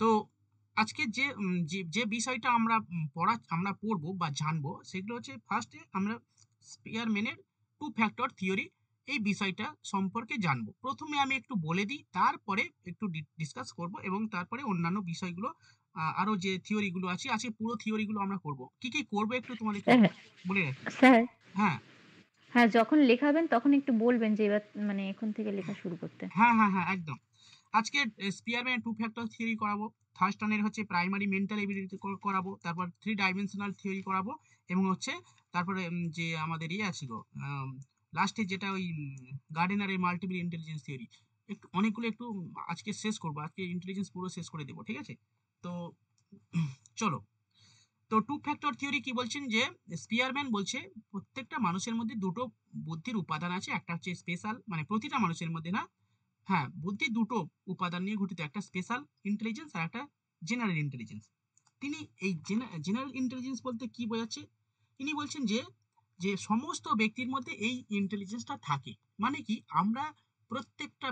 তো আজকে যে যে বিষয়টা আমরা পড়া আমরা পড়বো বা জানবো সেগুলো হচ্ছে ফার্স্টে আমরা স্পিয়ারম্যানের টু ফ্যাক্টর থিওরি এই বিষয়টা সম্পর্কে জানবো প্রথমে আমি একটু বলে দিই তারপরে একটু ডিসকাস করব এবং তারপরে অন্যান্য বিষয়গুলো আরো যে থিওরিগুলো আছে আছে পুরো থিওরিগুলো আমরা করব কি কি করব একটু তোমাদের বলে স্যার হ্যাঁ হ্যাঁ যখন লেখাবেন তখন একটু বলবেন যে এবার মানে এখন থেকে লেখা শুরু করতে হ্যাঁ হ্যাঁ হ্যাঁ একদম আজকে স্পিয়ারম্যান টু ফ্যাক্টর থিওরি করাবো টানের হচ্ছে প্রাইমারি মেন্টাল এবিলিটি করাবো তারপর থ্রি ডাইমেনশনাল থিওরি করাবো এবং হচ্ছে তারপরে যে আমাদের ইয়ে আছিল লাস্টে যেটা ওই গার্ডেনারের মাল্টিপল ইন্টেলিজেন্স থিওরি একটু অনেকগুলো একটু আজকে শেষ করবো আজকে ইন্টেলিজেন্স পুরো শেষ করে দেবো ঠিক আছে তো চলো তো টু ফ্যাক্টর থিওরি কি বলছেন যে স্পিয়ারম্যান বলছে প্রত্যেকটা মানুষের মধ্যে দুটো বুদ্ধির উপাদান আছে একটা হচ্ছে স্পেশাল মানে প্রতিটা মানুষের মধ্যে না হ্যাঁ বুদ্ধি দুটো উপাদান নিয়ে গঠিত একটা স্পেশাল ইন্টেলিজেন্স আর একটা জেনারেল ইন্টেলিজেন্স তিনি এই জেনারেল ইন্টেলিজেন্স বলতে কি বোঝাচ্ছে তিনি বলছেন যে যে সমস্ত ব্যক্তির মধ্যে এই ইন্টেলিজেন্সটা থাকে মানে কি আমরা প্রত্যেকটা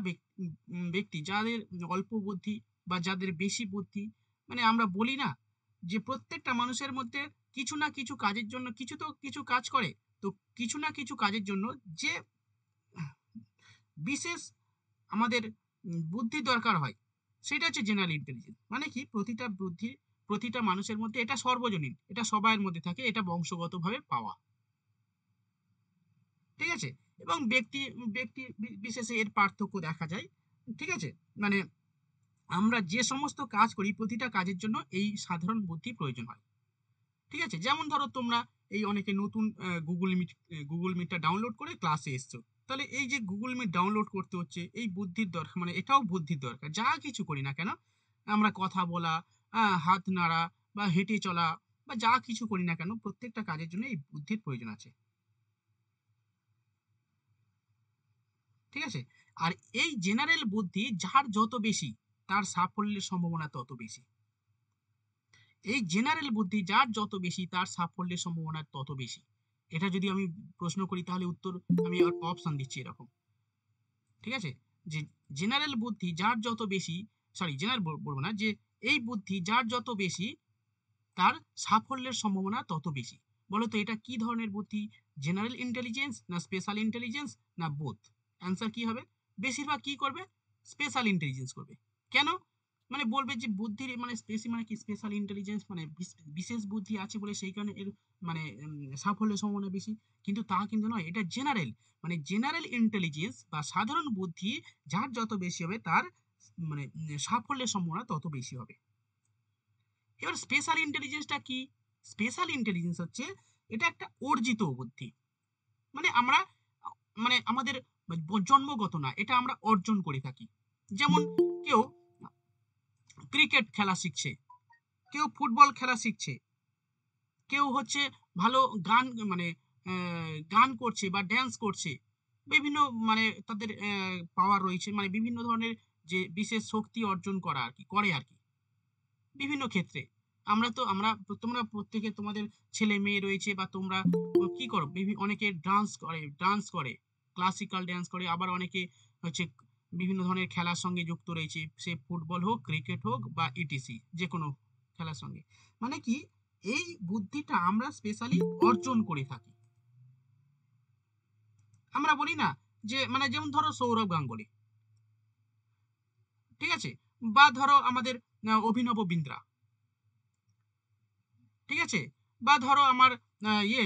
ব্যক্তি যাদের অল্প বুদ্ধি বা যাদের বেশি বুদ্ধি মানে আমরা বলি না যে প্রত্যেকটা মানুষের মধ্যে কিছু না কিছু কাজের জন্য কিছু তো কিছু কাজ করে তো কিছু না কিছু কাজের জন্য যে বিশেষ আমাদের বুদ্ধি দরকার হয় সেটা হচ্ছে জেনারেল ইন্টেলিজেন্স মানে কি প্রতিটা বুদ্ধি প্রতিটা মানুষের মধ্যে এটা সর্বজনীন এটা সবাইয়ের মধ্যে থাকে এটা বংশগতভাবে পাওয়া ঠিক আছে এবং ব্যক্তি ব্যক্তি বিশেষে এর পার্থক্য দেখা যায় ঠিক আছে মানে আমরা যে সমস্ত কাজ করি প্রতিটা কাজের জন্য এই সাধারণ বুদ্ধি প্রয়োজন হয় ঠিক আছে যেমন ধরো তোমরা এই অনেকে নতুন গুগল মিট গুগল মিটটা ডাউনলোড করে ক্লাসে এসছো তাহলে এই যে গুগল মিট ডাউনলোড করতে হচ্ছে এই বুদ্ধির দরকার মানে এটাও বুদ্ধির দরকার যা কিছু করি না কেন আমরা কথা বলা হাত নাড়া বা হেঁটে চলা বা যা কিছু করি না কেন প্রত্যেকটা কাজের জন্য এই বুদ্ধির প্রয়োজন আছে ঠিক আছে আর এই জেনারেল বুদ্ধি যার যত বেশি তার সাফল্যের সম্ভাবনা তত বেশি এই জেনারেল বুদ্ধি যার যত বেশি তার সাফল্যের সম্ভাবনা তত বেশি এটা যদি আমি প্রশ্ন করি তাহলে উত্তর আমি অপশন দিচ্ছি এরকম ঠিক আছে যে জেনারেল বুদ্ধি যার যত বেশি সরি জেনারেল বলবো না যে এই বুদ্ধি যার যত বেশি তার সাফল্যের সম্ভাবনা তত বেশি বলো তো এটা কি ধরনের বুদ্ধি জেনারেল ইন্টেলিজেন্স না স্পেশাল ইন্টেলিজেন্স না বোধ অ্যান্সার কি হবে বেশিরভাগ কি করবে স্পেশাল ইন্টেলিজেন্স করবে কেন মানে বলবে যে বুদ্ধির মানে স্পেসি মানে কি স্পেশাল ইন্টেলিজেন্স মানে বিশেষ বুদ্ধি আছে বলে সেই কারণে এর মানে সাফল্যের সম্ভাবনা বেশি কিন্তু তা কিন্তু নয় এটা জেনারেল মানে জেনারেল ইন্টেলিজেন্স বা সাধারণ বুদ্ধি যার যত বেশি হবে তার মানে সাফল্যের সম্ভাবনা তত বেশি হবে এবার স্পেশাল ইন্টেলিজেন্সটা কি স্পেশাল ইন্টেলিজেন্স হচ্ছে এটা একটা অর্জিত বুদ্ধি মানে আমরা মানে আমাদের জন্মগত না এটা আমরা অর্জন করে থাকি যেমন কেউ ক্রিকেট খেলা শিখছে কেউ ফুটবল খেলা শিখছে কেউ হচ্ছে ভালো গান মানে গান করছে বা ড্যান্স করছে বিভিন্ন মানে তাদের পাওয়ার রয়েছে মানে বিভিন্ন ধরনের যে বিশেষ শক্তি অর্জন করা আর কি করে আর কি বিভিন্ন ক্ষেত্রে আমরা তো আমরা তোমরা প্রত্যেকে তোমাদের ছেলে মেয়ে রয়েছে বা তোমরা কি করো অনেকে ডান্স করে ডান্স করে ক্লাসিক্যাল ডান্স করে আবার অনেকে হচ্ছে বিভিন্ন ধরনের খেলার সঙ্গে যুক্ত রয়েছে সে ফুটবল হোক ক্রিকেট হোক বা ইটিসি e যে কোনো খেলার সঙ্গে মানে কি এই বুদ্ধিটা আমরা স্পেশালি অর্জন করে থাকি আমরা বলি না যে মানে যেমন ধরো সৌরভ গাঙ্গুলি ঠিক আছে বা ধরো আমাদের অভিনব বিন্দ্রা ঠিক আছে বা ধরো আমার ইয়ে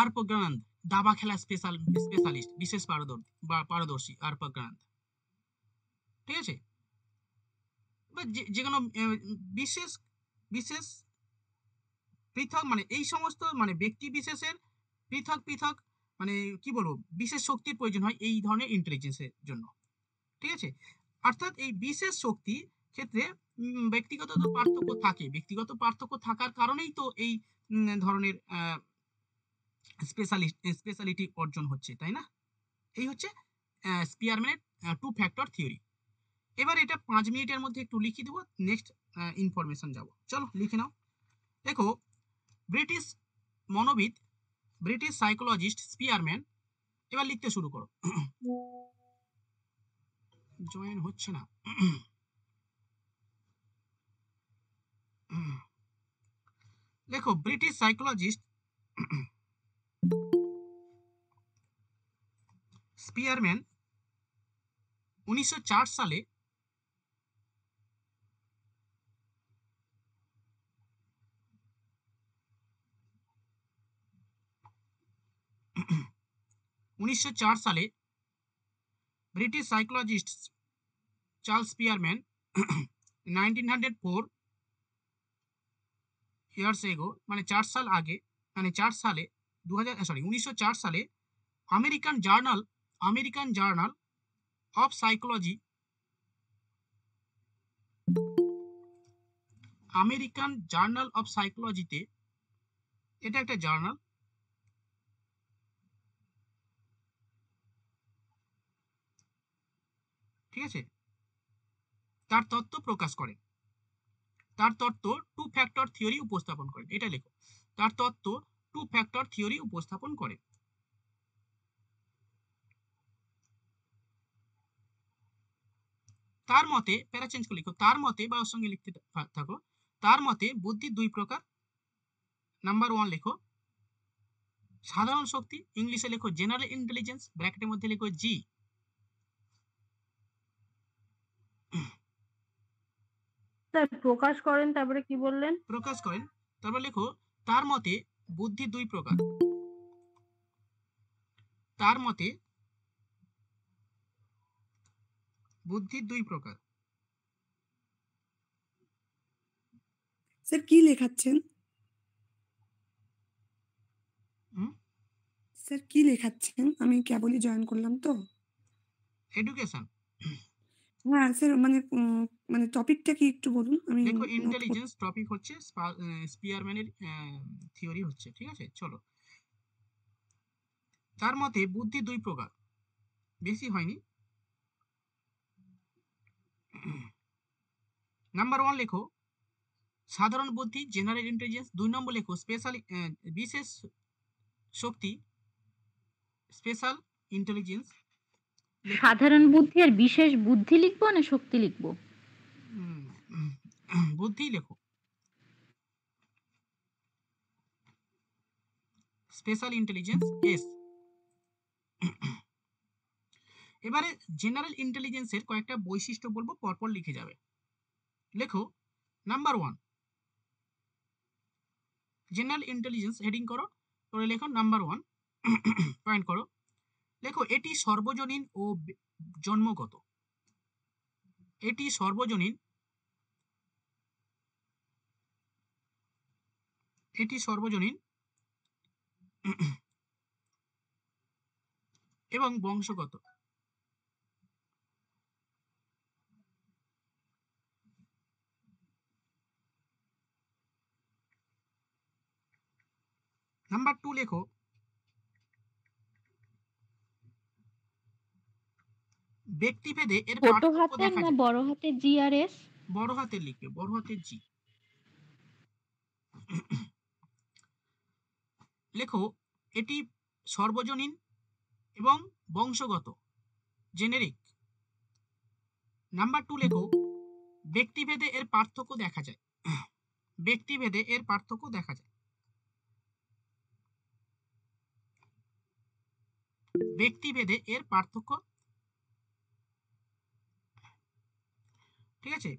আর প্রজ্ঞানন্দ দাবা খেলা স্পেশাল স্পেশালিস্ট বিশেষ পারদর্শী বা পারদর্শী আর প্রক্রান্ত ঠিক আছে বা যে কোনো বিশেষ বিশেষ পৃথক মানে এই সমস্ত মানে ব্যক্তি বিশেষের পৃথক পৃথক মানে কি বলবো বিশেষ শক্তির প্রয়োজন হয় এই ধরনের ইন্টেলিজেন্সের জন্য ঠিক আছে অর্থাৎ এই বিশেষ শক্তি ক্ষেত্রে ব্যক্তিগত তো পার্থক্য থাকে ব্যক্তিগত পার্থক্য থাকার কারণেই তো এই ধরনের স্পেশালিস্ট স্পেশালিটি অর্জন হচ্ছে তাই না এই হচ্ছে স্পিয়ারম্যানের টু ফ্যাক্টর থিওরি এবার এটা পাঁচ মিনিটের মধ্যে একটু লিখে দেবো নেক্সট ইনফরমেশন যাব চলো লিখে নাও দেখো ব্রিটিশ মনোবিদ ব্রিটিশ সাইকোলজিস্ট স্পিয়ারম্যান এবার লিখতে শুরু করো জয়েন হচ্ছে না দেখো ব্রিটিশ সাইকোলজিস্ট স্পিয়ারম্যান উনিশশো সালে উনিশশো সালে British psychologist Charles Spearman nineteen hundred four years ago মানে চার সাল আগে মানে চার সালে দু সরি উনিশশো সালে American journal American journal of psychology American journal of সাইকোলজিতে এটা একটা জার্নাল ঠিক আছে তার তত্ত্ব প্রকাশ করে তার তত্ত্ব টু ফ্যাক্টর থিওরি উপস্থাপন করেন এটা লেখো তার তত্ত্ব টু ফ্যাক্টর থিওরি উপস্থাপন করে তার মতে প্যারা চেঞ্জ করে লিখো তার মতে বা ওর সঙ্গে লিখতে থাকো তার মতে বুদ্ধি দুই প্রকার নাম্বার ওয়ান লেখো সাধারণ শক্তি ইংলিশে লেখো জেনারেল ইন্টেলিজেন্স ব্র্যাকেটের মধ্যে লেখো জি প্রকাশ করেন তারপরে কি বললেন প্রকাশ করেন তারপরে লেখো তার মতে বুদ্ধি দুই প্রকার তার মতে বুদ্ধি দুই প্রকার স্যার কি লেখাচ্ছেন স্যার কি লেখাচ্ছেন আমি কেবলই জয়েন করলাম তো এডুকেশন হ্যাঁ স্যার মানে মানে টপিকটা কি একটু বলুন আমি দেখো ইন্টেলিজেন্স টপিক হচ্ছে স্পিয়ারম্যানের থিওরি হচ্ছে ঠিক আছে চলো তার মতে বুদ্ধি দুই প্রকার বেশি হয়নি নাম্বার ওয়ান লেখো সাধারণ বুদ্ধি জেনারেল ইন্টেলিজেন্স দুই নম্বর লেখো স্পেশাল বিশেষ শক্তি স্পেশাল ইন্টেলিজেন্স সাধারণ বুদ্ধি আর বিশেষ বুদ্ধি লিখবো না শক্তি লিখবো বুদ্ধি লেখো স্পেশাল ইন্টেলিজেন্স এস এবারে জেনারেল ইন্টেলিজেন্সের কয়েকটা বৈশিষ্ট্য বলবো পরপর লিখে যাবে লেখো number one general intelligence heading করো পরে লেখো নাম্বার ওয়ান পয়েন্ট করো দেখো এটি সর্বজনীন ও জন্মগত এটি সর্বজনীন এটি সর্বজনীন এবং বংশগত নাম্বার টু লেখো ব্যক্তিভেদে এর ছোট হাতের না বড় হাতে জি আর এস বড় হাতে লিখবে বড় হাতে জি লেখো এটি সর্বজনীন এবং বংশগত জেনেরিক নাম্বার টু লেখো ব্যক্তিভেদে এর পার্থক্য দেখা যায় ব্যক্তিভেদে এর পার্থক্য দেখা যায় ব্যক্তিভেদে এর পার্থক্য ঠিক আছে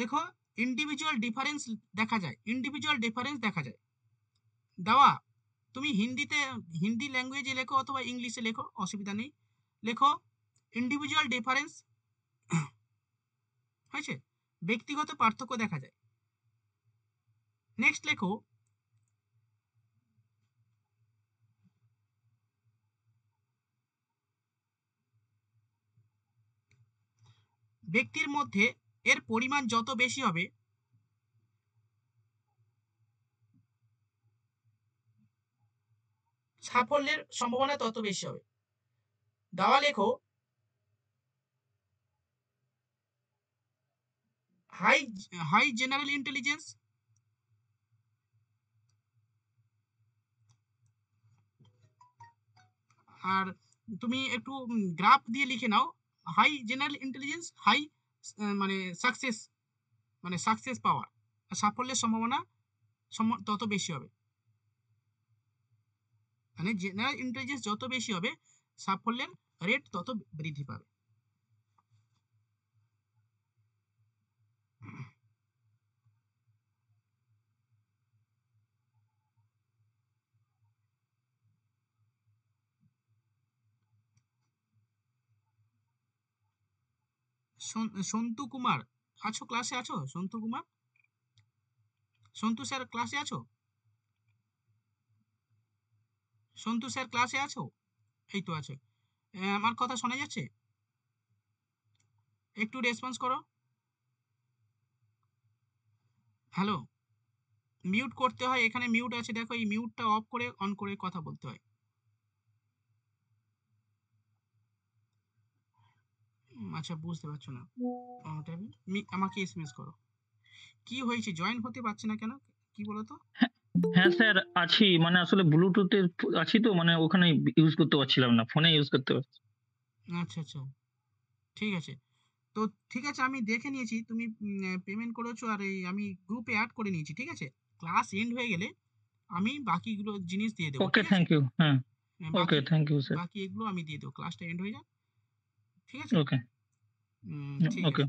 লেখো ইন্ডিভিজুয়াল ডিফারেন্স দেখা যায় ইন্ডিভিজুয়াল ডিফারেন্স দেখা যায় দেওয়া তুমি হিন্দিতে হিন্দি ল্যাঙ্গুয়েজে লেখো অথবা ইংলিশে লেখো অসুবিধা নেই লেখো ইন্ডিভিজুয়াল ডিফারেন্স হয়েছে ব্যক্তিগত পার্থক্য দেখা যায় নেক্সট লেখো ব্যক্তির মধ্যে এর পরিমাণ যত বেশি হবে সাফল্যের সম্ভাবনা তত বেশি হবে দাওয়া লেখো হাই হাই জেনারেল ইন্টেলিজেন্স আর তুমি একটু গ্রাফ দিয়ে লিখে নাও হাই জেনারেল ইন্টেলিজেন্স হাই মানে সাকসেস মানে সাকসেস পাওয়ার সাফল্যের সম্ভাবনা তত বেশি হবে মানে জেনারেল ইন্টেলিজেন্স যত বেশি হবে সাফল্যের রেট তত বৃদ্ধি পাবে সন্তু কুমার আছো ক্লাসে আছো সন্তু কুমার সন্তু স্যার ক্লাসে আছো সন্তু স্যার ক্লাসে আছো এই তো আছে আমার কথা শোনা যাচ্ছে একটু রেসপন্স করো হ্যালো মিউট করতে হয় এখানে মিউট আছে দেখো এই মিউটটা অফ করে অন করে কথা বলতে হয় আচ্ছা বুঝতে পারছো না আমাকে এসএমএস করো কি হয়েছে জয়েন হতে পারছে না কেন কি বলো তো হ্যাঁ স্যার আছি মানে আসলে ব্লুটুথে আছি তো মানে ওখানে ইউজ করতে পারছিলাম না ফোনে ইউজ করতে পারছি আচ্ছা আচ্ছা ঠিক আছে তো ঠিক আছে আমি দেখে নিয়েছি তুমি পেমেন্ট করেছো আর এই আমি গ্রুপে অ্যাড করে নিয়েছি ঠিক আছে ক্লাস এন্ড হয়ে গেলে আমি বাকিগুলো জিনিস দিয়ে দেবো ওকে থ্যাংক ইউ হ্যাঁ ওকে থ্যাংক ইউ স্যার বাকি এগুলো আমি দিয়ে দেবো ক্লাসটা এন্ড হয়ে যাক ঠিক আছে ওকে ওকে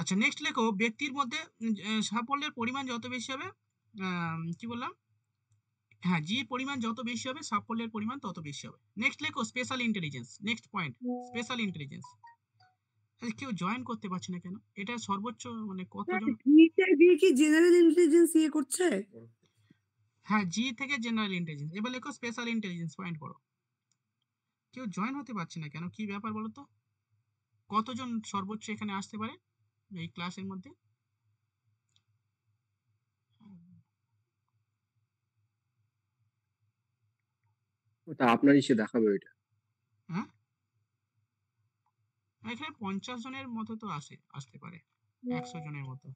আচ্ছা নেক্সট লেখো ব্যক্তির মধ্যে সাফল্যের পরিমাণ যত বেশি হবে কি বললাম হ্যাঁ জির পরিমাণ যত বেশি হবে সাফল্যের পরিমাণ তত বেশি হবে নেক্সট লেখো special intelligence next point special intelligence কেউ জয়েন করতে পারছে না কেন এটা সর্বোচ্চ মানে কতজন হ্যাঁ, কি জেনারেল ইন্টেলিজেন্স ইয়ে করছে হ্যাঁ জি থেকে জেনারেল ইন্টেলিজেন্স এবার লেখো স্পেশাল ইন্টেলিজেন্স পয়েন্ট করো কেউ জয়েন হতে পারছে না কেন কি ব্যাপার বলো তো কতজন সর্বোচ্চ এখানে আসতে পারে এই ক্লাসের মধ্যে ওটা আপনার ইসে দেখাবে ওইটা হ্যাঁ এখানে পঞ্চাশ জনের মতো তো আসে আসতে পারে একশো জনের মতো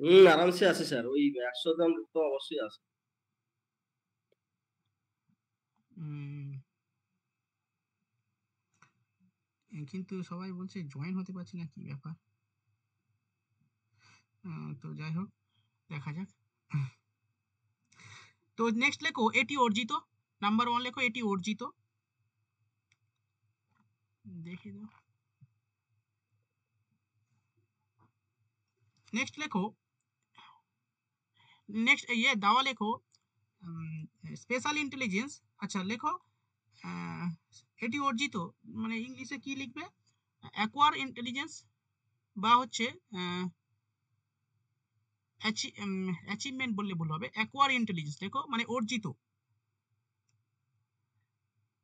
হুম আরামসে আছে স্যার ওই একশো জন তো অবশ্যই আছে হুম किनके सबाई बोलছে জয়েন হতে পারছ না কি ব্যাপার อ่า তো যাই হোক দেখা যাক তো नेक्स्ट লেখো 80 অর্জিত নাম্বার 1 লেখো 80 অর্জিত দেখি তো नेक्स्ट লেখো नेक्स्ट এ গিয়ে দা วะ লেখো স্পেশাল ইন্টেলিজেন্স আচ্ছা লেখো এটি অর্জিত মানে ইংলিশে কি লিখবে অ্যাকোয়ার ইন্টেলিজেন্স বা হচ্ছে অ্যাচিভমেন্ট বললে ভুল হবে অ্যাকোয়ার ইন্টেলিজেন্স দেখো মানে অর্জিত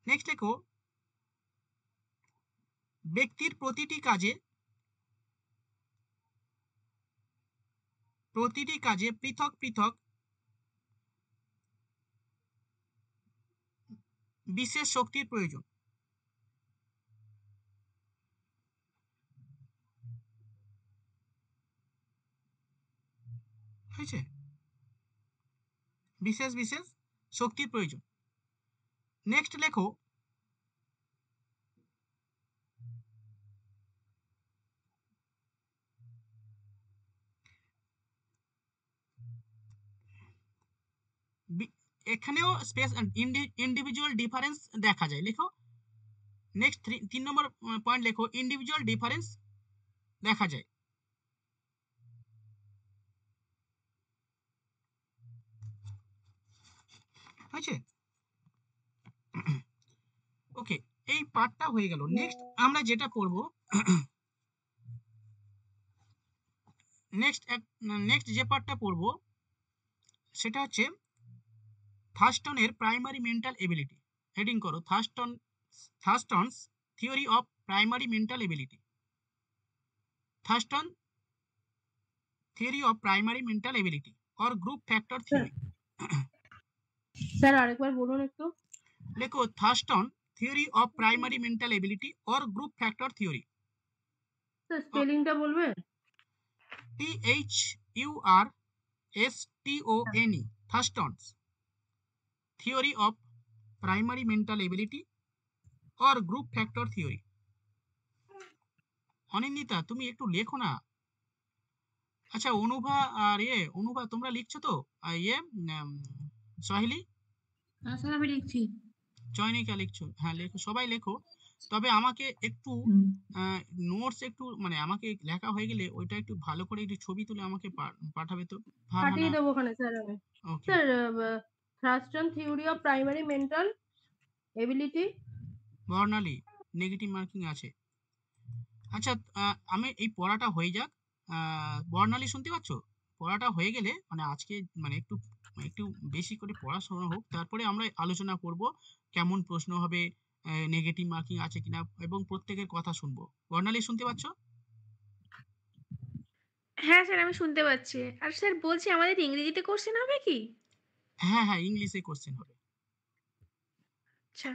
নেক্সট দেখো ব্যক্তির প্রতিটি কাজে প্রতিটি কাজে পৃথক পৃথক বিশেষ শক্তির প্রয়োজন হয়েছে বিশেষ বিশেষ শক্তির প্রয়োজন নেক্সট লেখো বি এখানেও স্পেস ইন্ডিভিজুয়াল ডিফারেন্স দেখা যায় লিখো নেক্সট থ্রি তিন নম্বর পয়েন্ট লেখো ইন্ডিভিজুয়াল ডিফারেন্স দেখা যায় হয়েছে ওকে এই পার্টটা হয়ে গেল নেক্সট আমরা যেটা করব নেক্সট নেক্সট যে পার্টটা পড়ব সেটা হচ্ছে থার্স্টনের প্রাইমারি মেন্টাল এবিলিটি হেডিং করো Thurston Thurston's theory of primary mental ability Thurston theory of primary mental ability or group factor theory sir আরেকবার বলুন একটু লেখো Thurston theory of primary mental ability or group factor theory sir স্পেলিংটা বলবেন T H U R S T O N E Thurston's theory of primary mental ability or group factor theory Anindita তুমি একটু লেখো না আচ্ছা অনুভা আর এ ইয়ে, অনুভা তোমরা লিখছো তো ইয়ে সহেলি হ্যাঁ চয়নিকা লিখছো হ্যাঁ লেখো সবাই লেখো তবে আমাকে একটু নোটস একটু মানে আমাকে লেখা হয়ে গেলে ওইটা একটু ভালো করে একটু ছবি তুলে আমাকে পাঠাবে তো হ্যাঁ, হ্যাঁ, পাঠিয়ে হ্যাঁ। দেবো ওখানে sir sir Thurston theory of primary mental ability Barnali negative marking আছে আচ্ছা আমি এই পড়াটা হয়ে যাক বর্ণালী শুনতে পাচ্ছ পড়াটা হয়ে গেলে মানে আজকে মানে একটু একটু বেশি করে পড়াশোনা হোক তারপরে আমরা আলোচনা করব কেমন প্রশ্ন হবে নেগেটিভ মার্কিং আছে কিনা এবং প্রত্যেকের কথা শুনবো বর্ণালী শুনতে পাচ্ছ হ্যাঁ স্যার আমি শুনতে পাচ্ছি আর স্যার বলছি আমাদের ইংরেজিতে কোশ্চেন হবে কি হ্যাঁ হ্যাঁ ইংলিশে কোশ্চেন হবে আচ্ছা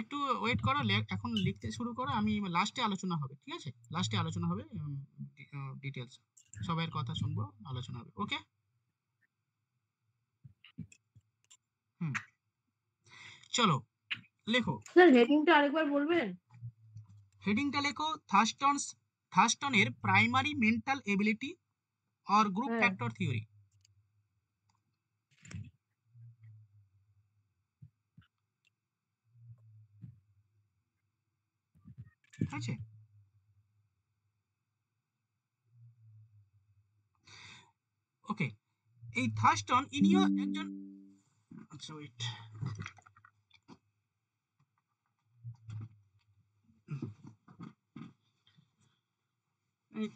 একটু ওয়েট করো এখন লিখতে শুরু করো আমি লাস্টে আলোচনা হবে ঠিক আছে লাস্টে আলোচনা হবে ডিটেলস সবার কথা শুনবো আলোচনা হবে ওকে হুম চলো লেখো স্যার হেডিংটা আরেকবার বলবেন হেডিংটা লেখো থার্স্টনস থাস্টনের primary mental ability or group factor theory ঠিক আছে ওকে এই থার্স্টন ইনিও একজন আচ্ছা ওয়েট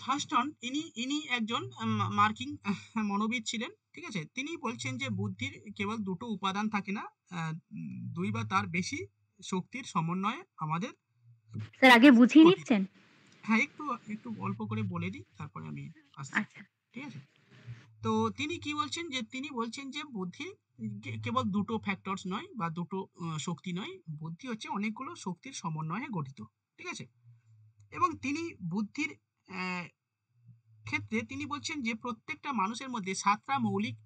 থার্স্টন ইনি ইনি একজন মার্কিং মনোবিদ ছিলেন ঠিক আছে তিনি বলছেন যে বুদ্ধির কেবল দুটো উপাদান থাকে না দুই বা তার বেশি শক্তির সমন্বয়ে আমাদের স্যার আগে বুঝিয়ে নিচ্ছেন হ্যাঁ একটু একটু অল্প করে বলে দিই তারপরে আমি আচ্ছা ঠিক আছে তো তিনি কি বলছেন যে তিনি বলছেন যে বুদ্ধি কেবল দুটো ফ্যাক্টরস নয় বা দুটো শক্তি নয় বুদ্ধি হচ্ছে অনেকগুলো শক্তির সমন্বয়ে গঠিত ঠিক আছে এবং তিনি বুদ্ধির ক্ষেত্রে তিনি বলছেন যে প্রত্যেকটা মানুষের মধ্যে সাতটা মৌলিক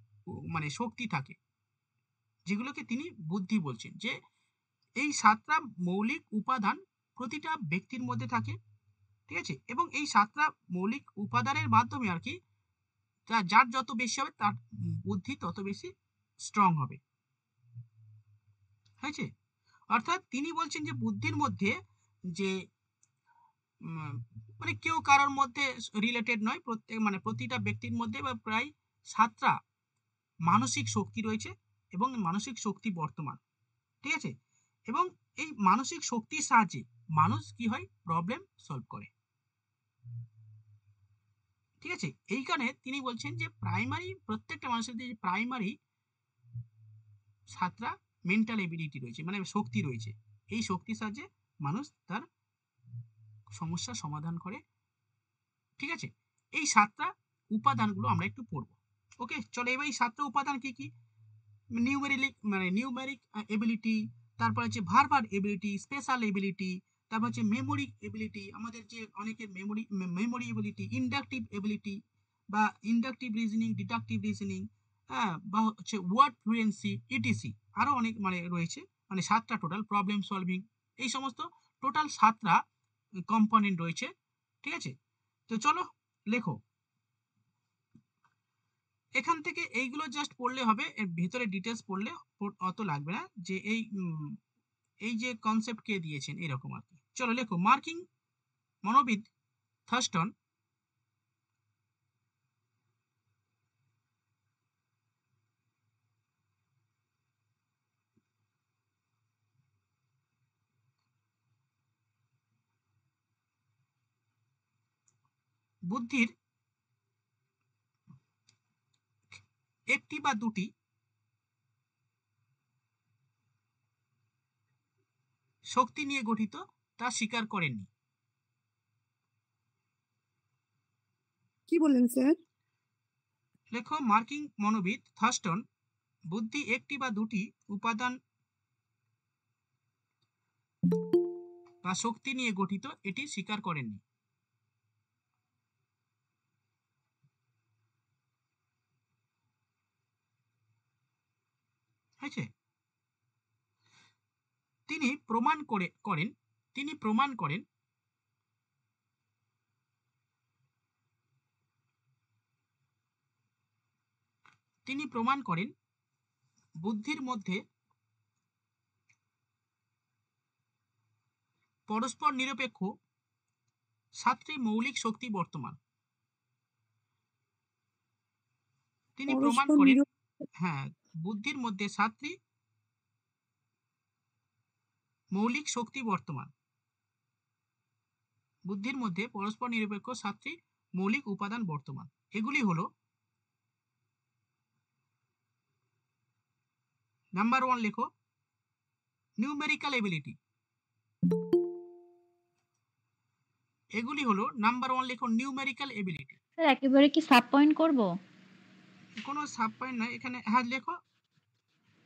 মানে শক্তি থাকে যেগুলোকে তিনি বুদ্ধি বলছেন যে এই সাতটা মৌলিক উপাদান প্রতিটা ব্যক্তির মধ্যে থাকে ঠিক আছে এবং এই সাতটা মৌলিক উপাদানের মাধ্যমে আর কি যার যত বেশি হবে তার বুদ্ধি তত বেশি স্ট্রং হবে হয়েছে অর্থাৎ তিনি বলছেন যে বুদ্ধির মধ্যে যে মানে কেউ কারোর মধ্যে রিলেটেড নয় প্রত্যেক মানে প্রতিটা ব্যক্তির মধ্যে বা প্রায় সাতটা মানসিক শক্তি রয়েছে এবং মানসিক শক্তি বর্তমান ঠিক আছে এবং এই মানসিক শক্তির সাহায্যে মানুষ কি হয় প্রবলেম সলভ করে ঠিক আছে এইখানে তিনি বলছেন যে প্রাইমারি প্রত্যেকটা মানুষের যে প্রাইমারি ছাত্রা মেন্টাল এবিলিটি রয়েছে মানে শক্তি রয়েছে এই শক্তির সাহায্যে মানুষ তার সমস্যা সমাধান করে ঠিক আছে এই সাতটা উপাদানগুলো আমরা একটু পড়ব ওকে চলো এবার এই সাতটা উপাদান কি কি নিউমেরিক মানে নিউমেরিক এবিলিটি তারপর হচ্ছে ভারভার এবিলিটি স্পেশাল এবিলিটি তারপর হচ্ছে মেমোরি এবিলিটি আমাদের যে অনেকের memory memory ability inductive ability বা ইন্ডাকটিভ রিজনিং ডিডাকটিভ রিজনিং হ্যাঁ বা হচ্ছে ওয়ার্ড ফ্লুয়েন্সি ইটিসি আরও অনেক মানে রয়েছে মানে সাতটা টোটাল প্রবলেম সলভিং এই সমস্ত টোটাল সাতটা কম্পোনেন্ট রয়েছে ঠিক আছে তো চলো লেখো এখান থেকে এইগুলো জাস্ট পড়লে হবে এর ভিতরে ডিটেলস পড়লে অত লাগবে না যে এই এই যে কনসেপ্ট কে দিয়েছেন এরকম আর কি চলো লেখো মার্কিং মনোবিদ থার্স্টন বুদ্ধির একটি বা দুটি শক্তি নিয়ে গঠিত তা স্বীকার করেননি কি বলেন স্যার লেখক মার্কিং মনোবিদ থাস্টন বুদ্ধি একটি বা দুটি উপাদান বা শক্তি নিয়ে গঠিত এটি স্বীকার করেননি হয়েছে তিনি প্রমাণ করে করেন তিনি প্রমাণ করেন তিনি প্রমাণ করেন বুদ্ধির মধ্যে পরস্পর নিরপেক্ষ সাতটি মৌলিক শক্তি বর্তমান তিনি প্রমাণ করেন হ্যাঁ বুদ্ধির মধ্যে সাতটি মৌলিক শক্তি বর্তমান বুদ্ধির মধ্যে পরস্পর নিরপেক্ষ সাতটি মৌলিক উপাদান বর্তমান এগুলি হলো নাম্বার ওয়ান লেখো নিউমেরিক্যাল এবিলিটি এগুলি হলো নাম্বার ওয়ান লেখো নিউমেরিক্যাল এবিলিটি স্যার একেবারে কি সাব পয়েন্ট করব কোনো সাব পয়েন্ট নাই এখানে হ্যাঁ লেখো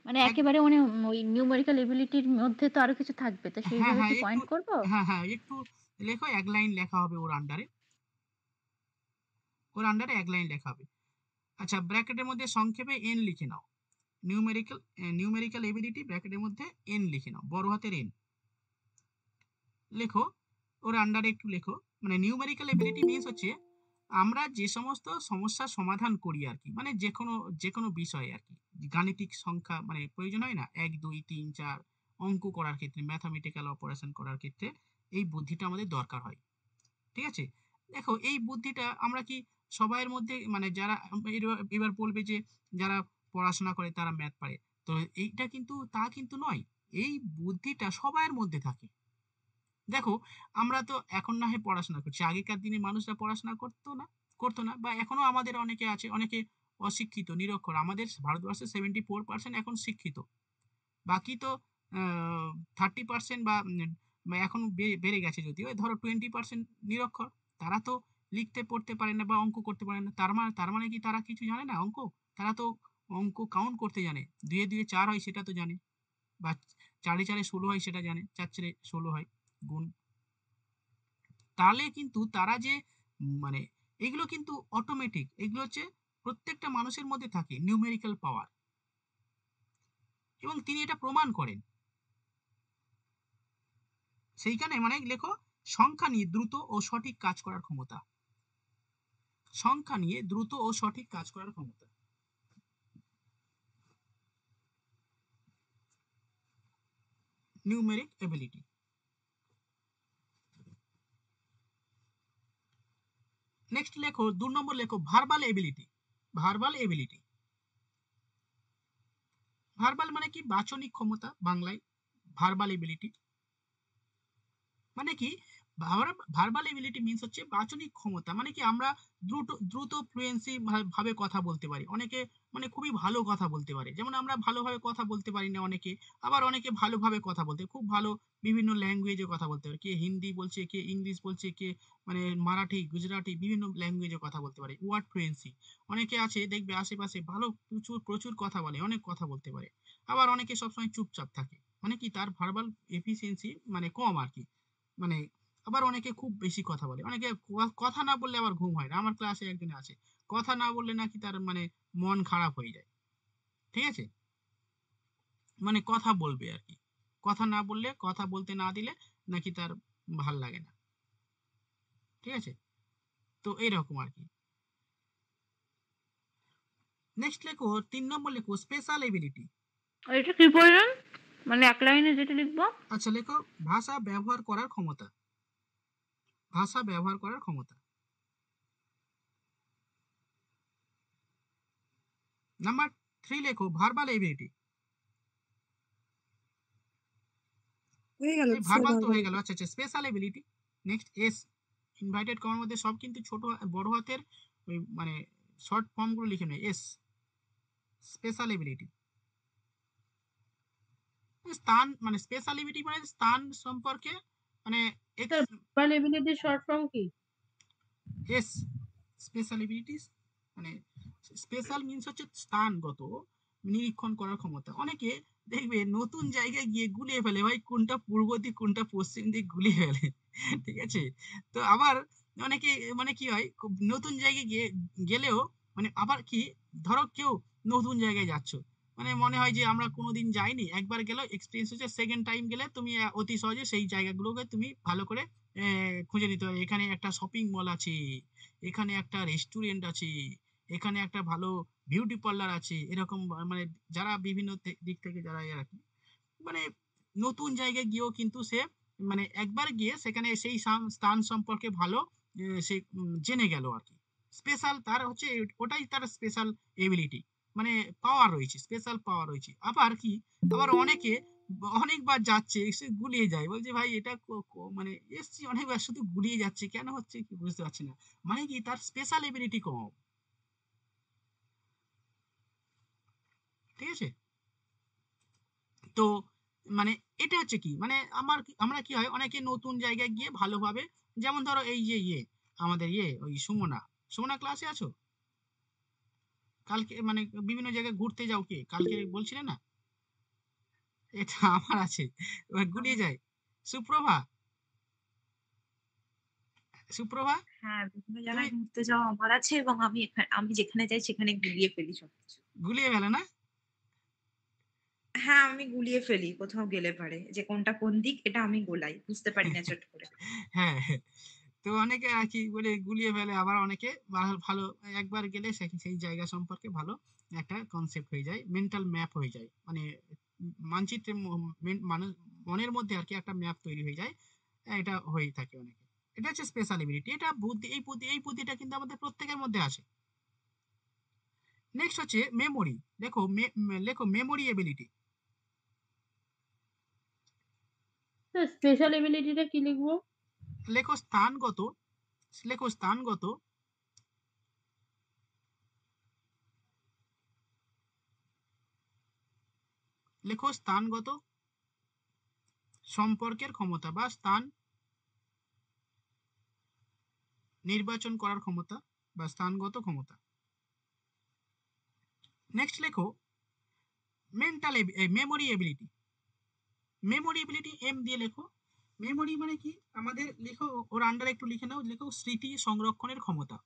মানে একেবারে মানে ওই নিউমেরিক্যাল এবিলিটির মধ্যে তো আরো কিছু থাকবে তো সেইভাবে হ্যাঁ, হ্যাঁ, কি পয়েন্ট করব হ্যাঁ হ্যাঁ একটু লেখো এক লাইন লেখা হবে ওর আন্ডারে ওর আন্ডারে এক লাইন লেখা হবে আচ্ছা ব্র্যাকেটের মধ্যে সংক্ষেপে এন লিখে নাও নিউমেরিক্যাল নিউমেরিক্যাল এবিলিটি ব্র্যাকেটের মধ্যে এন লিখে নাও বড় হাতের এন লেখো ওর আন্ডারে একটু লেখো মানে নিউমেরিক্যাল এবিলিটি মিনস হচ্ছে আমরা যে সমস্ত সমস্যা সমাধান করি আর কি মানে যে কোনো যে কোনো বিষয়ে আর কি গাণিতিক সংখ্যা মানে প্রয়োজন হয় না এক দুই তিন চার অঙ্ক করার ক্ষেত্রে ম্যাথামেটিক্যাল অপারেশন করার ক্ষেত্রে এই বুদ্ধিটা আমাদের দরকার হয় ঠিক আছে দেখো এই বুদ্ধিটা আমরা কি সবাইয়ের মধ্যে মানে যারা এবার বলবে যে যারা পড়াশোনা করে তারা ম্যাথ পারে তো এইটা কিন্তু তা কিন্তু নয় এই বুদ্ধিটা সবাইয়ের মধ্যে থাকে দেখো আমরা তো এখন না হয় পড়াশোনা করছি আগেকার দিনে মানুষরা পড়াশোনা করতো না করতো না বা এখনো আমাদের অনেকে আছে অনেকে অশিক্ষিত নিরক্ষর আমাদের ভারতবর্ষে সেভেন্টি ফোর পার্সেন্ট এখন শিক্ষিত বাকি তো থার্টি পার্সেন্ট বা বা এখন বেড়ে গেছে যদিও ধরো টোয়েন্টি পার্সেন্ট নিরক্ষর তারা তো লিখতে পড়তে পারে না বা অঙ্ক করতে পারে না তার মানে তার মানে কি তারা কিছু জানে না অঙ্ক তারা তো অঙ্ক কাউন্ট করতে জানে দুয়ে দুয়ে চার হয় সেটা তো জানে বা চারে চারে ষোলো হয় সেটা জানে চার চারে ষোলো হয় গুণ তাহলে কিন্তু তারা যে মানে এগুলো কিন্তু অটোমেটিক এগুলো হচ্ছে প্রত্যেকটা মানুষের মধ্যে থাকে নিউমেরিক্যাল পাওয়ার এবং তিনি এটা প্রমাণ করেন সেইখানে মানে লেখো সংখ্যা নিয়ে দ্রুত ও সঠিক কাজ করার ক্ষমতা সংখ্যা নিয়ে দ্রুত ও সঠিক কাজ করার ক্ষমতা নিউমেরিক এবিলিটি নেক্সট লেখো দু নম্বর লেখো verbal ability verbal ability verbal মানে কি বাচনিক ক্ষমতা বাংলায় ভার্বাল এবিলিটি মানে কি ভার্বাল এবিলিটি মিনস হচ্ছে বাচনিক ক্ষমতা মানে কি আমরা দ্রুত দ্রুত ফ্লুয়েন্সি ভাবে কথা বলতে পারি অনেকে মানে খুবই ভালো কথা বলতে পারে যেমন আমরা ভালোভাবে কথা বলতে পারি না অনেকে আবার অনেকে ভালোভাবে কথা বলতে খুব ভালো বিভিন্ন ল্যাঙ্গুয়েজে কথা বলতে পারে কে হিন্দি বলছে কে ইংলিশ বলছে কে মানে মারাঠি গুজরাটি বিভিন্ন ল্যাঙ্গুয়েজে কথা বলতে পারে ওয়ার্ড ফ্লুয়েন্সি অনেকে আছে দেখবে আশেপাশে ভালো প্রচুর প্রচুর কথা বলে অনেক কথা বলতে পারে আবার অনেকে সবসময় চুপচাপ থাকে মানে কি তার ভার্বাল এফিসিয়েন্সি মানে কম আর কি মানে আবার অনেকে খুব বেশি কথা বলে অনেকে কথা না বললে আবার ঘুম হয় না আমার ক্লাসে একজন আছে কথা না বললে নাকি তার মানে মন খারাপ হয়ে যায় ঠিক আছে মানে কথা বলবে আর কি কথা না বললে কথা বলতে না দিলে নাকি তার ভাল লাগে না ঠিক আছে তো এইরকম আর কি নেক্সট লেখো তিন নম্বর লেখো স্পেশাল এবিলিটি এটা কি বললেন মানে এক লাইনে যেটা লিখবো আচ্ছা লেখো ভাষা ব্যবহার করার ক্ষমতা ভাষা ব্যবহার করার ক্ষমতা নাম্বার থ্রি লেখো ভার্বাল এবিলিটি ভার্বাল তো হয়ে গেল আচ্ছা আচ্ছা স্পেশাল এবিলিটি নেক্সট এস ইনভাইটেড কমার মধ্যে সব কিন্তু ছোট বড় হাতের ওই মানে শর্ট ফর্মগুলো লিখে নেয় এস স্পেশাল এবিলিটি স্থান মানে স্পেস মানে স্থান সম্পর্কে মানে স্পেস অ্যালিভিটি শর্ট ফর্ম কি এস স্পেস মানে স্পেশাল মিনস হচ্ছে স্থানগত নিরীক্ষণ করার ক্ষমতা অনেকে দেখবে নতুন জায়গায় গিয়ে গুলিয়ে ফেলে ভাই কোনটা পূর্ব দিক কোনটা পশ্চিম দিক গুলিয়ে ফেলে ঠিক আছে তো আবার অনেকে মানে কি হয় নতুন জায়গায় গিয়ে গেলেও মানে আবার কি ধরো কেউ নতুন জায়গায় যাচ্ছ মানে মনে হয় যে আমরা কোনোদিন যাইনি একবার গেলেও এক্সপিরিয়েন্স হচ্ছে সেকেন্ড টাইম গেলে তুমি অতি সহজে সেই জায়গাগুলোকে তুমি ভালো করে খুঁজে নিতে পারবে এখানে একটা শপিং মল আছে এখানে একটা রেস্টুরেন্ট আছে এখানে একটা ভালো বিউটি পার্লার আছে এরকম মানে যারা বিভিন্ন দিক থেকে যারা আর মানে নতুন জায়গায় গিয়েও কিন্তু সে মানে একবার গিয়ে সেখানে সেই স্থান সম্পর্কে ভালো সে জেনে গেল আর কি স্পেশাল তার হচ্ছে ওটাই তার স্পেশাল এবিলিটি মানে পাওয়ার রয়েছে স্পেশাল পাওয়ার রয়েছে আবার কি আবার অনেকে অনেকবার যাচ্ছে এসে গুলিয়ে যায় বলছে ভাই এটা মানে এসছি অনেকবার শুধু গুলিয়ে যাচ্ছে কেন হচ্ছে কি বুঝতে পারছি না মানে কি তার স্পেশাল এবিলিটি কম ঠিক আছে তো মানে এটা হচ্ছে কি মানে আমার আমরা কি হয় অনেকে নতুন জায়গায় গিয়ে ভালোভাবে যেমন ধরো এই যে ইয়ে আমাদের ইয়ে ওই সুমনা সুমনা ক্লাসে আছো কালকে মানে বিভিন্ন জায়গায় ঘুরতে যাও কি কালকে বলছিলে না এটা আমার আছে গুলিয়ে যায় সুপ্রভা সুপ্রভা হ্যাঁ ঘুরতে আমার আছে এবং আমি আমি যেখানে যাই সেখানে গুলিয়ে ফেলি সবকিছু গুলিয়ে ফেলে না হ্যাঁ আমি গুলিয়ে ফেলি কোথাও গেলে পারে যে কোনটা কোন দিক এটা আমি গোলাই বুঝতে পারি না চট করে হ্যাঁ, হ্যাঁ। তো অনেকে আর কি বলে গুলিয়ে ফেলে আবার অনেকে ভালো একবার গেলে সেই জায়গা সম্পর্কে ভালো একটা কনসেপ্ট হয়ে যায় মেন্টাল ম্যাপ হয়ে যায় মানে মানচিত্রে মানুষ মনের মধ্যে আর কি একটা ম্যাপ তৈরি হয়ে যায় এটা হয়ে থাকে অনেকে এটা হচ্ছে স্পেশাল এবিলিটি এটা বুদ্ধি এই বুদ্ধি এই বুদ্ধিটা কিন্তু আমাদের প্রত্যেকের মধ্যে আছে নেক্সট হচ্ছে মেমোরি দেখো লেখো মেমোরি এবিলিটি স্পেশাল এবিলিটিটা কি লিখবো লেখো স্থানগত লেখো স্থানগত লেখো স্থানগত সম্পর্কের ক্ষমতা বা স্থান নির্বাচন করার ক্ষমতা বা স্থানগত ক্ষমতা নেক্সট লেখো mental memory ability memory ability M দিয়ে লেখো মেমোরি মানে কি আমাদের লেখো ওর আন্ডারে একটু লিখে নাও লেখো স্মৃতি সংরক্ষণের ক্ষমতা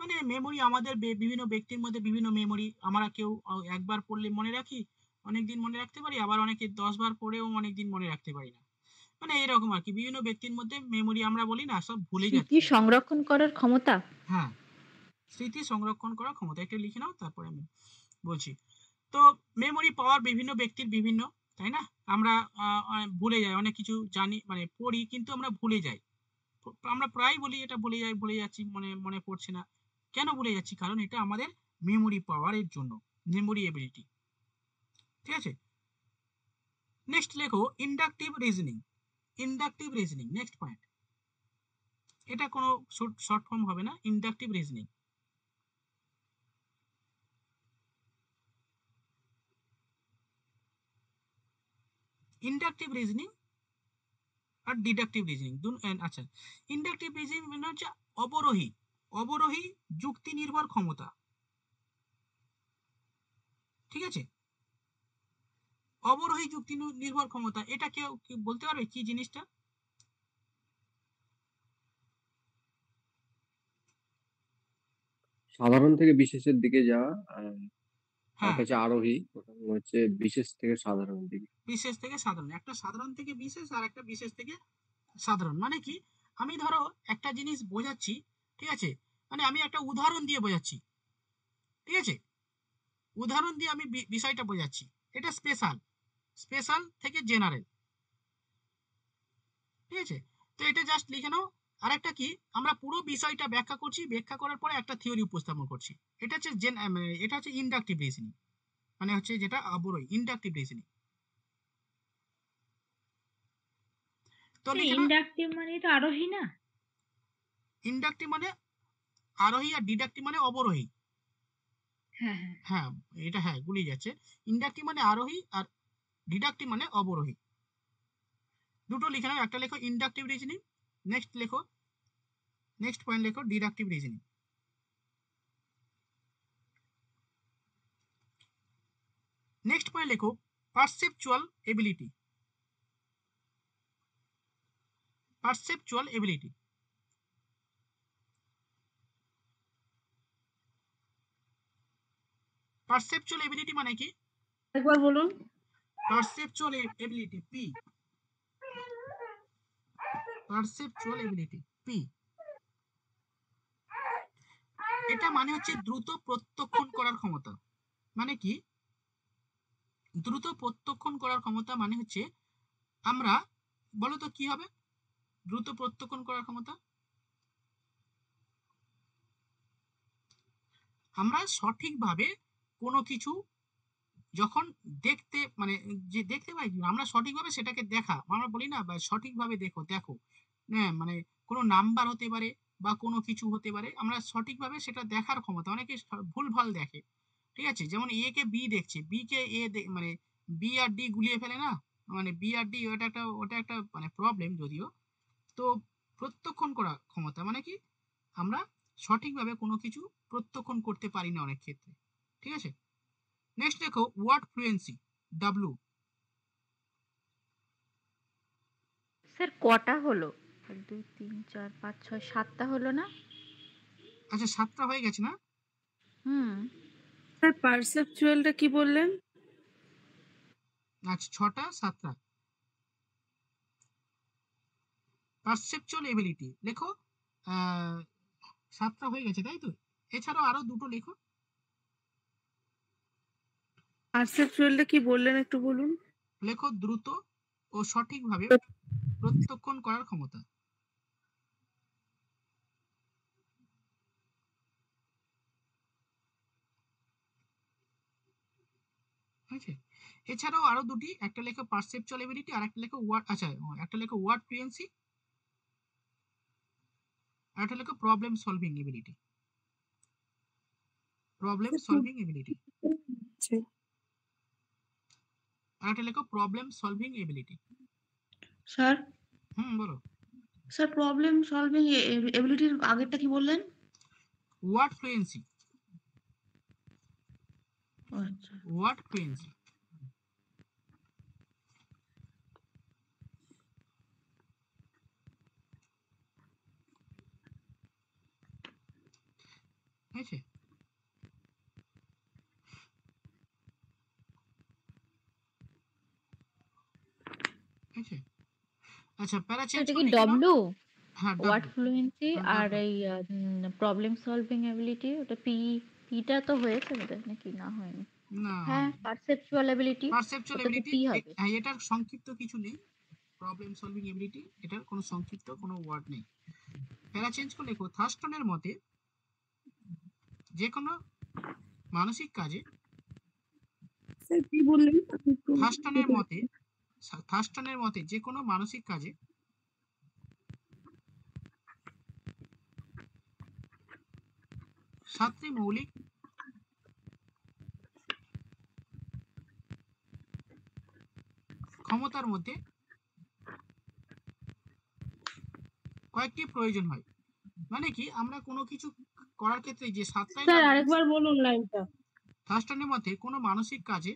মানে মেমোরি আমাদের বিভিন্ন ব্যক্তির মধ্যে বিভিন্ন মেমোরি আমরা কেউ একবার পড়লে মনে রাখি অনেক দিন মনে রাখতে পারি আবার অনেকে দশবার পড়েও অনেক দিন মনে রাখতে পারি না মানে এইরকম আর কি বিভিন্ন ব্যক্তির মধ্যে মেমোরি আমরা বলি না সব ভুলে যাচ্ছি সংরক্ষণ করার ক্ষমতা হ্যাঁ স্মৃতি সংরক্ষণ করার ক্ষমতা একটু লিখে নাও তারপরে আমি বলছি তো মেমোরি পাওয়ার বিভিন্ন ব্যক্তির বিভিন্ন তাই না আমরা ভুলে যাই অনেক কিছু জানি মানে পড়ি কিন্তু আমরা ভুলে যাই আমরা প্রায় বলি এটা ভুলে যাই ভুলে যাচ্ছি মনে মনে পড়ছে না কেন ভুলে যাচ্ছি কারণ এটা আমাদের মেমোরি পাওয়ারের জন্য মেমোরি এবিলিটি ঠিক আছে নেক্সট লেখো inductive reasoning inductive reasoning next point এটা কোনো শর্ট ফর্ম হবে না ইন্ডাকটিভ রিজনিং ইন্ডাকটিভ রিজনিং আর ডিডাকটিভ রিজনিং আচ্ছা ইন্ডাকটিভ রিজনিং মানে হচ্ছে অবরোহী অবরোহী যুক্তি নির্ভর ক্ষমতা ঠিক আছে অবরোহী যুক্তি নির্ভর ক্ষমতা এটা কেউ বলতে পারবে কি জিনিসটা সাধারণ থেকে বিশেষের দিকে যাওয়া একটা হচ্ছে হ্যাঁ। আরোহী হচ্ছে বিশেষ থেকে সাধারণ দিকে বিশেষ থেকে সাধারণ একটা সাধারণ থেকে বিশেষ আর একটা বিশেষ থেকে সাধারণ মানে কি আমি ধরো একটা জিনিস বোঝাচ্ছি ঠিক আছে মানে আমি একটা উদাহরণ দিয়ে বোঝাচ্ছি ঠিক আছে উদাহরণ দিয়ে আমি বিষয়টা বোঝাচ্ছি এটা স্পেশাল স্পেশাল থেকে জেনারেল ঠিক আছে তো এটা জাস্ট লিখে নাও আর একটা কি আমরা পুরো বিষয়টা ব্যাখ্যা করছি ব্যাখ্যা করার পরে একটা থিওরি উপস্থাপন করছি এটা হচ্ছে জেন এটা হচ্ছে ইন্ডাকটিভ রিজনিং মানে হচ্ছে যেটা আবরই ইন্ডাকটিভ রিজনিং তো ইন্ডাকটিভ মানে, মানে তো আরোহী না ইন্ডাকটিভ মানে আরোহী আর ডিডাকটিভ মানে অবরোহী হ্যাঁ, হ্যাঁ।, হ্যাঁ এটা হ্যাঁ গুলি যাচ্ছে ইন্ডাকটিভ মানে আরোহী আর ডিডাকটিভ মানে অবরোহী দুটো লিখে নাও একটা লেখো ইন্ডাকটিভ রিজনিং নেক্সট লেখো নেক্সট পয়েন্ট লেখো ডিডাকটিভ রিজনিং নেক্সট পয়েন্ট লেখো perceptual ability perceptual ability perceptual ability মানে কি একবার বলুন perceptual ability P perceptual ability P এটা মানে হচ্ছে দ্রুত প্রত্যক্ষণ করার ক্ষমতা মানে কি দ্রুত প্রত্যক্ষণ করার ক্ষমতা মানে হচ্ছে আমরা বলো তো কি হবে দ্রুত প্রত্যক্ষণ করার ক্ষমতা আমরা সঠিকভাবে কোনো কিছু যখন দেখতে মানে যে দেখতে পাই আমরা সঠিকভাবে সেটাকে দেখা আমরা বলি না সঠিকভাবে দেখো দেখো হ্যাঁ মানে কোনো নাম্বার হতে পারে বা কোনো কিছু হতে পারে আমরা সঠিকভাবে সেটা দেখার ক্ষমতা অনেকে ভুলভাল দেখে ঠিক আছে যেমন এ কে বি দেখছে বি কে এ মানে বি আর ডি গুলিয়ে ফেলে না মানে বি আর ডি ওটা একটা ওটা একটা মানে প্রবলেম যদিও তো প্রত্যক্ষণ করা ক্ষমতা মানে কি আমরা সঠিকভাবে কোনো কিছু প্রত্যক্ষণ করতে পারি না অনেক ক্ষেত্রে ঠিক আছে নেক্সট দেখো ওয়ার্ড ফ্লুয়েন্সি ডাব্লু স্যার কটা হলো এক দুই তিন চার পাঁচ ছয় সাতটা হলো না আচ্ছা সাতটা হয়ে গেছে না হুম স্যার পারসেপচুয়ালটা কি বললেন আচ্ছা ছটা সাতটা পারসেপচুয়াল এবিলিটি লেখো সাতটা হয়ে গেছে তাই তো এছাড়াও আরো দুটো লেখো পারসেপচুয়ালটা কি বললেন একটু বলুন লেখো দ্রুত ও সঠিকভাবে প্রত্যক্ষণ করার ক্ষমতা আছে এছাড়াও আরো দুটি একটা লেখা পারসেপচুয়াল এবিলিটি আর একটা লেখা ওয়ার্ড আচ্ছা একটা লেখা ওয়ার্ড ফ্লুয়েন্সি আর একটা লেখা problem solving ability problem solving ability আর একটা লেখা প্রবলেম সলভিং এবিলিটি স্যার হুম বলো স্যার প্রবলেম সলভিং এবিলিটির আগেরটা কি বললেন ওয়ার্ড ফ্লুয়েন্সি আচ্ছা, হোয়াট হয়েছে আচ্ছা কি ডব্লিউ হ্যাঁ ওয়ার্ড হ্যাঁ, ফ্লুয়েন্সি আর এই প্রবলেম সলভিং এবিলিটি ওটা পি পিটা তো হয়েছে বোধহয় নাকি না হয়নি হ্যাঁ পারসেপচুয়াল এবিলিটি পারসেপচুয়াল এবিলিটি হ্যাঁ এটার সংক্ষিপ্ত কিছু নেই প্রবলেম সলভিং এবিলিটি এটার কোনো সংক্ষিপ্ত কোনো ওয়ার্ড নেই প্যারা চেঞ্জ থার্স্টনের মতে যে কোনো মানসিক কাজে মতে থার্স্টনের মতে যে কোনো মানসিক কাজে সাতটি মৌলিক ক্ষমতার মধ্যে কয়েকটি প্রয়োজন হয় মানে কি আমরা কোনো কিছু করার ক্ষেত্রে যে সাতটাই স্যার আরেকবার বলুন লাইনটা থার্স্টনের মধ্যে কোনো মানসিক কাজে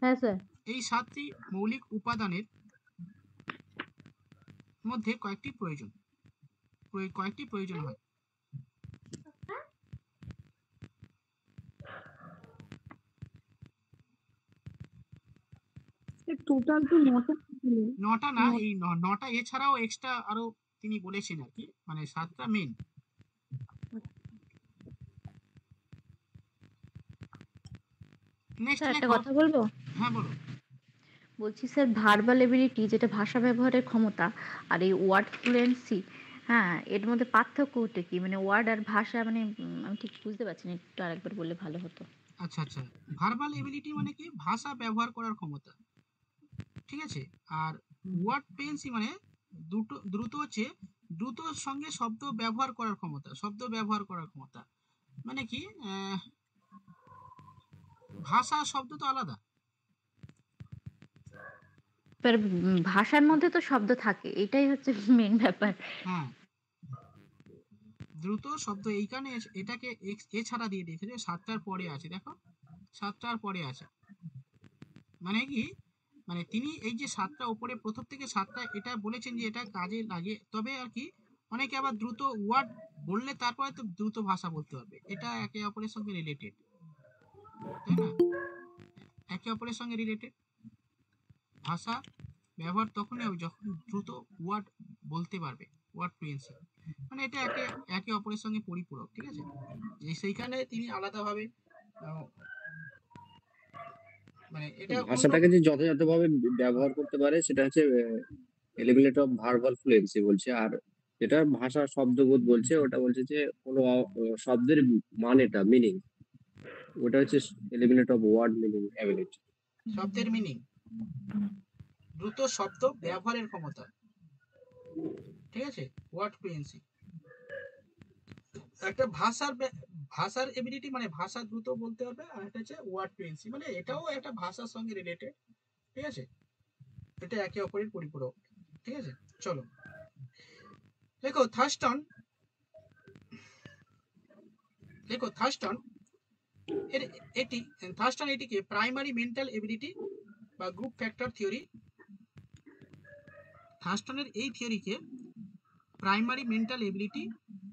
হ্যাঁ স্যার এই সাতটি মৌলিক উপাদানের মধ্যে কয়েকটি প্রয়োজন কয়েকটি প্রয়োজন হয় টোটাল তো নটা না হ্যাঁ। এই নটা এছাড়াও এক্সট্রা আরো তিনি বলেছেন আর কি মানে সাতটা মেন একটা কথা বলবো হ্যাঁ বলো বলছি স্যার ভার্বাল এবিলিটি যেটা ভাষা ব্যবহারের ক্ষমতা আর এই ওয়ার্ড ফ্লুয়েন্সি হ্যাঁ এর মধ্যে পার্থক্যটা কি মানে ওয়ার্ড আর ভাষা মানে আমি ঠিক বুঝতে পারছি না একটু আরেকবার বললে ভালো হতো আচ্ছা আচ্ছা ভার্বাল এবিলিটি মানে কি ভাষা ব্যবহার করার ক্ষমতা ঠিক আছে আর ওয়ার্ড পেন্সি মানে দুটো দ্রুত হচ্ছে দ্রুত সঙ্গে শব্দ ব্যবহার করার ক্ষমতা শব্দ ব্যবহার করার ক্ষমতা মানে কি ভাষা শব্দ তো আলাদা ভাষার মধ্যে তো শব্দ থাকে এটাই হচ্ছে মেন ব্যাপার হ্যাঁ দ্রুত শব্দ এই কারণে এটাকে এছাড়া দিয়ে দিয়েছে যে সাতটার পরে আছে দেখো সাতটার পরে আছে মানে কি মানে তিনি এই যে সাতটা ওপরে প্রথম থেকে সাতটা এটা বলেছেন যে এটা কাজে লাগে তবে আর কি অনেকে আবার দ্রুত ওয়ার্ড বললে তারপরে তো দ্রুত ভাষা বলতে হবে এটা একে অপরের সঙ্গে রিলেটেড তাই না একে অপরের সঙ্গে রিলেটেড ভাষা ব্যবহার তখনই হবে যখন দ্রুত ওয়ার্ড বলতে পারবে ওয়ার্ড ফ্লুয়েন্সি মানে এটা একে একে অপরের সঙ্গে পরিপূরক ঠিক আছে সেইখানে তিনি আলাদাভাবে ভাষাটাকে মানে যে যথাযথভাবে ব্যবহার করতে পারে সেটা হচ্ছে এলিভেলেট অফ ভার্বাল ফ্লুয়েন্সি বলছে আর যেটা ভাষা শব্দবোধ বলছে ওটা বলছে যে কোনো শব্দের মানেটা মিনিং ওটা হচ্ছে এলিভেলেট অফ ওয়ার্ড মিনিং অ্যাবিলিটি শব্দের মিনিং দ্রুত শব্দ ব্যবহারের ক্ষমতা ঠিক আছে ওয়ার্ড ফ্লুয়েন্সি একটা ভাষার ভাষার এবিলিটি মানে ভাষা দ্রুত বলতে হবে আর একটা হচ্ছে ওয়ার্ড ফ্লুয়েন্সি মানে এটাও একটা ভাষার সঙ্গে রিলেটেড ঠিক আছে এটা একে অপরের পরিপূরক ঠিক আছে চলো দেখো থার্স্টন দেখো থার্স্টন এর এটি থার্স্টন এটিকে প্রাইমারি মেন্টাল এবিলিটি বা গ্রুপ ফ্যাক্টর থিওরি থার্স্টনের এই থিওরিকে প্রাইমারি মেন্টাল এবিলিটি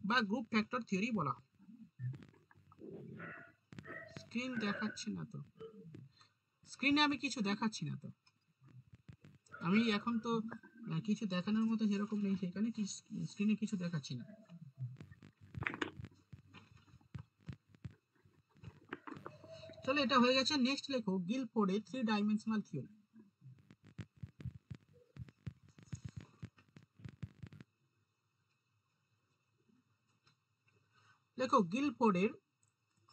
বা গ্রুপ ফ্যাক্টর থিওরি বলা হয় স্ক্রিন দেখাচ্ছি না তো স্ক্রিনে আমি কিছু দেখাচ্ছি না তো আমি এখন তো কিছু দেখানোর মতো যেরকম নেই সেখানে স্ক্রিনে কিছু দেখাচ্ছি না চলো এটা হয়ে গেছে নেক্সট লেখো গিল ফোর্ডে থ্রি ডাইমেনশনাল থিওরি লেখো গিল ফোর্ডের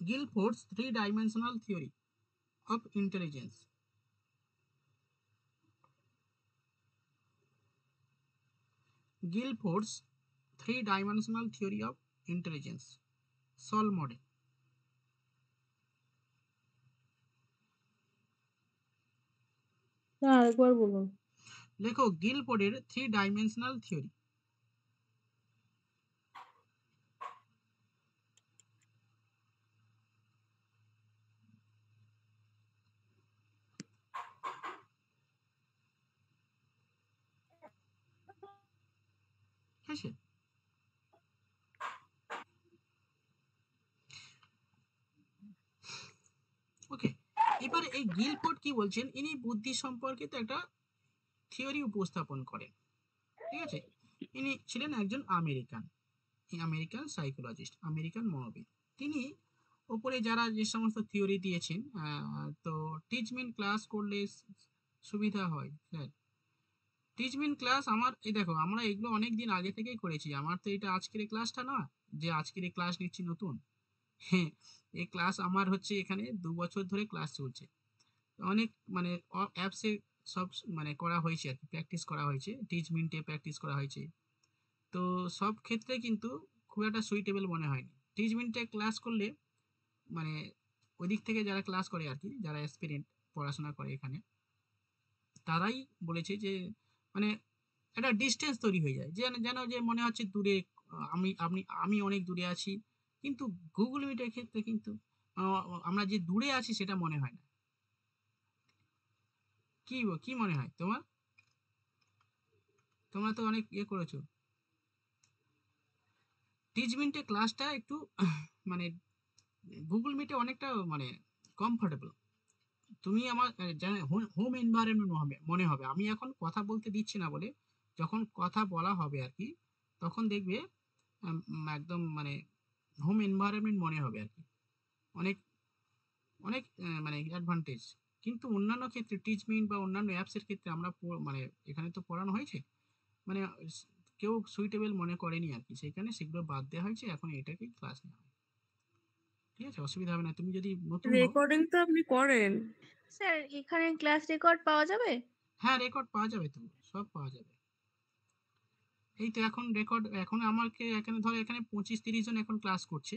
Guilford's three-dimensional theory of intelligence. Guilford's three-dimensional theory of intelligence. Sol model. আরেকবার বলুন লেখো গিলফোর্ডের থ্রি ডাইমেনশনাল থিওরি এই গিলপোর্ট কি বলছেন ইনি বুদ্ধি সম্পর্কিত একটা থিওরি উপস্থাপন করেন ঠিক আছে ইনি ছিলেন একজন আমেরিকান আমেরিকান সাইকোলজিস্ট আমেরিকান মনোবিদ তিনি ওপরে যারা যে সমস্ত থিওরি দিয়েছেন তো টিচমেন্ট ক্লাস করলে সুবিধা হয় স্যার টিচমেন্ট ক্লাস আমার এই দেখো আমরা এগুলো অনেক দিন আগে থেকেই করেছি আমার তো এটা আজকের ক্লাসটা না যে আজকের ক্লাস নিচ্ছি নতুন হ্যাঁ এই ক্লাস আমার হচ্ছে এখানে দু বছর ধরে ক্লাস চলছে অনেক মানে অ্যাপসে সব মানে করা হয়েছে আর কি প্র্যাকটিস করা হয়েছে টিচ মিনটে প্র্যাকটিস করা হয়েছে তো সব ক্ষেত্রে কিন্তু খুব একটা সুইটেবল মনে হয়নি টিচ মিনটে ক্লাস করলে মানে ওই দিক থেকে যারা ক্লাস করে আর কি যারা এক্সপিরিয়েন্ট পড়াশোনা করে এখানে তারাই বলেছে যে মানে একটা ডিস্টেন্স তৈরি হয়ে যায় যেন যেন যে মনে হচ্ছে দূরে আমি আপনি আমি অনেক দূরে আছি কিন্তু গুগল মিটের ক্ষেত্রে কিন্তু আমরা যে দূরে আছি সেটা মনে হয় না কি কি মনে হয় তোমার তোমরা তো অনেক ইয়ে করেছো টিচমিন্টে ক্লাসটা একটু মানে গুগল মিটে অনেকটা মানে কমফোর্টেবল তুমি আমার হোম এনভায়রনমেন্ট হবে মনে হবে আমি এখন কথা বলতে দিচ্ছি না বলে যখন কথা বলা হবে আর কি তখন দেখবে একদম মানে হোম এনভায়রনমেন্ট মনে হবে আর কি অনেক অনেক মানে অ্যাডভান্টেজ কিন্তু অন্যান্য ক্ষেত্রে টিচমিন বা অন্যান্য অ্যাপসের ক্ষেত্রে আমরা মানে এখানে তো পড়ানো হয়েছে মানে কেউ সুইটেবল মনে করেনি আর কি সেখানে সেগুলো বাদ দেওয়া হয়েছে এখন এটাকেই ক্লাস নেওয়া হয় ঠিক আছে অসুবিধা হবে না তুমি যদি নতুন রেকর্ডিং তো আপনি করেন স্যার এখানে ক্লাস রেকর্ড পাওয়া যাবে হ্যাঁ রেকর্ড পাওয়া যাবে তো সব পাওয়া যাবে এই তো এখন রেকর্ড এখন আমাকে এখানে ধরো এখানে পঁচিশ তিরিশ জন এখন ক্লাস করছে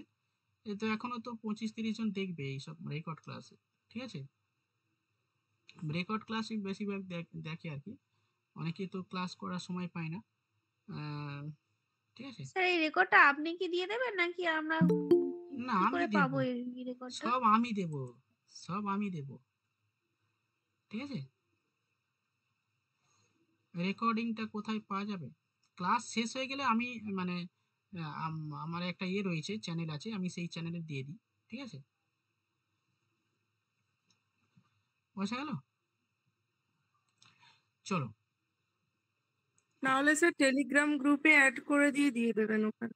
তো এখনও তো পঁচিশ তিরিশ জন দেখবে এইসব রেকর্ড ক্লাসে ঠিক আছে ব্রেকআউট ক্লাসই বেশিরভাগ দেখে আর কি অনেকেই তো ক্লাস করার সময় পায় না ঠিক আছে স্যার এই রেকর্ডটা আপনি কি দিয়ে দেবেন নাকি আমরা না আমি সব আমি দেব সব আমি দেব ঠিক আছে রেকর্ডিংটা কোথায় পাওয়া যাবে ক্লাস শেষ হয়ে গেলে আমি মানে আমার একটা ইয়ে রয়েছে চ্যানেল আছে আমি সেই চ্যানেলে দিয়ে দিই ঠিক আছে বোঝা গেল চলো তাহলে স্যার টেলিগ্রাম গ্রুপে অ্যাড করে দিয়ে দিয়ে দেবেন ওখানে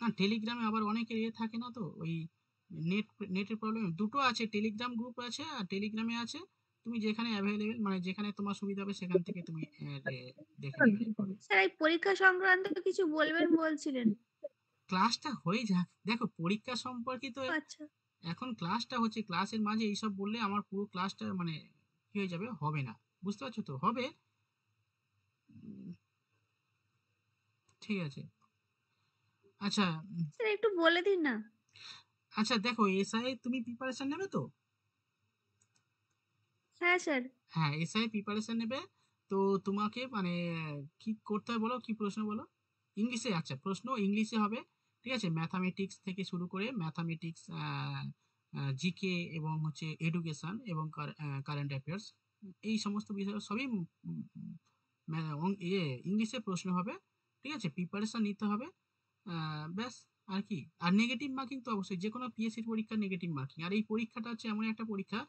না টেলিগ্রামে আবার অনেকের ইয়ে থাকে না তো ওই নেট নেটের প্রবলেম দুটো আছে টেলিগ্রাম গ্রুপ আছে আর টেলিগ্রামে আছে তুমি যেখানে অ্যাভেলেবেল মানে যেখানে তোমার সুবিধা হবে সেখান থেকে তুমি দেখে স্যার এই পরীক্ষা সংক্রান্ত কিছু বলবেন বলছিলেন ক্লাসটা হয়ে যাক দেখো পরীক্ষা সম্পর্কিত এখন ক্লাসটা হচ্ছে ক্লাসের মাঝে এইসব বললে আমার পুরো ক্লাসটা মানে কি হয়ে যাবে হবে না বুঝতে পারছো তো হবে ঠিক আছে আচ্ছা স্যার একটু বলে দিন না আচ্ছা দেখো এসআই তুমি প্রিপারেশন নেবে তো হ্যাঁ স্যার হ্যাঁ এসআই প্রিপারেশন নেবে তো তোমাকে মানে কি করতে হবে বলো কি প্রশ্ন বলো ইংলিশে আচ্ছা প্রশ্ন ইংলিশে হবে ঠিক আছে ম্যাথামেটিক্স থেকে শুরু করে ম্যাথামেটিক্স জিকে এবং হচ্ছে এডুকেশান এবং কারেন্ট অ্যাফেয়ার্স এই সমস্ত বিষয় সবই ইয়ে ইংলিশে প্রশ্ন হবে ঠিক আছে প্রিপারেশান নিতে হবে ব্যাস আর কি আর নেগেটিভ মার্কিং তো অবশ্যই যে কোনো পিএসসির পরীক্ষা নেগেটিভ মার্কিং আর এই পরীক্ষাটা হচ্ছে এমন একটা পরীক্ষা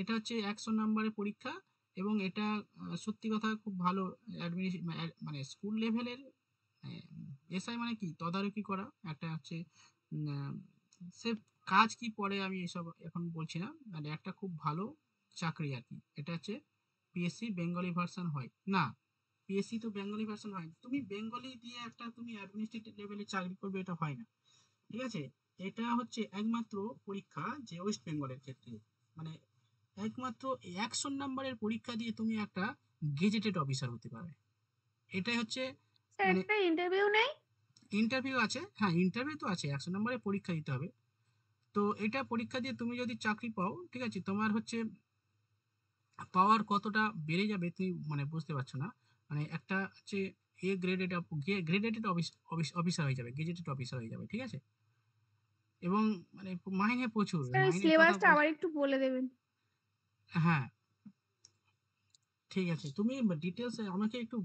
এটা হচ্ছে একশো নাম্বারের পরীক্ষা এবং এটা সত্যি কথা খুব ভালো অ্যাডমিনিস মানে স্কুল মানে লেভেলের এসআই মানে কি তদারকি করা একটা হচ্ছে সে কাজ কি পড়ে আমি এসব এখন বলছি না মানে একটা খুব ভালো চাকরি আর কি এটা হচ্ছে পিএসসি বেঙ্গলি ভার্সন হয় না পিএসসি তো বেঙ্গলি ভার্সন হয় তুমি বেঙ্গলি দিয়ে একটা তুমি অ্যাডমিনিস্ট্রেটিভ লেভেলে চাকরি করবে এটা হয় না ঠিক আছে এটা হচ্ছে একমাত্র পরীক্ষা যে ওয়েস্ট বেঙ্গলের ক্ষেত্রে মানে একমাত্র একশো নাম্বারের পরীক্ষা দিয়ে তুমি একটা গেজেটেড অফিসার হতে পারবে এটাই হচ্ছে মানে একটা ইন্টারভিউ নেই ইন্টারভিউ আছে হ্যাঁ ইন্টারভিউ তো আছে একশো নম্বরে পরীক্ষা দিতে হবে তো এটা পরীক্ষা দিয়ে তুমি যদি চাকরি পাও ঠিক আছে তোমার হচ্ছে পাওয়ার কতটা বেড়ে যাবে তুমি মানে বুঝতে পারছো না মানে একটা হচ্ছে A graded graded office officer হয়ে যাবে গেজেটেড অফিসার হয়ে যাবে ঠিক আছে এবং মানে মাইনে প্রচুর সিলেবাসটা আবার একটু বলে দেবেন হ্যাঁ ঠিক আছে তুমি ডিটেলসে আমাকে একটু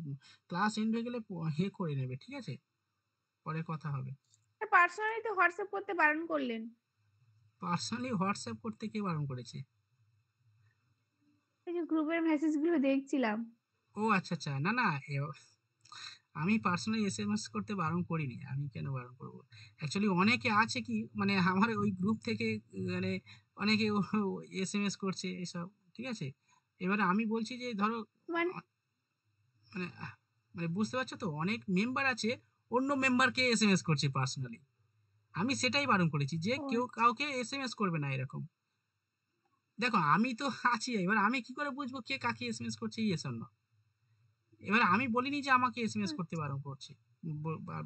ক্লাস এন্ড হয়ে গেলে হে করে নেবে ঠিক আছে পরে কথা হবে পার্সোনালি তো হোয়াটসঅ্যাপ করতে বারণ করলেন পার্সোনালি হোয়াটসঅ্যাপ করতে কে বারণ করেছে এই যে গ্রুপের গুলো দেখছিলাম ও আচ্ছা আচ্ছা না না আমি পার্সোনালি এসএমএস করতে বারণ করিনি আমি কেন বারণ করব অ্যাকচুয়ালি অনেকে আছে কি মানে আমার ওই গ্রুপ থেকে মানে অনেকে এসএমএস করছে এসব ঠিক আছে এবারে আমি বলছি যে ধরো মানে মানে, মানে বুঝতে পারছো তো অনেক মেম্বার আছে অন্য মেম্বারকে এস এম এস করছে পার্সোনালি আমি সেটাই বারণ করেছি যে কেউ আচ্ছা। কাউকে এস এম এস করবে না এরকম দেখো আমি তো আছি এবার আমি কি করে বুঝবো কে কাকে এস এম এস করছে ইয়েস অন্য এবার আমি বলিনি যে আমাকে এস এম এস করতে আচ্ছা। বারণ করছে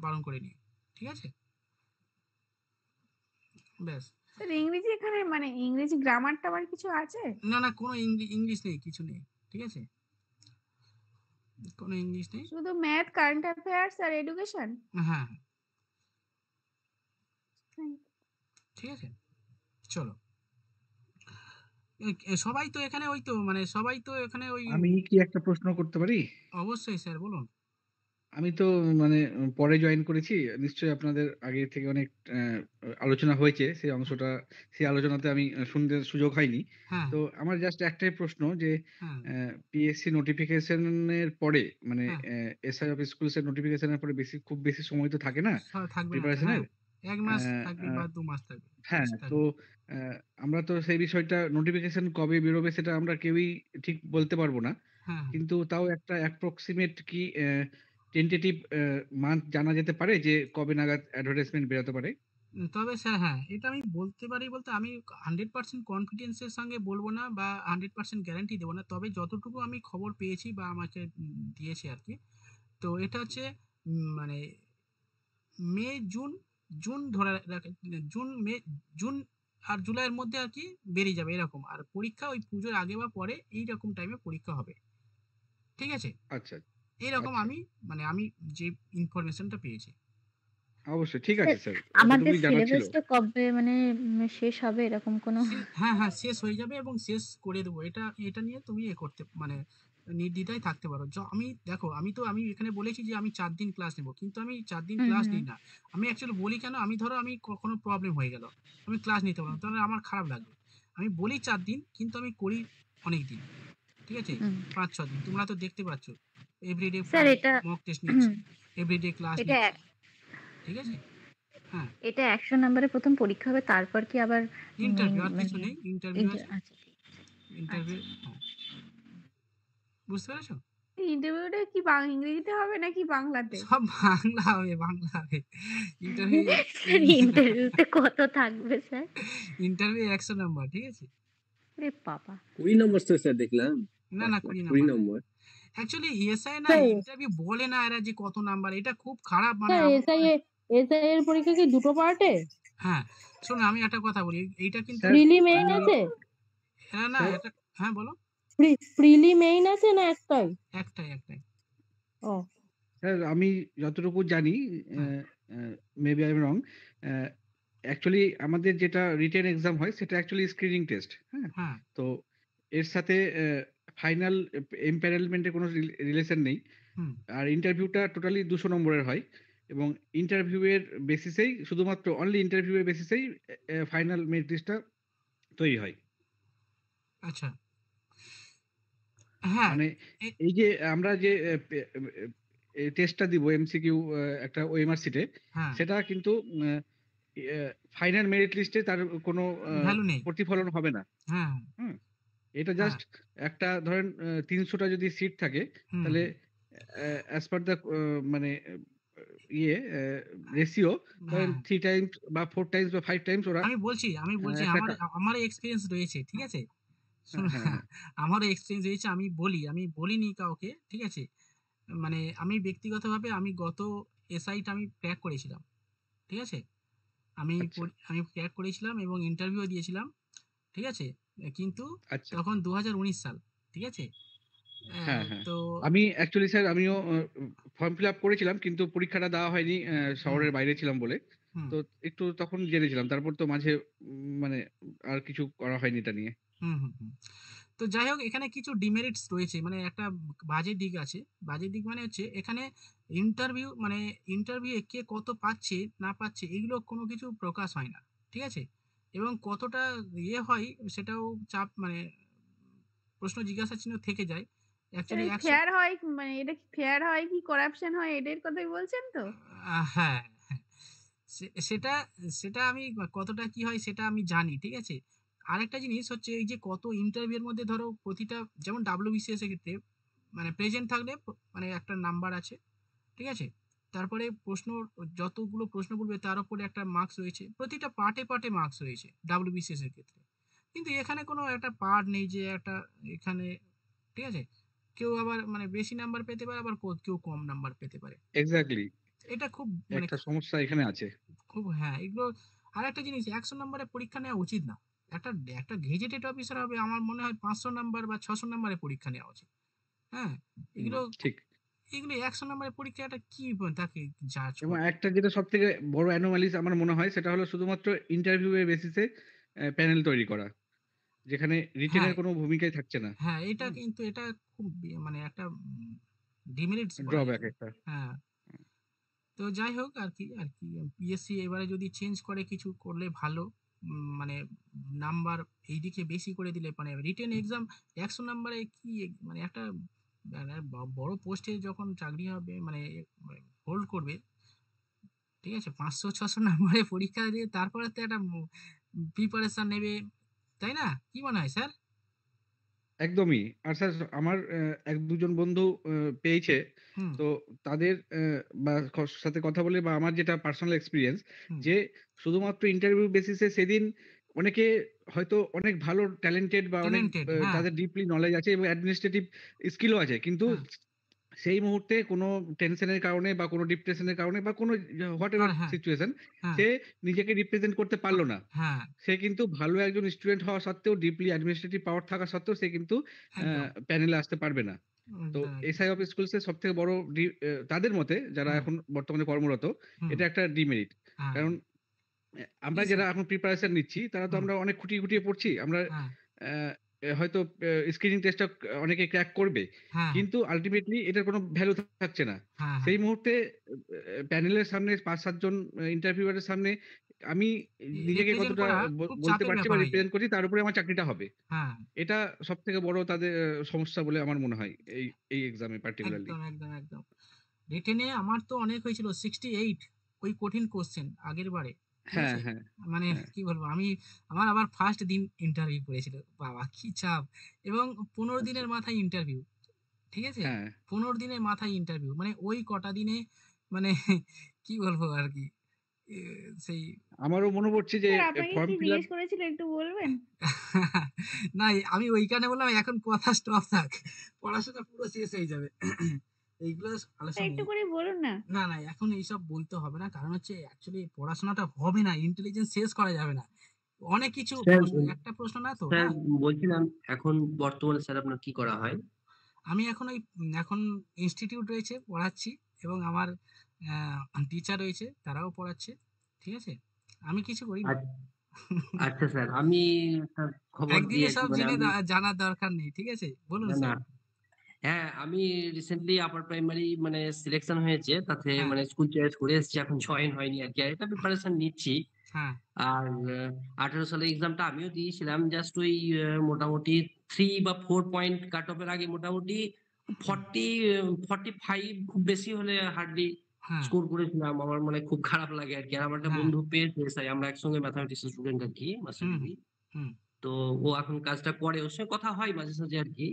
বারণ করিনি ঠিক আছে ব্যাস স্যার ইংরেজি এখানে মানে ইংরেজি গ্রামার টামার কিছু আছে না না কোনো ইংলিশ নেই কিছু নেই ঠিক আছে কোনো ইংলিশ নেই শুধু ম্যাথ কারেন্ট অ্যাফেয়ার্স আর এডুকেশন হ্যাঁ ঠিক আছে চলো সবাই তো এখানে ওই তো মানে সবাই তো এখানে ওই আমি কি একটা প্রশ্ন করতে পারি অবশ্যই স্যার বলুন আমি তো মানে পরে জয়েন করেছি। নিশ্চয়ই আপনাদের আগে থেকে অনেক আলোচনা হয়েছে। সেই অংশটা সেই আলোচনাতে আমি শুনতে সুযোগ হয়নি। হ্যাঁ। তো আমার জাস্ট একটাই প্রশ্ন যে পিএসসি হ্যাঁ। নোটিফিকেশনের পরে মানে এসআই অফ স্কুলস এর পরে বেশি খুব বেশি সময় তো থাকে না প্রিপারেশনের হ্যাঁ, হ্যাঁ তো আমরা তো সেই বিষয়টা নোটিফিকেশন কবে বেরোবে সেটা আমরা কেউই ঠিক বলতে পারবো না। কিন্তু তাও একটা অ্যাপ্রক্সিমেট কি আহ টেন্টেটিভ মান্থ জানা যেতে পারে যে কবে নাগাদ অ্যাডভার্টাইজমেন্ট বেরোতে পারে তবে স্যার হ্যাঁ এটা আমি বলতে পারি বলতে আমি হান্ড্রেড পার্সেন্ট কনফিডেন্সের সঙ্গে বলবো না বা হান্ড্রেড পার্সেন্ট গ্যারান্টি দেবো না তবে যতটুকু আমি খবর পেয়েছি বা আমাকে দিয়েছে আর কি তো এটা হচ্ছে মানে মে জুন জুন ধরে জুন মে জুন আর জুলাইয়ের মধ্যে আর কি বেরিয়ে যাবে এরকম আর পরীক্ষা ওই পুজোর আগে বা পরে এইরকম টাইমে পরীক্ষা হবে ঠিক আছে আচ্ছা এরকম আচ্ছা। আমি মানে আমি যে ইনফরমেশনটা পেয়েছি অবশ্যই ঠিক আছে স্যার আমাদের তো কবে মানে শেষ হবে এরকম কোন হ্যাঁ হ্যাঁ শেষ হয়ে যাবে এবং শেষ করে দেবো এটা এটা নিয়ে তুমি এ করতে মানে নির্দ্বিধায় থাকতে পারো আমি দেখো আমি তো আমি এখানে বলেছি যে আমি চার দিন ক্লাস নেব কিন্তু আমি চার দিন ক্লাস নিই না আমি অ্যাকচুয়ালি বলি কেন আমি ধরো আমি কখনো প্রবলেম হয়ে গেল আমি ক্লাস নিতে পারলাম তাহলে আমার খারাপ লাগবে আমি বলি চার দিন কিন্তু আমি করি অনেক দিন ঠিক আছে পাঁচ ছ দিন তোমরা তো দেখতে পাচ্ছ এভরিডে স্যার এটা মক টেস্ট নিচ্ছে এভরিডে ক্লাস এটা ঠিক আছে হ্যাঁ এটা 100 নম্বরে প্রথম পরীক্ষা হবে তারপর কি আবার ইন্টারভিউ আর মানে কিছু মানে নেই ইন্টারভিউ আছে ইন্টারভিউ আচ্ছা, হ্যাঁ। বুঝতে পেরেছো ইন্টারভিউটা কি বাংলা ইংরেজিতে হবে নাকি বাংলাতে সব বাংলা হবে বাংলা হবে ইন্টারভিউ ইন্টারভিউতে কত থাকবে স্যার ইন্টারভিউ 100 নম্বর ঠিক আছে রে বাবা 20 নম্বর স্যার দেখলাম না না 20 নম্বর অ্যাকচুয়ালি এসআই না ইন্টারভিউ হ্যাঁ। বলে না এরা যে কত নাম্বার এটা খুব খারাপ মানে এসআই হ্যাঁ, এসআই এর পরীক্ষা কি দুটো পার্টে হ্যাঁ শোনো আমি একটা কথা বলি এইটা কিন্তু প্রিলি মেইন আছে হ্যাঁ না এটা হ্যাঁ বলো প্রিলি মেইন আছে না একটাই একটাই একটাই ও স্যার আমি যতটুকু জানি maybe I am wrong actually আমাদের যেটা রিটেন এক্সাম হয় সেটা অ্যাকচুয়ালি স্ক্রিনিং টেস্ট হ্যাঁ তো এর সাথে ফাইনাল এম্প্যারেলমেন্টের কোনো রিলেশন নেই আর ইন্টারভিউটা টোটালি দুশো নম্বরের হয় এবং ইন্টারভিউয়ের বেসিসেই শুধুমাত্র অনলি ইন্টারভিউয়ের বেসিসেই ফাইনাল মেরিট লিস্টটা তৈরি হয় আচ্ছা হ্যাঁ মানে এই যে আমরা যে টেস্টটা দিব এমসিকিউ একটা ওএমআরসিতে হ্যাঁ। সেটা কিন্তু ফাইনাল মেরিট লিস্টে তার কোনো প্রতিফলন হবে না হ্যাঁ এটা জাস্ট হ্যাঁ। একটা ধরেন তিনশোটা যদি সিট থাকে তাহলে অ্যাজ পার দ্য মানে ইয়ে রেশিও থ্রি টাইমস বা ফোর টাইমস বা ফাইভ টাইমস ওরা আমি বলছি আমি বলছি আমার আমার এক্সপিরিয়েন্স রয়েছে ঠিক আছে হ্যাঁ, হ্যাঁ, আমারও এক্সপিরিয়েন্স রয়েছে আমি বলি আমি বলিনি কাউকে ঠিক আছে মানে আমি ব্যক্তিগতভাবে আমি গত এসআইটা আমি ক্র্যাক করেছিলাম ঠিক আছে আমি আচ্ছা। আমি ক্র্যাক করেছিলাম এবং ইন্টারভিউ দিয়েছিলাম ঠিক আছে কিন্তু আচ্ছা। তখন দু সাল ঠিক আছে হ্যাঁ, হ্যাঁ। আমি অ্যাকচুয়ালি স্যার আমিও ফর্ম ফিল আপ করেছিলাম কিন্তু পরীক্ষাটা দেওয়া হয়নি শহরের বাইরে ছিলাম বলে তো একটু তখন জেনেছিলাম তারপর তো মাঝে মানে আর কিছু করা হয়নি এটা নিয়ে তো যাই হোক এখানে কিছু ডিমেরিটস রয়েছে মানে একটা বাজে দিক আছে বাজে দিক মানে হচ্ছে এখানে ইন্টারভিউ মানে ইন্টারভিউ কে কত পাচ্ছে না পাচ্ছে এগুলো কোনো কিছু প্রকাশ হয় না ঠিক আছে এবং কতটা ইয়ে হয় সেটাও চাপ মানে প্রশ্ন জিজ্ঞাসা চিহ্ন থেকে যায় অ্যাকচুয়ালি ফেয়ার হয় মানে এটা কি ফেয়ার হয় কি করাপশন হয় এটার কথাই বলছেন তো হ্যাঁ, হ্যাঁ। সেটা সেটা আমি কতটা কি হয় সেটা আমি জানি ঠিক আছে আরেকটা জিনিস হচ্ছে এই যে কত ইন্টারভিউর মধ্যে ধরো প্রতিটা যেমন ডাব্লিউবিসিএস এর ক্ষেত্রে মানে প্রেজেন্ট থাকলে মানে একটা নাম্বার আছে ঠিক আছে তারপরে প্রশ্ন যতগুলো প্রশ্ন করবে তার উপরে একটা মার্কস রয়েছে প্রতিটা পার্টে পার্টে মার্কস রয়েছে এর ক্ষেত্রে কিন্তু এখানে কোনো একটা পার্ট নেই যে একটা এখানে ঠিক আছে কেউ আবার মানে বেশি নাম্বার পেতে পারে আবার কেউ কম নাম্বার পেতে পারে এক্স্যাক্টলি এটা খুব মানে একটা সমস্যা এখানে আছে খুব হ্যাঁ এগুলো আর একটা জিনিস একশো নম্বরে পরীক্ষা নেওয়া উচিত না একটা একটা গেজেটেড অফিসার হবে আমার মনে হয় পাঁচশো নাম্বার বা ছশো নাম্বারে পরীক্ষা নেওয়া উচিত হ্যাঁ এগুলো ঠিক এগুলো একশো নম্বরের পরীক্ষাটা কি তাকে জাজ এবং একটা যেটা সব থেকে বড় অ্যানোমালিস আমার মনে হয় সেটা হলো শুধুমাত্র ইন্টারভিউ এর বেসিসে প্যানেল তৈরি করা যেখানে রিটেনের হ্যাঁ। কোনো ভূমিকাই থাকছে না হ্যাঁ এটা কিন্তু এটা খুব মানে একটা ডিমেরিটস ড্রব্যাক একটা হ্যাঁ তো যাই হোক আর কি আর কি পিএসসি এবারে যদি চেঞ্জ করে কিছু করলে ভালো মানে নাম্বার এইদিকে বেশি করে দিলে মানে রিটেন এক্সাম একশো নাম্বারে কি মানে একটা মানে বড় পোস্টে যখন চাকরি হবে মানে হোল্ড মানে করবে ঠিক আছে পাঁচশো ছশো নম্বরে পরীক্ষা দিয়ে তারপরে তো একটা প্রিপারেশান নেবে তাই না কি মনে হয় স্যার একদমই আর স্যার আমার এক দুজন বন্ধু পেয়েছে তো তাদের বা সাথে কথা বলে বা আমার যেটা পার্সোনাল এক্সপিরিয়েন্স যে শুধুমাত্র ইন্টারভিউ বেসিসে সেদিন অনেকে হয়তো অনেক ভালো ট্যালেন্টেড বা অনেক হ্যাঁ। তাদের ডিপলি নলেজ আছে এবং অ্যাডমিনিস্ট্রেটিভ স্কিলও আছে কিন্তু হ্যাঁ। সেই মুহূর্তে কোনো টেনশনের কারণে বা কোনো ডিপ্রেশনের কারণে বা কোনো হোয়াট এভার সিচুয়েশন সে নিজেকে রিপ্রেজেন্ট করতে পারলো না হ্যাঁ। সে কিন্তু ভালো একজন স্টুডেন্ট হওয়া সত্ত্বেও ডিপলি অ্যাডমিনিস্ট্রেটিভ পাওয়ার থাকা সত্ত্বেও সে কিন্তু প্যানেলে আসতে পারবে না তো এসআই অফ স্কুলস এর সব থেকে বড় তাদের মতে যারা এখন বর্তমানে কর্মরত এটা একটা ডিমেরিট কারণ আমরা যারা এখন প্রিপারেশন নিচ্ছি তারা তো আমরা অনেক খুঁটিয়ে খুঁটিয়ে পড়ছি আমরা হ্যাঁ। হয়তো স্ক্রিনিং টেস্টটা অনেকে ক্র্যাক করবে হ্যাঁ। কিন্তু আলটিমেটলি এটার কোনো ভ্যালু থাকছে না হ্যাঁ, সেই মুহূর্তে প্যানেলের সামনে পাঁচ সাতজন ইন্টারভিউয়ারের সামনে আমি নিজেকে কতটা বলতে পারছি বা রিপ্রেজেন্ট করছি তার উপরে আমার চাকরিটা হবে এটা সব থেকে বড় তাদের সমস্যা বলে আমার মনে হয় এই এই এক্সামে পার্টিকুলারলি একদম একদম রিটেনে আমার তো অনেক হয়েছিল সিক্সটি এইট ওই কঠিন কোশ্চেন আগের বারে হ্যাঁ হ্যাঁ মানে হ্যাঁ। কি বলবো আমি আমার আবার ফার্স্ট দিন ইন্টারভিউ পড়েছিল। বাবা! কি চাপ এবং পনেরো আচ্ছা। দিনের মাথায় ইন্টারভিউ। ঠিক আছে? হ্যাঁ। পনেরো দিনের মাথায় ইন্টারভিউ। মানে ওই কটা দিনে মানে কি বলবো আর কি সেই আমারও মনে পড়ছে যে ফর্ম কি করেছিল একটু বলবেন? না আমি ওইখানে বললাম এখন কথা স্টপ থাক। পড়াশোনা পুরো শেষ হয়ে যাবে। এইগুলো একটু করে বলুন না না না এখন এইসব বলতে হবে না কারণ হচ্ছে অ্যাকচুয়ালি পড়াশোনাটা হবে না ইন্টেলিজেন্স শেষ করা যাবে না অনেক কিছু একটা প্রশ্ন না তো বলছিলাম এখন বর্তমানে স্যার আপনার কি করা হয় আমি এখন ওই এখন ইনস্টিটিউট রয়েছে পড়াচ্ছি এবং আমার টিচার রয়েছে তারাও পড়াচ্ছে ঠিক আছে আমি কিছু করি আচ্ছা, আচ্ছা স্যার আমি সব মানে জেনে জানার দরকার নেই ঠিক আছে বলুন স্যার হ্যাঁ আমি রিসেন্টলি আপার প্রাইমারি মানে সিলেকশন হয়েছে তাতে হ্যাঁ। মানে স্কুল চয়েস করে এসেছি এখন জয়েন হয়নি আর কি আর এটা প্রিপারেশন নিচ্ছি হ্যাঁ। আর আঠারো সালে এক্সামটা আমিও দিয়েছিলাম জাস্ট ওই মোটামুটি থ্রি বা ফোর পয়েন্ট কাট অফের আগে মোটামুটি ফর্টি ফর্টি ফাইভ খুব বেশি হলে হার্ডলি হ্যাঁ। স্কোর করেছিলাম আমার মানে খুব খারাপ লাগে আর কি আর আমার একটা বন্ধু পেয়েছে সাই আমরা একসঙ্গে ম্যাথামেটিক্স স্টুডেন্ট আর কি মাসে তো ও এখন কাজটা করে ওর সঙ্গে কথা হয় মাঝে সাঝে আর কি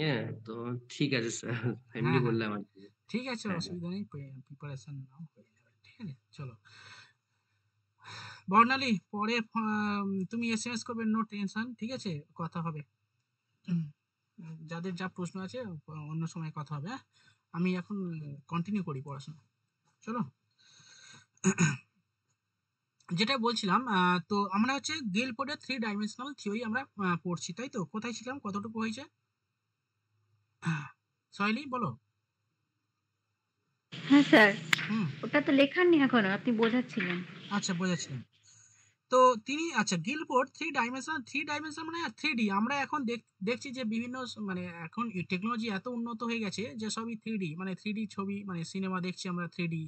হ্যাঁ তো ঠিক আছে স্যার এমনি হ্যাঁ, বললাম আর ঠিক আছে হ্যাঁ, হ্যাঁ। অসুবিধা নেই প্রিপারেশন নাও হয়ে যাবে ঠিক আছে চলো বর্ণালী পরে উম, তুমি এসএমএস করবে নো টেনশন ঠিক আছে কথা হবে যাদের যা প্রশ্ন আছে অন্য সময় কথা হবে হ্যাঁ? আমি এখন কন্টিনিউ করি পড়াশোনা চলো যেটা বলছিলাম তো আমরা হচ্ছে গেল থ্রি ডাইমেনশনাল থিওরি আমরা পড়ছি তাই তো কোথায় ছিলাম কতটুকু হয়েছে সয়লি বলো হ্যাঁ স্যার ওটা তো লেখাননি এখনো আপনি বোঝাচ্ছিলেন আচ্ছা বোঝাচ্ছিলেন তো তিনি আচ্ছা Guilford three dimension three dimension মানে থ্রি ডি আমরা এখন দেখছি যে বিভিন্ন মানে এখন টেকনোলজি এত উন্নত হয়ে গেছে যে সবই থ্রি ডি মানে থ্রি ডি ছবি মানে সিনেমা দেখছি আমরা থ্রি ডি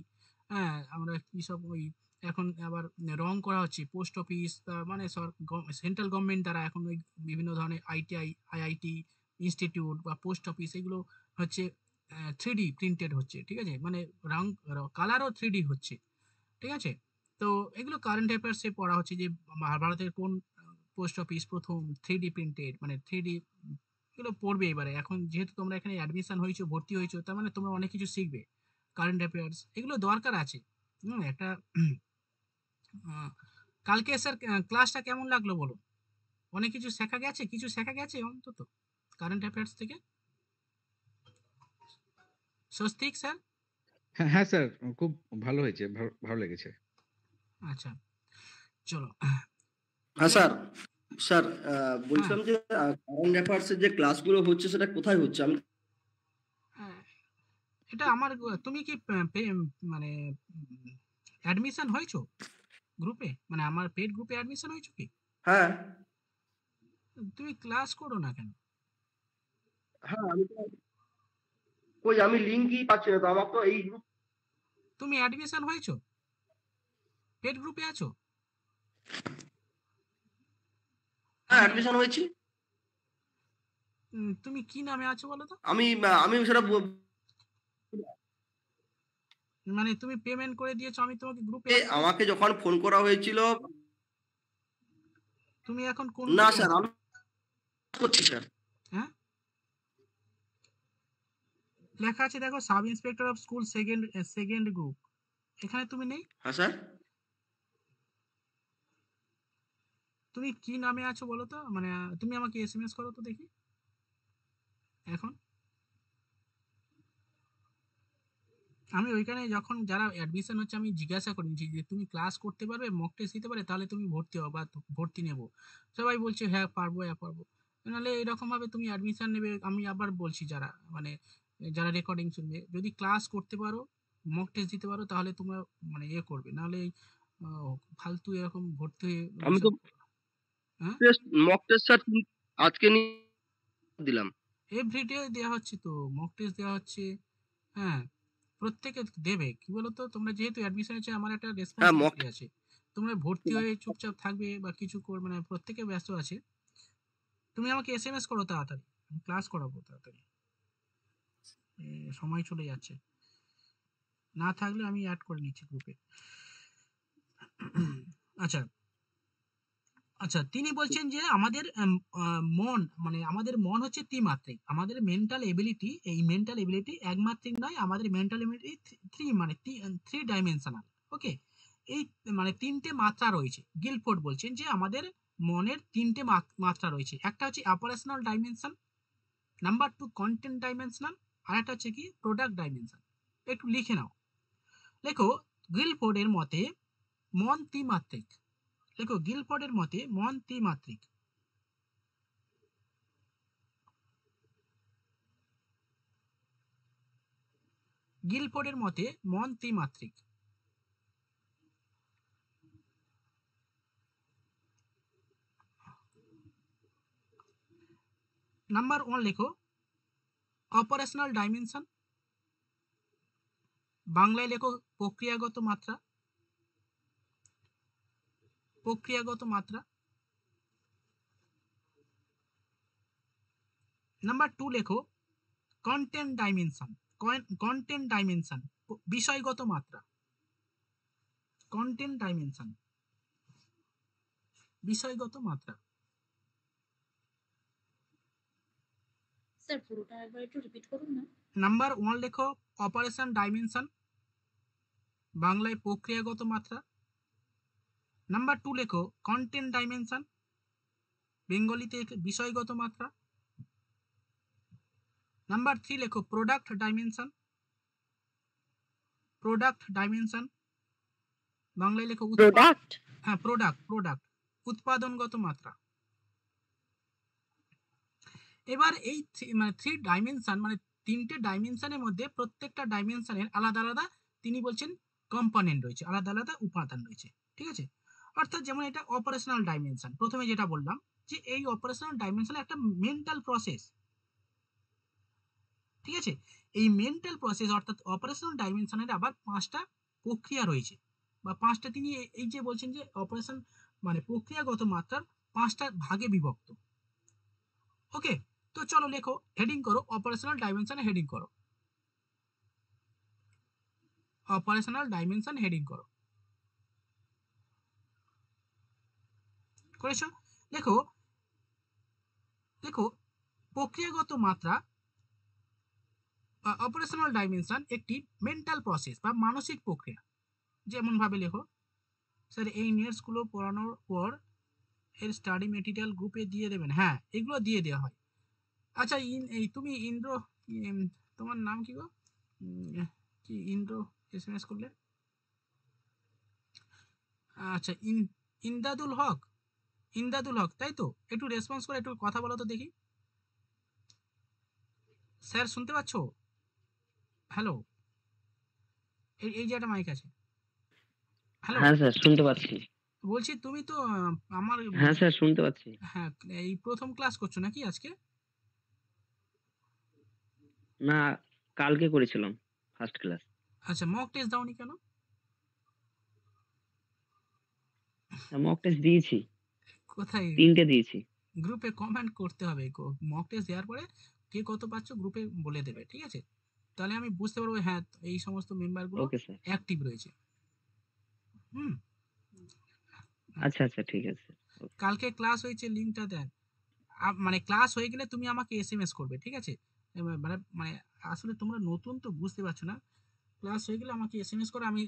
হ্যাঁ আমরা কী সব ওই এখন আবার রং করা হচ্ছে পোস্ট অফিস মানে সেন্ট্রাল গভর্নমেন্ট দ্বারা এখন ওই বিভিন্ন ধরনের আইটিআই আইআইটি ইনস্টিটিউট বা পোস্ট অফিস এগুলো হচ্ছে থ্রি ডি প্রিন্টেড হচ্ছে ঠিক আছে মানে রং কালারও থ্রি ডি হচ্ছে ঠিক আছে তো এগুলো কারেন্ট অ্যাফেয়ার্সে পড়া হচ্ছে যে ভারতের কোন পোস্ট অফিস প্রথম থ্রি ডি প্রিন্টেড মানে থ্রি ডি এগুলো পড়বে এবারে এখন যেহেতু তোমরা এখানে অ্যাডমিশন হয়েছো ভর্তি হয়েছো তার মানে তোমরা অনেক কিছু শিখবে কারেন্ট অ্যাফেয়ার্স এগুলো দরকার আছে হুম একটা কালকে স্যার ক্লাসটা কেমন লাগলো বলো অনেক কিছু শেখা গেছে কিছু শেখা গেছে অন্তত কারেন্ট অ্যাফেয়ার্স থেকে স্বস্তিক স্যার হ্যাঁ, হ্যাঁ স্যার খুব ভালো হয়েছে ভালো লেগেছে আচ্ছা চলো হ্যাঁ স্যার স্যার হ্যাঁ। বলছিলাম যে কারেন্ট অ্যাফেয়ার্সের যে ক্লাসগুলো হচ্ছে সেটা কোথায় হচ্ছে আমি হ্যাঁ, এটা আমার তুমি কি মানে অ্যাডমিশন হয়েছো গ্রুপে মানে আমার পেড গ্রুপে অ্যাডমিশন হয়েছো কি হ্যাঁ তুমি ক্লাস করো না কেন হ্যাঁ আমি তো কই আমি লিঙ্কই পাচ্ছি না তো আমার তো এই গ্রুপ তুমি অ্যাডমিশন হয়েছো পেড গ্রুপে আছো হ্যাঁ অ্যাডমিশন হয়েছি তুমি কি নামে আছো বলো তো আমি আমি সেটা মানে তুমি পেমেন্ট করে দিয়েছো আমি তোমাকে গ্রুপে আমাকে যখন ফোন করা হয়েছিল তুমি এখন কোন না স্যার আমি করছি স্যার হ্যাঁ লেখা আছে দেখো sub inspector of school second second group এখানে তুমি নেই হ্যাঁ স্যার তুমি কি নামে আছো বলো তো মানে তুমি আমাকে এসএমএস করো তো দেখি এখন আমি ওইখানে যখন যারা অ্যাডমিশন হচ্ছে আমি জিজ্ঞাসা করি যে তুমি ক্লাস করতে পারবে মক টেস্ট দিতে পারে তাহলে তুমি ভর্তি হও বা ভর্তি নেবো সবাই বলছে হ্যাঁ পারবো হ্যাঁ পারবো নাহলে এরকমভাবে তুমি অ্যাডমিশন নেবে আমি আবার বলছি যারা মানে যারা রেকর্ডিং শুনবে যদি ক্লাস করতে পারো মক টেস্ট দিতে পারো তাহলে তোমরা মানে ইয়ে করবে নাহলে ফালতু এরকম ভর্তি হয়ে আমি তো টেস্ট মক টেস্ট স্যার আজকে দিলাম এভরি ডে দেওয়া হচ্ছে তো মক টেস্ট দেওয়া হচ্ছে হ্যাঁ প্রত্যেকে দেবে কি বলো তো তোমরা যেহেতু অ্যাডমিশন আছে আমার একটা রেসপন্সিবিলিটি হ্যাঁ, আছে তোমরা ভর্তি হ্যাঁ। হয়ে চুপচাপ থাকবে বা কিছু করবে মানে প্রত্যেকে ব্যস্ত আছে তুমি আমাকে এসএমএস করো তাড়াতাড়ি ক্লাস করাবো তাড়াতাড়ি সময় চলে যাচ্ছে না থাকলে আমি অ্যাড করে নিচ্ছি গ্রুপে আচ্ছা আচ্ছা তিনি বলছেন যে আমাদের মন মানে আমাদের মন হচ্ছে ত্রিমাত্রিক আমাদের মেন্টাল এবিলিটি এই মেন্টাল এবিলিটি একমাত্রিক নয় আমাদের মেন্টাল এবিলিটি থ্রি মানে থ্রি ডাইমেনশনাল ওকে এই মানে তিনটে মাত্রা রয়েছে গিলফোর্ড বলছেন যে আমাদের মনের তিনটে মাত্রা রয়েছে একটা হচ্ছে operational dimension number two content dimensional আরেকটা হচ্ছে কি প্রোডাক্ট ডাইমেনশন একটু লিখে নাও লেখো গিলফোর্ডের মতে মন ত্রিমাত্রিক লেখো গিলফোর্ডের মতে মন ত্রিমাত্রিক গিলফোর্ডের মতে মন ত্রিমাত্রিক নাম্বার ওয়ান লেখো অপারেশনাল ডাইমেনশন বাংলায় লেখো প্রক্রিয়াগত মাত্রা প্রক্রিয়াগত মাত্রা নাম্বার টু লেখো কন্টেন্ট ডাইমেনশন কন্টেন্ট ডাইমেনশন বিষয়গত মাত্রা কন্টেন্ট ডাইমেনশন বিষয়গত মাত্রা স্যার পুরোটা একবার একটু রিপিট করুন না নাম্বার ওয়ান লেখো অপারেশন ডাইমেনশন বাংলায় প্রক্রিয়াগত মাত্রা নাম্বার টু লেখো কন্টেন্ট ডাইমেনশন বেঙ্গলিতে বিষয়গত মাত্রা নাম্বার থ্রি লেখো প্রোডাক্ট ডাইমেনশন প্রোডাক্ট ডাইমেনশন বাংলায় লেখো প্রোডাক্ট হ্যাঁ প্রোডাক্ট প্রোডাক্ট উৎপাদনগত মাত্রা এবার এই মানে থ্রি ডাইমেনশান মানে তিনটে ডাইমেনশানের মধ্যে প্রত্যেকটা ডাইমেনশানের আলাদা আলাদা তিনি বলছেন কম্পোনেন্ট রয়েছে আলাদা আলাদা উপাদান রয়েছে ঠিক আছে অর্থাৎ যেমন এটা অপারেশনাল ডাইমেনশন প্রথমে যেটা বললাম যে এই অপারেশনাল ডাইমেনশন একটা মেন্টাল প্রসেস ঠিক আছে এই মেন্টাল প্রসেস অর্থাৎ অপারেশনাল ডাইমেনশনের আবার পাঁচটা প্রক্রিয়া রয়েছে বা পাঁচটা তিনি এই যে বলছেন যে অপারেশন মানে প্রক্রিয়াগত মাত্রার পাঁচটা ভাগে বিভক্ত ওকে তো চলো দেখো হেডিং করো অপারেশনাল ডাইমেনশন হেডিং করো অপারেশনাল ডাইমেনশন হেডিং করো করেছো দেখো দেখো প্রক্রিয়াগত মাত্রা operational dimension active mental process বা মানসিক প্রক্রিয়া যেমন ভাবে লেখো স্যার এই নেয়ার্স গুলো পড়ানোর পর এই স্টাডি ম্যাটেরিয়াল গ্রুপে দিয়ে দেবেন হ্যাঁ এগুলো দিয়ে দেওয়া আচ্ছা ইন এই তুমি ইন্দ্র তোমার নাম কি গো কি ইন্দ্র এস এম এস করলে আচ্ছা ইন ইন্দাদুল হক ইন্দাদুল হক তাই তো একটু রেসপন্স করে একটু কথা বলো তো দেখি স্যার শুনতে পাচ্ছ হ্যালো এই এই যে একটা মাইক আছে হ্যালো হ্যাঁ স্যার শুনতে পাচ্ছি বলছি তুমি তো আমার হ্যাঁ স্যার শুনতে পাচ্ছি হ্যাঁ এই প্রথম ক্লাস করছো নাকি আজকে না কালকে করেছিলাম ফার্স্ট ক্লাস আচ্ছা মক টেস্ট দাওনি কেন মক টেস্ট দিয়েছি কোথায় তিনটে দিয়েছি গ্রুপে কমেন্ট করতে হবে মক টেস্ট দেওয়ার পরে কে কত পাচ্ছ গ্রুপে বলে দেবে ঠিক আছে তাহলে আমি বুঝতে পারবো হ্যাঁ এই সমস্ত মেম্বারগুলো অ্যাক্টিভ রয়েছে হুম আচ্ছা আচ্ছা ঠিক আছে কালকে ক্লাস হয়েছে লিংকটা দেন মানে ক্লাস হয়ে গেলে তুমি আমাকে এসএমএস করবে ঠিক আছে মানে মানে আসলে তোমরা নতুন তো বুঝতে পারছো না ক্লাস হয়ে গেলে আমাকে এস এম এস করো আমি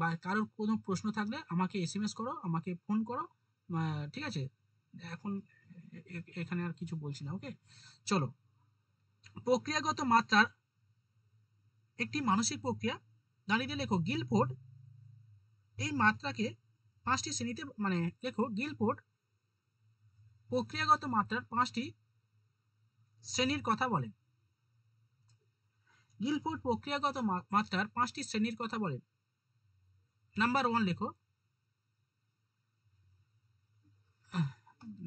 বা কারোর কোনো প্রশ্ন থাকলে আমাকে এস এম এস করো আমাকে ফোন করো ঠিক আছে এখন এখানে আর কিছু বলছি না ওকে চলো প্রক্রিয়াগত মাত্রার একটি মানসিক প্রক্রিয়া দাঁড়িয়ে লেখো গিলফোর্ড এই মাত্রাকে পাঁচটি শ্রেণীতে মানে লেখো গিলফোর্ড প্রক্রিয়াগত মাত্রার পাঁচটি শ্রেণীর কথা বলেন গিলফোর্ড প্রক্রিয়াগত মাত্রার পাঁচটি শ্রেণীর কথা বলেন নাম্বার ওয়ান লেখো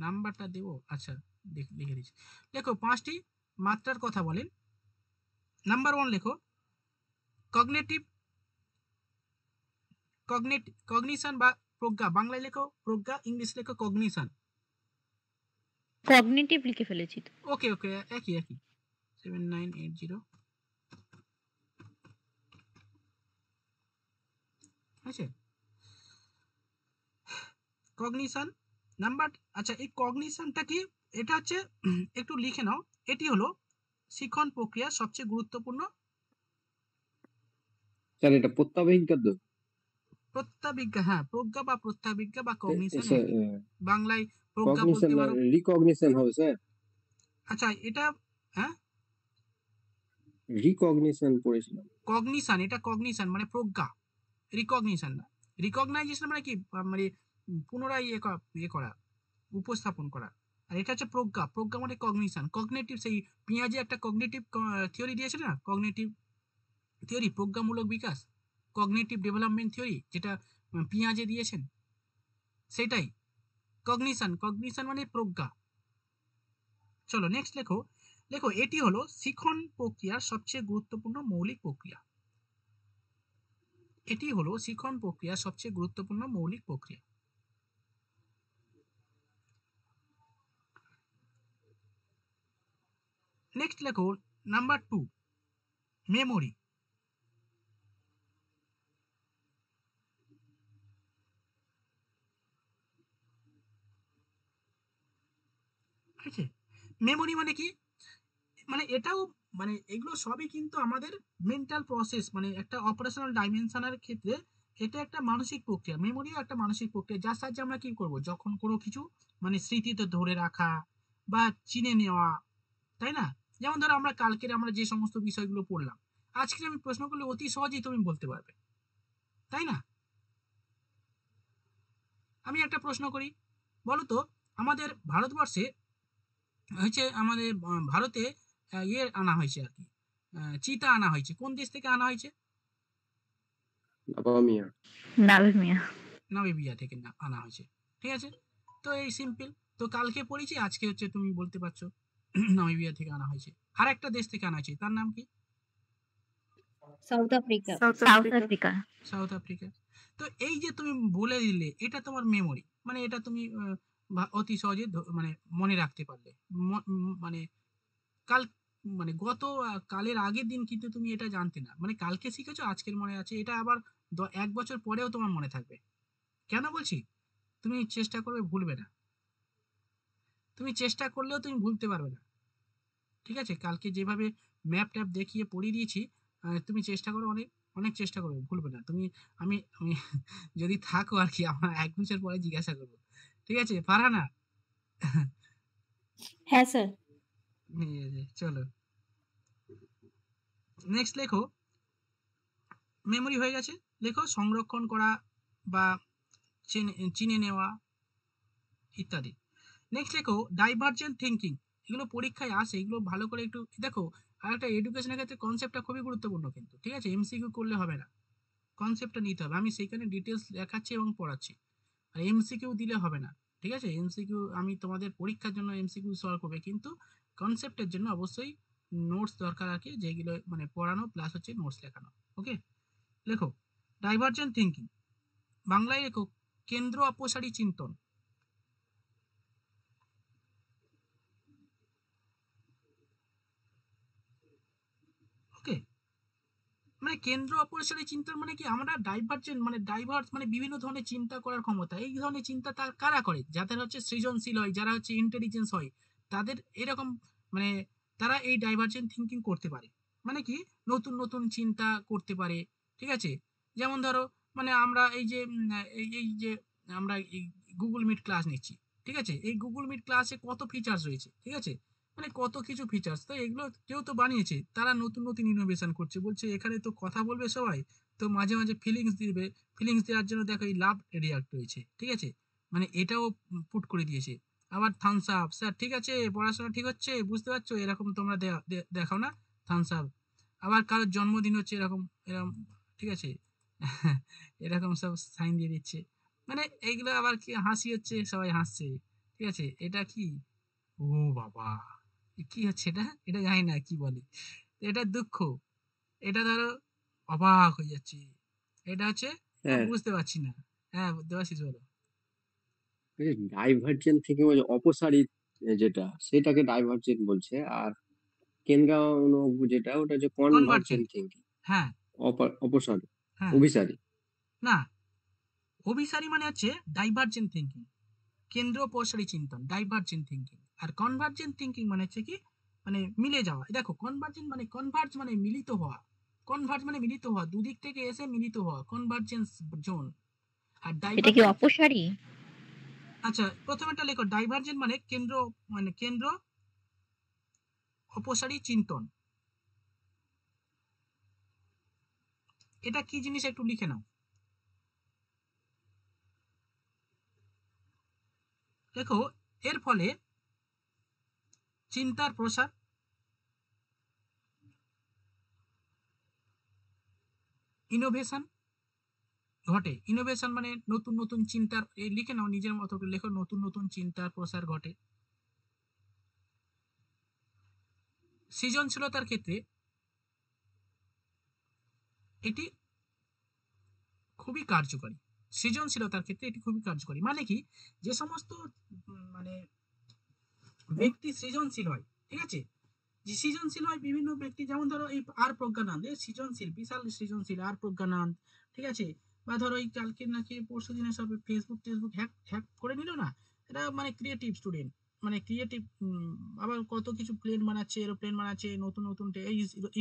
নাম্বারটা দেব আচ্ছা লিখে দিচ্ছি দেখো পাঁচটি মাত্রার কথা বলেন নাম্বার ওয়ান লেখো কগনেটিভ কগনেট কগনিশন বা প্রজ্ঞা বাংলায় লেখো প্রজ্ঞা ইংলিশ লেখো কগনিশন কগনিটিভ লিখে ফেলেছি ওকে ওকে একই একই সেভেন নাইন এইট জিরো আছে কগনিশন নাম্বার আচ্ছা এই কগনিশনটা কি এটা হচ্ছে একটু লিখে নাও এটি হলো শিক্ষণ প্রক্রিয়া সবচেয়ে গুরুত্বপূর্ণ স্যার এটা প্রত্যাবহীন কার্য প্রত্যাবিজ্ঞা হ্যাঁ প্রজ্ঞা বা প্রত্যাবিজ্ঞা বা কগনিশন বাংলায় প্রজ্ঞা বলতে পারো রিকগনিশন হবে স্যার আচ্ছা এটা হ্যাঁ রিকগনিশন পড়েছিলাম কগনিশন এটা কগনিশন মানে প্রজ্ঞা রিকগনিশন না রিকগনাইজেশন মানে কি মানে পুনরায় ইয়ে করা ইয়ে করা উপস্থাপন করা আর এটা হচ্ছে প্রজ্ঞা প্রজ্ঞা মানে কগনিশন কগনেটিভ সেই পিঁয়াজে একটা কগনেটিভ থিওরি দিয়েছে না কগনেটিভ থিওরি প্রজ্ঞামূলক বিকাশ কগনেটিভ ডেভেলপমেন্ট থিওরি যেটা পিঁয়াজে দিয়েছেন সেটাই কগনিশন কগনিশন মানে প্রজ্ঞা চলো নেক্সট লেখো লেখো এটি হলো শিখন প্রক্রিয়ার সবচেয়ে গুরুত্বপূর্ণ মৌলিক প্রক্রিয়া এটি হলো শিখন প্রক্রিয়া সবচেয়ে গুরুত্বপূর্ণ মৌলিক প্রক্রিয়া নেক্সট লেখো নাম্বার টু মেমোরি মেমোরি মানে কি মানে এটাও মানে এগুলো সবই কিন্তু আমাদের মেন্টাল প্রসেস মানে একটা অপারেশনাল ডাইমেনশনের ক্ষেত্রে এটা একটা মানসিক প্রক্রিয়া মেমোরিও একটা মানসিক প্রক্রিয়া যার সাহায্যে আমরা কি করব যখন কোনো কিছু মানে স্মৃতিতে ধরে রাখা বা চিনে নেওয়া তাই না যেমন ধরো আমরা কালকের আমরা যে সমস্ত বিষয়গুলো পড়লাম আজকে আমি প্রশ্ন করলে অতি সহজেই তুমি বলতে পারবে তাই না আমি একটা প্রশ্ন করি বলতো আমাদের ভারতবর্ষে হচ্ছে আমাদের ভারতে ইয়ে আনা হয়েছে আর কি চিতা আনা হয়েছে কোন দেশ থেকে আনা হয়েছে নামিবিয়া থেকে আনা হয়েছে ঠিক আছে তো এই সিম্পল তো কালকে পড়েছি আজকে হচ্ছে তুমি বলতে নামিবিয়া থেকে আনা হয়েছে আর একটা দেশ থেকে আনা হয়েছে তার নাম কি South Africa South Africa South Africa তো এই যে তুমি বলে দিলে এটা তোমার মেমোরি মানে এটা তুমি অতি সহজে মানে মনে রাখতে পারলে মানে কাল মানে গত কালের আগের দিন কিন্তু তুমি এটা জানতে না মানে কালকে শিখেছো আজকের মনে আছে এটা আবার এক বছর পরেও তোমার মনে থাকবে কেন বলছি তুমি চেষ্টা করবে ভুলবে না তুমি চেষ্টা করলেও তুমি ভুলতে পারবে না ঠিক আছে কালকে যেভাবে ম্যাপ ট্যাপ দেখিয়ে পড়িয়ে দিয়েছি তুমি চেষ্টা করো অনেক অনেক চেষ্টা করবে ভুলবে না তুমি আমি আমি যদি থাকো আর কি আমার এক বছর পরে জিজ্ঞাসা করবো ঠিক আছে পারা না হ্যাঁ স্যার নিয়ে যাই চলো নেক্সট লেখো মেমোরি হয়ে গেছে লেখো সংরক্ষণ করা বা চিনে নেওয়া ইত্যাদি নেক্সট লেখো ডাইভার্জেন্ট থিঙ্কিং এগুলো পরীক্ষায় আসে এগুলো ভালো করে একটু দেখো আর একটা এডুকেশনের ক্ষেত্রে কনসেপ্টটা খুবই গুরুত্বপূর্ণ কিন্তু ঠিক আছে এমসিকিউ করলে হবে না কনসেপ্টটা নিতে হবে আমি সেইখানে ডিটেলস দেখাচ্ছি এবং পড়াচ্ছি আর এমসিকিউ দিলে হবে না ঠিক আছে এমসিকিউ আমি তোমাদের পরীক্ষার জন্য এমসিকিউ সলভ করবে কিন্তু কনসেপ্টের জন্য অবশ্যই নোটস দরকার আছে যেগুলো মানে পড়ানো প্লাস হচ্ছে নোটস লেখানো ওকে লেখো ডাইভার্জেন্ট থিঙ্কিং বাংলায় লেখো কেন্দ্র অপসারী চিন্তন মানে কেন্দ্র অপসারী চিন্তার মানে কি আমরা ডাইভার্জেন্ট মানে ডাইভার্স মানে বিভিন্ন ধরনের চিন্তা করার ক্ষমতা এই ধরনের চিন্তা তার কারা করে যাদের হচ্ছে সৃজনশীল হয় যারা হচ্ছে ইন্টেলিজেন্স হয় তাদের এরকম মানে তারা এই ডাইভার্জেন্ট থিঙ্কিং করতে পারে মানে কি নতুন নতুন চিন্তা করতে পারে ঠিক আছে যেমন ধরো মানে আমরা এই যে এই যে আমরা এই গুগল মিট ক্লাস নিচ্ছি ঠিক আছে এই গুগল মিট ক্লাসে কত ফিচার্স রয়েছে ঠিক আছে মানে কত কিছু ফিচার্স তো এগুলো কেউ তো বানিয়েছে তারা নতুন নতুন ইনোভেশন করছে বলছে এখানে তো কথা বলবে সবাই তো মাঝে মাঝে ফিলিংস দিবে ফিলিংস দেওয়ার জন্য দেখো এই লাভ রিয়াক্ট রয়েছে ঠিক আছে মানে এটাও পুট করে দিয়েছে আবার থামস আপ স্যার ঠিক আছে পড়াশোনা ঠিক হচ্ছে বুঝতে পারছো এরকম তোমরা দেখাও না থামস আপ আবার কারোর জন্মদিন হচ্ছে এরকম এরকম ঠিক আছে এরকম সব সাইন দিয়ে দিচ্ছে মানে এইগুলো আবার কি হাসি হচ্ছে সবাই হাসছে ঠিক আছে এটা কি ও বাবা কি হচ্ছে এটা এটা জানি না কি বলে এটা দুঃখ এটা ধরো অবাক হয়ে যাচ্ছে এটা হচ্ছে হ্যাঁ। বুঝতে পারছি না হ্যাঁ পারছিস বলো এই ডাইভারজেন্ট থেকে ওই অপসারিত যেটা সেটাকে ডাইভারজেন্ট বলছে আর কেনগাওনো যেটা ওটা যে কনভার্জেন্ট থিঙ্কিং হ্যাঁ অপসারী হ্যাঁ। অভিসারী না অভিসারী মানে হচ্ছে ডাইভারজেন্ট থিঙ্কিং কেন্দ্র অপসারী চিন্তন ডাইভারজেন্ট থিঙ্কিং আর কনভার্জেন্ট থিঙ্কিং মানে হচ্ছে কি মানে মিলে যাওয়া দেখো কনভার্জেন্ট মানে কনভার্জ মানে মিলিত হওয়া কনভার্জ মানে মিলিত হওয়া দুদিক থেকে এসে মিলিত হওয়া কনভার্জেন্স জোন আর ডাইভারজেন্ট এটা কি অপসারী আচ্ছা প্রথমে একটা লেখো ডাইভার্জেন্ট মানে কেন্দ্র মানে কেন্দ্র অপসারী চিন্তন এটা কি জিনিস একটু লিখে নাও দেখো এর ফলে চিন্তার প্রসার ইনোভেশন ঘটে ইনোভেশন মানে নতুন নতুন চিন্তার লিখে নাও নিজের মতো করে লেখো নতুন নতুন চিন্তার প্রসার ঘটে সৃজনশীলতার ক্ষেত্রে এটি খুবই কার্যকরী সৃজনশীলতার ক্ষেত্রে এটি খুবই কার্যকরী মানে কি যে সমস্ত মানে ব্যক্তি সৃজনশীল হয় ঠিক আছে যে সৃজনশীল হয় বিভিন্ন ব্যক্তি যেমন ধরো এই আর প্রজ্ঞানন্দ সৃজনশীল বিশাল সৃজনশীল আর প্রজ্ঞানন্দ ঠিক আছে বা ধরো ওই কালকে নাকি পরশু দিনে সব ফেসবুক টেসবুক হ্যাক হ্যাক করে নিল না এটা মানে ক্রিয়েটিভ স্টুডেন্ট মানে ক্রিয়েটিভ আবার কত কিছু প্লেন বানাচ্ছে এরোপ্লেন বানাচ্ছে নতুন নতুন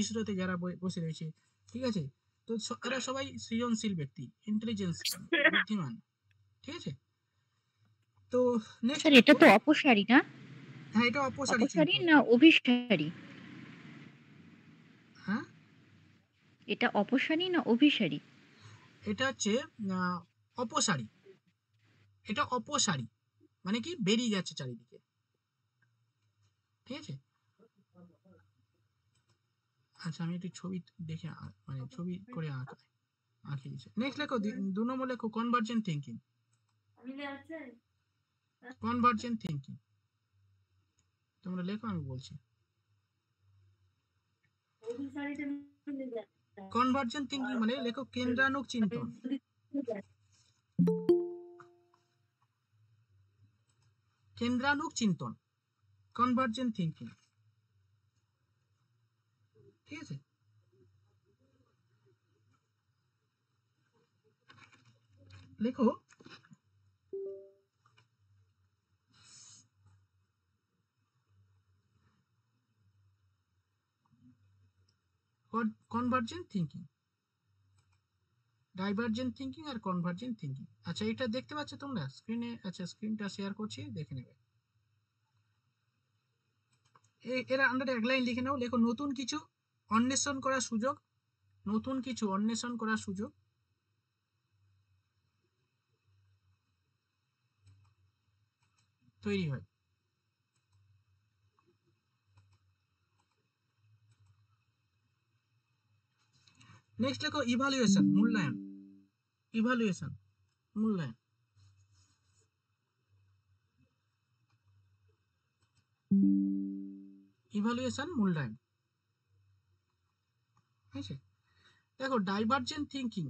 ইসরোতে যারা বসে রয়েছে ঠিক আছে তো এরা সবাই সৃজনশীল ব্যক্তি ইন্টেলিজেন্স বুদ্ধিমান ঠিক আছে তো স্যার এটা তো অপসারী না হ্যাঁ এটা অপসারী অপসারী না অভিসারী হ্যাঁ এটা অপসারী না অভিসারী এটা হচ্ছে অপসারী এটা অপসারী মানে কি বেরিয়ে যাচ্ছে চারিদিকে ঠিক আছে আচ্ছা আমি একটু ছবি দেখে মানে ছবি করে আঁকা আঁকি দিচ্ছি নেক্সট লেখো দু নম্বর লেখো কনভার্জেন্ট থিঙ্কিং কনভার্জেন্ট থিঙ্কিং তোমরা লেখো আমি বলছি কনভার্জেন্ট থিঙ্কিং মানে লেখো কেন্দ্রানুক চিন্তন কেন্দ্রানুক চিন্তন কনভার্জেন্ট থিঙ্কিং ঠিক আছে লেখো কনভার্জেন্ট থিঙ্কিং ডাইভার্জেন্ট থিঙ্কিং আর কনভার্জেন্ট থিঙ্কিং আচ্ছা এটা দেখতে পাচ্ছ তোমরা স্ক্রিনে আচ্ছা স্ক্রিনটা শেয়ার করছি দেখে নেবে এরা আন্ডারে এক লাইন লিখে নাও লেখো নতুন কিছু অন্বেষণ করার সুযোগ নতুন কিছু অন্বেষণ করার সুযোগ তৈরি হয় নেক্সট লেখো ইভালুয়েশন মূল্যায়ন ইভালুয়েশন মূল্যায়ন ইভালুয়েশন মূল্যায়ন ঠিক আছে দেখো divergent thinking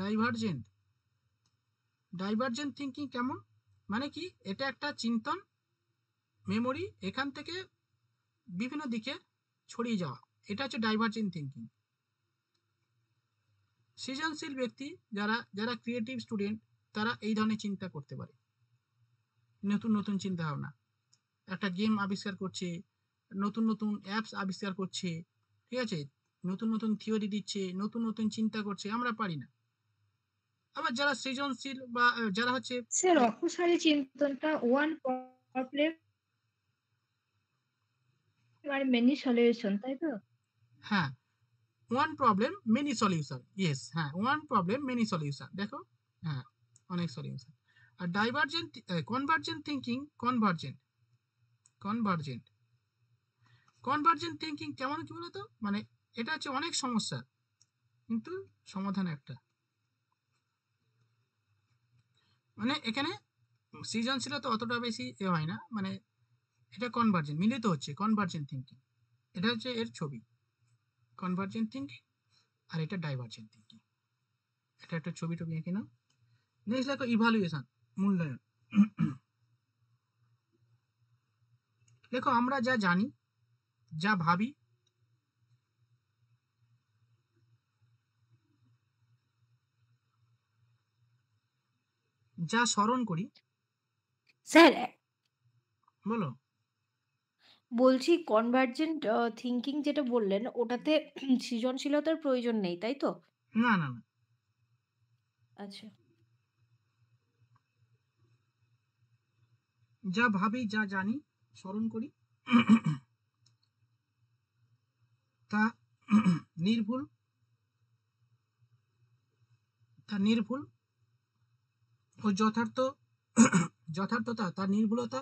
divergent divergent thinking কেমন মানে কি এটা একটা চিন্তন মেমোরি এখান থেকে বিভিন্ন দিকে ছড়িয়ে যাওয়া এটা হচ্ছে ডাইভার্জেন্ট থিঙ্কিং সৃজনশীল ব্যক্তি যারা যারা ক্রিয়েটিভ স্টুডেন্ট তারা এই ধরনের চিন্তা করতে পারে নতুন নতুন চিন্তা ভাবনা একটা গেম আবিষ্কার করছে নতুন নতুন অ্যাপস আবিষ্কার করছে ঠিক আছে নতুন নতুন থিওরি দিচ্ছে নতুন নতুন চিন্তা করছে আমরা পারি না আবার যারা সৃজনশীল বা যারা হচ্ছে স্যার অপসারী চিন্তনটা ওয়ান প্রবলেম মানে তাই তো হ্যাঁ one problem many solution yes হ্যাঁ ওয়ান প্রবলেম মেনি সলিউশন দেখো হ্যাঁ অনেক সলিউশন আর divergent convergent thinking convergent convergent convergent thinking কেমন কি বলতো মানে এটা হচ্ছে অনেক সমস্যা কিন্তু সমাধান একটা মানে এখানে সৃজনশীলতা অতটা বেশি এ হয় না মানে এটা কনভার্জেন্ট মিলিত হচ্ছে কনভার্জেন্ট থিঙ্কিং এটা হচ্ছে এর ছবি কনভার্জেন্ট থিঙ্কিং আর এটা ডাইভার্জেন্ট থিঙ্কিং এটা একটা ছবি টবি এঁকে নাও নেক্সট লেখো ইভালুয়েশন মূল্যায়ন দেখো আমরা যা জানি যা ভাবি যা স্মরণ করি স্যার বলো বলছি কনভার্জেন্ট থিংকিং যেটা বললেন ওটাতে সৃজনশীলতার প্রয়োজন নেই তাই তো না না না আচ্ছা যা ভাবি যা জানি স্মরণ করি তা নির্ভুল তা নির্ভুল ও যথার্থ যথার্থতা তা নির্ভুলতা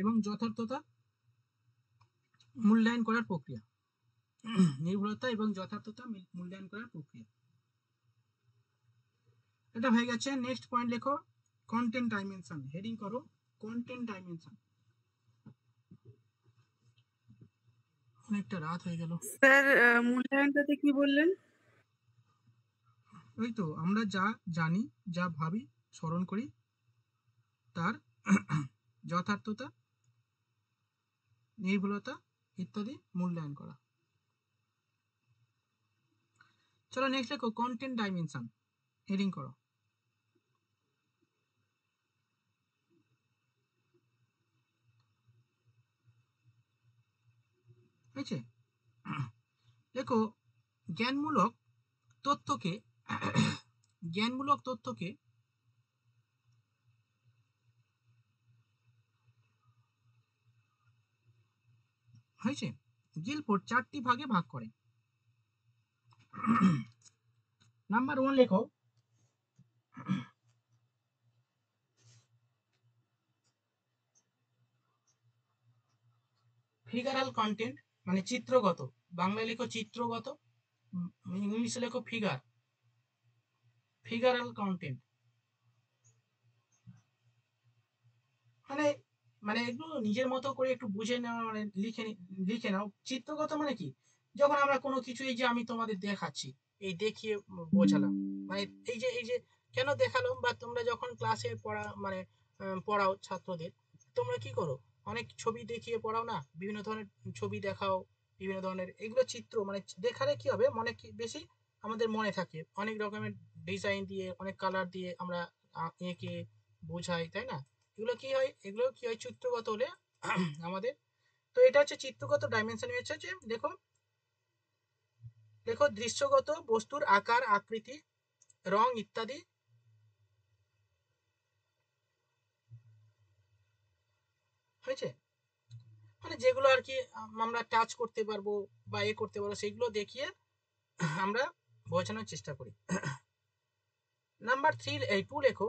এবং যথার্থতা মূল্যায়ন করার প্রক্রিয়া নির্ভুলতা এবং যথার্থতা মূল্যায়ন করার প্রক্রিয়া এটা হয়ে গেছে নেক্সট পয়েন্ট লেখো কন্টেন্ট ডাইমেনশন হেডিং করো কন্টেন্ট ডাইমেনশন অনেকটা রাত হয়ে গেল স্যার মূল্যায়নটাতে কি বললেন ওই তো আমরা যা জানি যা ভাবি স্মরণ করি তার যথার্থতা নির্ভুলতা ইত্যাদি মূল্যায়ন করা চলো নেক্সট দেখো কন্টেন্ট ডাইমেনশন হেডিং করো হয়েছে দেখো জ্ঞানমূলক তথ্যকে জ্ঞানমূলক তথ্যকে হয়েছে গিলফোর্ড চারটি ভাগে ভাগ করে নাম্বার ওয়ান লেখো ফিগারাল কন্টেন্ট মানে চিত্রগত বাংলায় লেখো চিত্রগত ইংলিশে লেখো ফিগার ফিগারাল কন্টেন্ট মানে মানে একটু নিজের মতো করে একটু বুঝে নেওয়া মানে লিখে লিখে নাও চিত্রগত মানে কি যখন আমরা কোনো কিছু এই যে আমি তোমাদের দেখাচ্ছি এই দেখিয়ে বোঝালাম মানে এই যে এই যে কেন দেখালো বা তোমরা যখন ক্লাসে পড়া মানে পড়াও ছাত্রদের তোমরা কি করো অনেক ছবি দেখিয়ে পড়াও না বিভিন্ন ধরনের ছবি দেখাও বিভিন্ন ধরনের এগুলো চিত্র মানে দেখালে কি হবে মনে কি বেশি আমাদের মনে থাকে অনেক রকমের ডিজাইন দিয়ে অনেক কালার দিয়ে আমরা এঁকে বোঝাই তাই না এগুলো কি হয় এগুলো কি হয় চিত্রগত হলে আমাদের তো এটা হচ্ছে চিত্রগত ডাইমেনশন হচ্ছে যে দেখো দেখো দৃশ্যগত বস্তুর আকার আকৃতি রং ইত্যাদি হয়েছে মানে যেগুলো আর কি আমরা টাচ করতে পারবো বা এ করতে পারবো সেগুলো দেখিয়ে আমরা বোঝানোর চেষ্টা করি নাম্বার থ্রি এই টু লেখো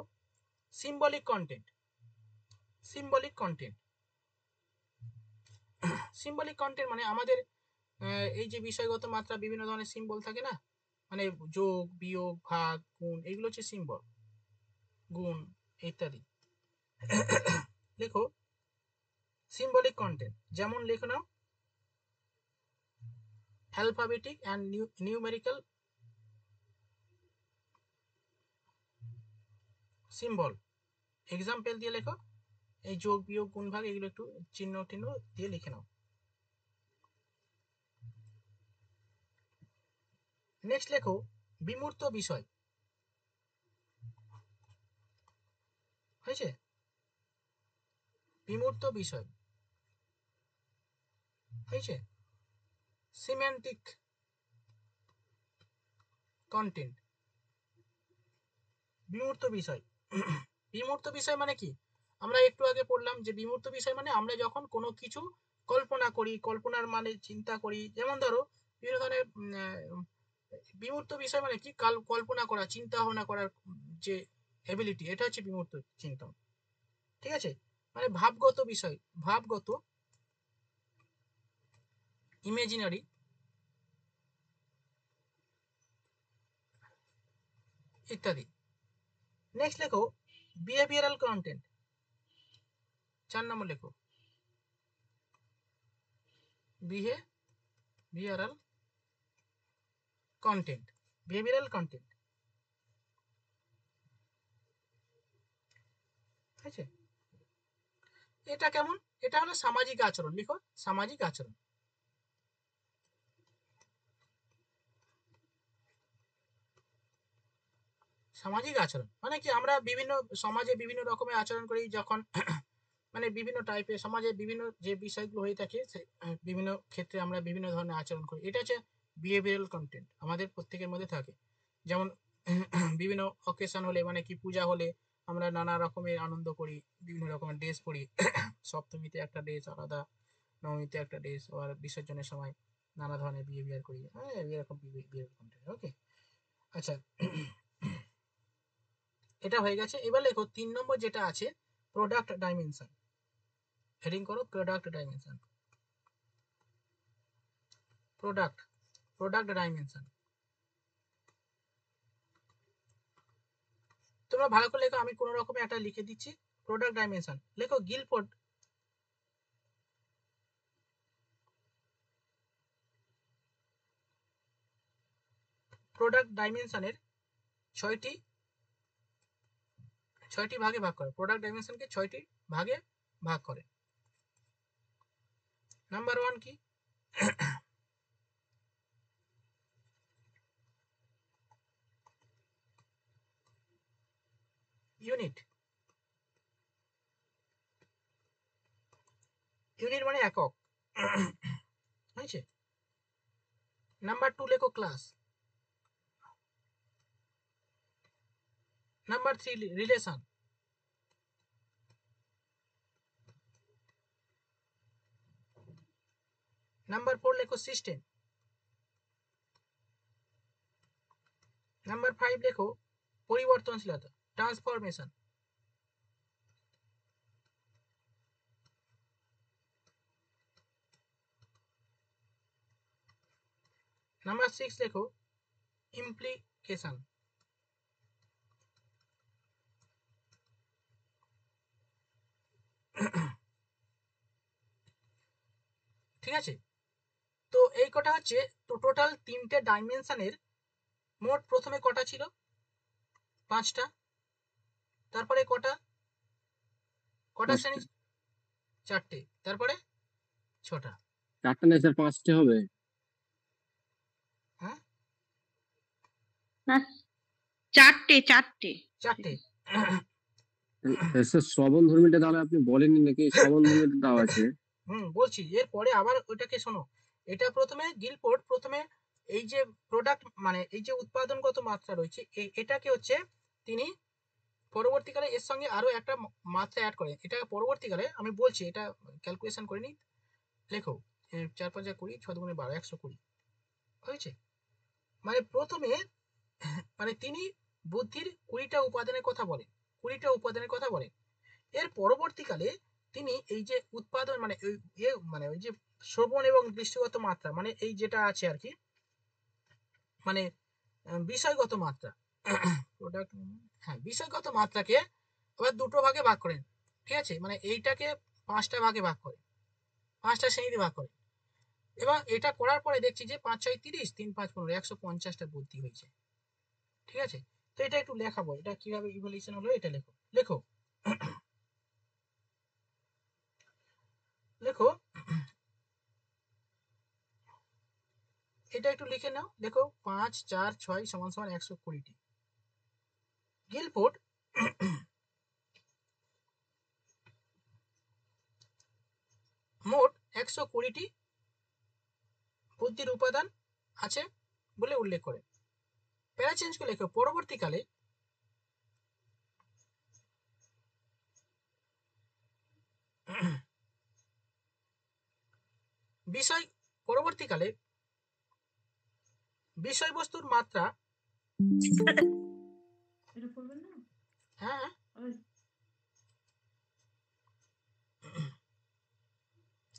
symbolic content symbolic content symbolic content মানে আমাদের এই যে বিষয়গত মাত্রা বিভিন্ন ধরনের সিম্বল থাকে না মানে যোগ বিয়োগ ভাগ গুণ এগুলো হচ্ছে সিম্বল গুণ ইত্যাদি লেখো সিম্বলিক কন্টেন্ট যেমন লেখো নাও alphabetic and numerical symbol example দিয়ে লেখো এই যোগ বিয়োগ গুণ ভাগ এগুলো একটু চিহ্ন টিহ্ন দিয়ে লিখে নাও নেক্সট লেখো বিমূর্ত বিষয় হয়েছে বিমূর্ত বিষয় হয়েছে সিমেন্টিক কন্টেন্ট বিমূর্ত বিষয় বিমূর্ত বিষয় মানে কি আমরা একটু আগে পড়লাম যে বিমূর্ত বিষয় মানে আমরা যখন কোনো কিছু কল্পনা করি কল্পনার মানে চিন্তা করি যেমন ধরো বিভিন্ন ধরনের বিমূর্ত বিষয় মানে কি কাল কল্পনা করা চিন্তা ভাবনা করার যে এবিলিটি এটা হচ্ছে বিমূর্ত চিন্তন ঠিক আছে মানে ভাবগত বিষয় ভাবগত ইমেজিনারি ইত্যাদি নেক্সট লেখো বিহেভিয়ারাল কন্টেন্ট চার নম্বর লেখো বিহে বিহেভিয়ারাল কন্টেন্ট বিহেভিয়ারাল কন্টেন্ট আছে এটা কেমন এটা হলো সামাজিক আচরণ লিখো সামাজিক আচরণ সামাজিক আচরণ মানে কি আমরা বিভিন্ন সমাজে বিভিন্ন রকমের আচরণ করি যখন মানে বিভিন্ন টাইপের সমাজে বিভিন্ন যে বিষয়গুলো হয়ে থাকে বিভিন্ন ক্ষেত্রে আমরা বিভিন্ন ধরনের আচরণ করি এটা হচ্ছে বিহেভিয়ারাল কন্টেন্ট আমাদের প্রত্যেকের মধ্যে থাকে যেমন বিভিন্ন অকেশন হলে মানে কি পূজা হলে আমরা নানা রকমের আনন্দ করি বিভিন্ন রকমের ড্রেস পরি সপ্তমীতে একটা ড্রেস আলাদা নবমীতে একটা ড্রেস আবার বিসর্জনের সময় নানা ধরনের বিহেভিয়ার করি হ্যাঁ এরকম বিহেভিয়ার কন্টেন্ট ওকে আচ্ছা এটা হয়ে গেছে এবার দেখো তিন নম্বর যেটা আছে প্রোডাক্ট ডাইমেনশন হেডিং করো product dimension product product dimension তোমরা ভালো করে লেখো আমি কোনো রকমে একটা লিখে দিচ্ছি প্রোডাক্ট ডাইমেনশন লেখো গিলফোর্ড প্রোডাক্ট ডাইমেনশনের ছয়টি ছয়টি ভাগে ভাগ করে প্রোডাক্ট ডাইমেনশনকে ছয়টি ভাগে ভাগ করে नंबर वन की यूनिट यूनिट मान एक नंबर टू लेको class number three relation number four लेखो सिस्टेम नंबर फाइव लेखो परिवर्तनशीलता ट्रांसफॉर्मेशन नंबर सिक्स लेखो इम्प्लीकेशन ठीक है তো এই কটা হচ্ছে টোটাল তিনটে ডাইমেনশনের মোট প্রথমে কটা ছিল পাঁচটা তারপরে কটা কটা শ্রেণী চারটে তারপরে ছটা চারটা না স্যার পাঁচটা হবে হ্যাঁ? হ্যাঁ চারটে চারটে চারটে শ্রবণ ধর্মীটা তাহলে আপনি বলেননি নাকি শ্রবণ ধর্মীটা দাও আছে হুম বলছি এরপরে আবার ওইটাকে শোনো এটা প্রথমে গিলফোর্ড প্রথমে এই যে প্রোডাক্ট মানে এই যে উৎপাদনগত মাত্রা রয়েছে এটাকে হচ্ছে তিনি পরবর্তীকালে এর সঙ্গে আরও একটা মাত্রা অ্যাড করেন এটা পরবর্তীকালে আমি বলছি এটা ক্যালকুলেশন করে নিই লেখো চার পাঁচ হাজার কুড়ি ছয় দুগুণে বারো একশো কুড়ি হয়েছে মানে প্রথমে মানে তিনি বুদ্ধির কুড়িটা উপাদানের কথা বলেন কুড়িটা উপাদানের কথা বলেন এর পরবর্তীকালে তিনি এই যে উৎপাদন মানে ইয়ে মানে ওই যে শোভন এবং দৃষ্টিগত মাত্রা মানে এই যেটা আছে আর কি মানে বিষয়গত মাত্রা প্রোডাক্ট হ্যাঁ বিষয়গত মাত্রাকে আবার দুটো ভাগে ভাগ করেন ঠিক আছে মানে এইটাকে পাঁচটা ভাগে ভাগ করে পাঁচটা শ্রেণীতে ভাগ করে এবং এটা করার পরে দেখছি যে পাঁচ ছয় তিরিশ তিন পাঁচ পনেরো একশো পঞ্চাশটা বুদ্ধি হয়েছে ঠিক আছে তো এটা একটু লেখাবো এটা কিভাবে ইভলিউশন হলো এটা লেখো লেখো লেখো এটা একটু লিখে নাও দেখো পাঁচ চার ছয় সমান সমান একশো কুড়িটি গিলফোর্ড মোট একশো কুড়িটি বুদ্ধির উপাদান আছে বলে উল্লেখ করে প্যারা করে লেখো পরবর্তীকালে বিষয় পরবর্তীকালে বিষয়বস্তুর মাত্রা হ্যাঁ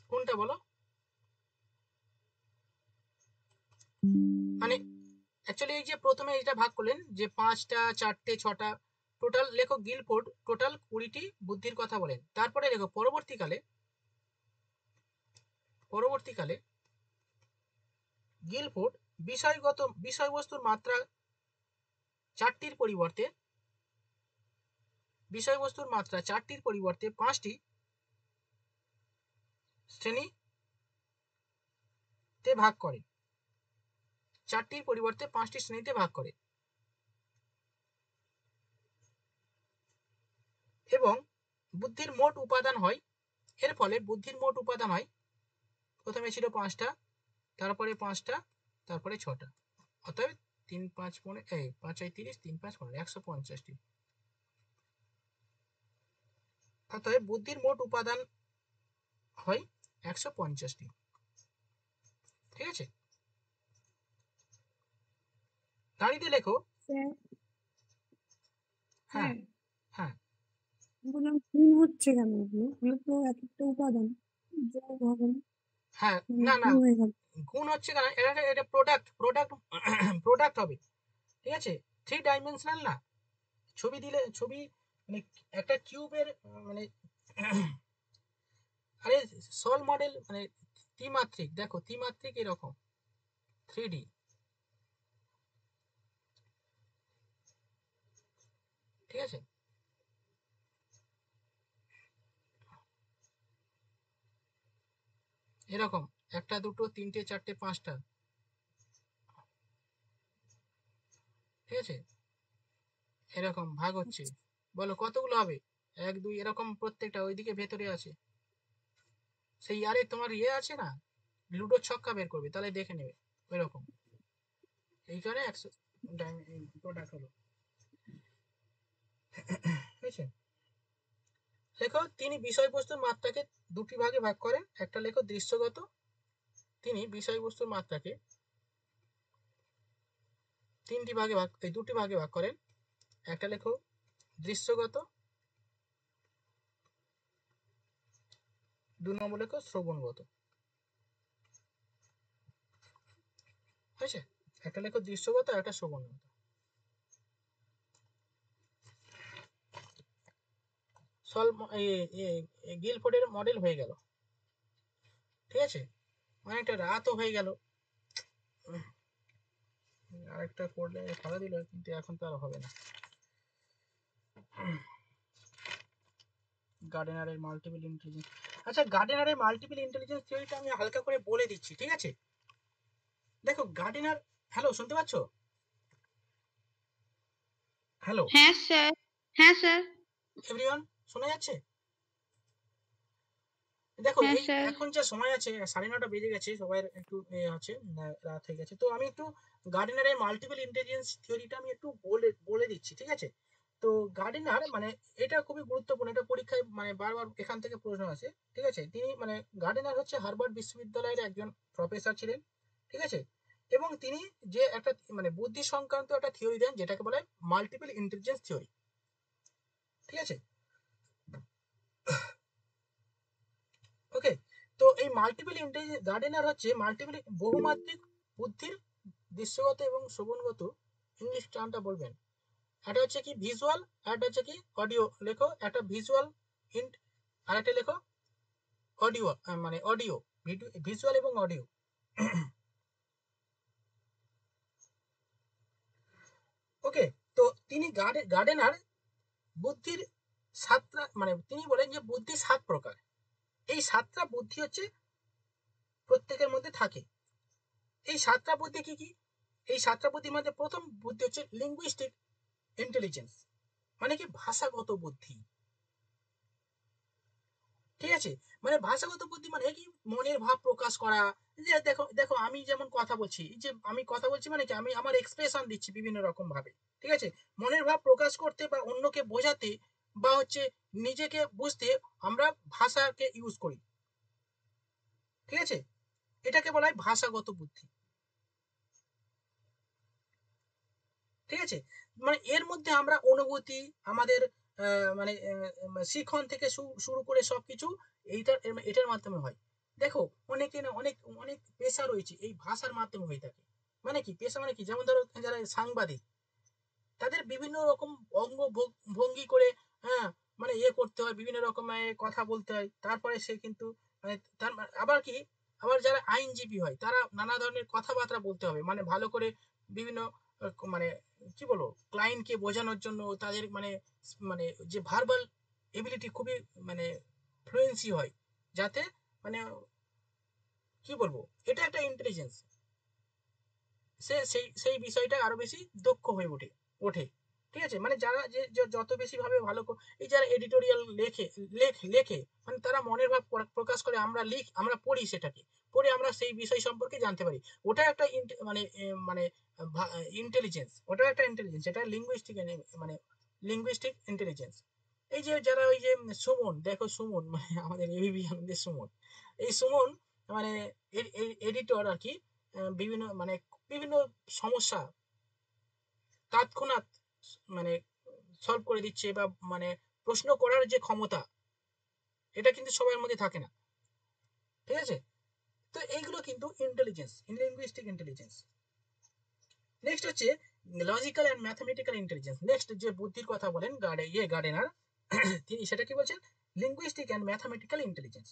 কোনটা বলো মানে অ্যাকচুয়ালি এই যে প্রথমে এটা ভাগ করলেন যে পাঁচটা চারটে ছটা টোটাল লেখো গিলফোর্ড টোটাল কুড়িটি বুদ্ধির কথা বলেন তারপরে লেখো পরবর্তীকালে পরবর্তীকালে গিলফোর্ড বিষয়গত বিষয়বস্তুর মাত্রা চারটির পরিবর্তে বিষয়বস্তুর মাত্রা চারটির পরিবর্তে পাঁচটি শ্রেণী তে ভাগ করে চারটির পরিবর্তে পাঁচটি শ্রেণীতে ভাগ করে এবং বুদ্ধির মোট উপাদান হয় এর ফলে বুদ্ধির মোট উপাদান হয় প্রথমে ছিল পাঁচটা তারপরে পাঁচটা তারপরে ছটা অতএব তিন পাঁচ পনেরো এই পাঁচ আই তিরিশ তিন পাঁচ পনেরো একশো পঞ্চাশটি অতএব বুদ্ধির মোট উপাদান হয় একশো পঞ্চাশটি ঠিক আছে দাঁড়িতে লেখো হ্যাঁ হ্যাঁ উপাদান হ্যাঁ মানে না না গুণ হচ্ছে এটা এটা প্রোডাক্ট প্রোডাক্ট প্রোডাক্ট হবে ঠিক আছে থ্রি ডাইমেনশনাল না ছবি দিলে ছবি মানে একটা কিউবের মানে আরে সল মডেল মানে ত্রিমাত্রিক দেখো ত্রিমাত্রিক এরকম থ্রি ডি ঠিক আছে এরকম একটা দুটো তিনটে চারটে পাঁচটা ঠিক আছে এরকম ভাগ হচ্ছে বলো কতগুলো হবে এক দুই এরকম প্রত্যেকটা ওইদিকে ভেতরে আছে সেই আরে তোমার ইয়ে আছে না লুডো ছক্কা বের করবে তাহলে দেখে নেবে এরকম এইখানে একশো প্রোডাক্ট হলো লেখো তিনি বিষয়বস্তুর মাত্রাকে দুটি ভাগে ভাগ করেন একটা লেখো দৃশ্যগত তিনি বিষয়বস্তুর মাত্রাকে তিনটি ভাগে ভাগ এই দুটি ভাগে ভাগ করেন একটা লেখো দৃশ্যগত দু নম্বর লেখো শ্রবণগত হয়েছে একটা লেখো দৃশ্যগত আর একটা শ্রবণগত গিলফোর্ডের মডেল হয়ে গেল ঠিক আছে অনেকটা রাতও হয়ে গেল আরেকটা করলে ভালো দিল কিন্তু এখন তো আর হবে না গার্ডেনারের মাল্টিপল ইন্টেলিজেন্স আচ্ছা গার্ডেনারের মাল্টিপল ইন্টেলিজেন্স থিওরিটা আমি হালকা করে বলে দিচ্ছি ঠিক আছে দেখো গার্ডেনার হ্যালো শুনতে পাচ্ছ হ্যালো হ্যাঁ স্যার হ্যাঁ স্যার এভরিওয়ান শোনা যাচ্ছে দেখো হ্যাঁ, এখন যা সময় আছে সাড়ে নটা বেজে গেছে সবাই একটু আছে রাত হয়ে গেছে তো আমি একটু গার্ডেনার এর মাল্টিপল ইন্টেলিজেন্স থিওরিটা আমি একটু বলে বলে দিচ্ছি ঠিক আছে তো গার্ডেনার মানে এটা খুবই গুরুত্বপূর্ণ এটা পরীক্ষায় মানে বারবার এখান থেকে প্রশ্ন আছে ঠিক আছে তিনি মানে গার্ডেনার হচ্ছে হার্ভার্ড বিশ্ববিদ্যালয়ের একজন প্রফেসর ছিলেন ঠিক আছে এবং তিনি যে একটা মানে বুদ্ধি সংক্রান্ত একটা থিওরি দেন যেটাকে বলে মাল্টিপল ইন্টেলিজেন্স থিওরি ঠিক আছে ওকে তো এই মাল্টিপল ইন্টেলিজেন্স গার্ডেনার হচ্ছে মাল্টিপল বহুমাত্রিক বুদ্ধির দৃশ্যগত এবং শ্রবণগত ইংলিশ টার্মটা বলবেন একটা হচ্ছে কি ভিজুয়াল একটা হচ্ছে কি অডিও লেখো একটা ভিজুয়াল ইন্ট আর একটা লেখো অডিও মানে অডিও ভিজুয়াল এবং অডিও ওকে তো তিনি গার্ডেনার বুদ্ধির সাত মানে তিনি বলেন যে বুদ্ধি সাত প্রকার এই সাতটা বুদ্ধি হচ্ছে প্রত্যেকের মধ্যে থাকে এই সাতটা বুদ্ধি কি কি এই সাতটা বুদ্ধির মধ্যে প্রথম বুদ্ধি হচ্ছে লিঙ্গুইস্টিক ইন্টেলিজেন্স মানে কি ভাষাগত বুদ্ধি ঠিক আছে মানে ভাষাগত বুদ্ধি মানে কি মনের ভাব প্রকাশ করা যে দেখো দেখো আমি যেমন কথা বলছি যে আমি কথা বলছি মানে কি আমি আমার এক্সপ্রেশন দিচ্ছি বিভিন্ন রকম ভাবে ঠিক আছে মনের ভাব প্রকাশ করতে বা অন্যকে বোঝাতে বা হচ্ছে নিজেকে বুঝতে আমরা ভাষাকে ইউজ করি ঠিক আছে এটাকে বলা হয় ভাষাগত বুদ্ধি ঠিক আছে মানে এর মধ্যে আমরা অনুভূতি আমাদের মানে শিখন থেকে শুরু করে সবকিছু এইটার এটার মাধ্যমে হয় দেখো অনেকে না অনেক অনেক পেশা রয়েছে এই ভাষার মাধ্যমে হয়ে থাকে মানে কি পেশা মানে কি যেমন ধরো যারা সাংবাদিক তাদের বিভিন্ন রকম অঙ্গ ভঙ্গি করে হ্যাঁ মানে ইয়ে করতে হয় বিভিন্ন রকমের কথা বলতে হয় তারপরে সে কিন্তু মানে তার আবার কি আবার যারা আইনজীবী হয় তারা নানা ধরনের কথাবার্তা বলতে হবে মানে ভালো করে বিভিন্ন মানে কি বলবো ক্লায়েন্টকে বোঝানোর জন্য তাদের মানে মানে যে ভার্বাল এবিলিটি খুবই মানে ফ্লুয়েন্সি হয় যাতে মানে কি বলবো এটা একটা ইন্টেলিজেন্স সে সেই সেই বিষয়টা আরো বেশি দক্ষ হয়ে ওঠে ওঠে ঠিক আছে মানে যারা যে যত বেশি ভাবে ভালো এই যারা এডিটোরিয়াল লেখে লেখ লেখে মানে তারা মনের ভাব প্রকাশ করে আমরা লিখ আমরা পড়ি সেটাকে পড়ে আমরা সেই বিষয় সম্পর্কে জানতে পারি ওটা একটা মানে মানে ইন্টেলিজেন্স ওটা একটা ইন্টেলিজেন্স এটা লিঙ্গুইস্টিক মানে লিঙ্গুইস্টিক ইন্টেলিজেন্স এই যে যারা ওই যে সুমন দেখো সুমন মানে আমাদের এবিবি আমাদের সুমন এই সুমন মানে এডিটর আর কি বিভিন্ন মানে বিভিন্ন সমস্যা তাৎক্ষণাৎ মানে সলভ করে দিচ্ছে বা মানে প্রশ্ন করার যে ক্ষমতা এটা কিন্তু সবার মধ্যে থাকে না ঠিক আছে তো এইগুলো কিন্তু ইন্টেলিজেন্স লিঙ্গুইস্টিক ইন্টেলিজেন্স নেক্সট হচ্ছে logical and mathematical intelligence next যে বুদ্ধির কথা বলেন গার্ডে ইয়ে গার্ডেনার তিনি সেটা কি বলছেন লিঙ্গুইস্টিক অ্যান্ড ম্যাথামেটিক্যাল ইন্টেলিজেন্স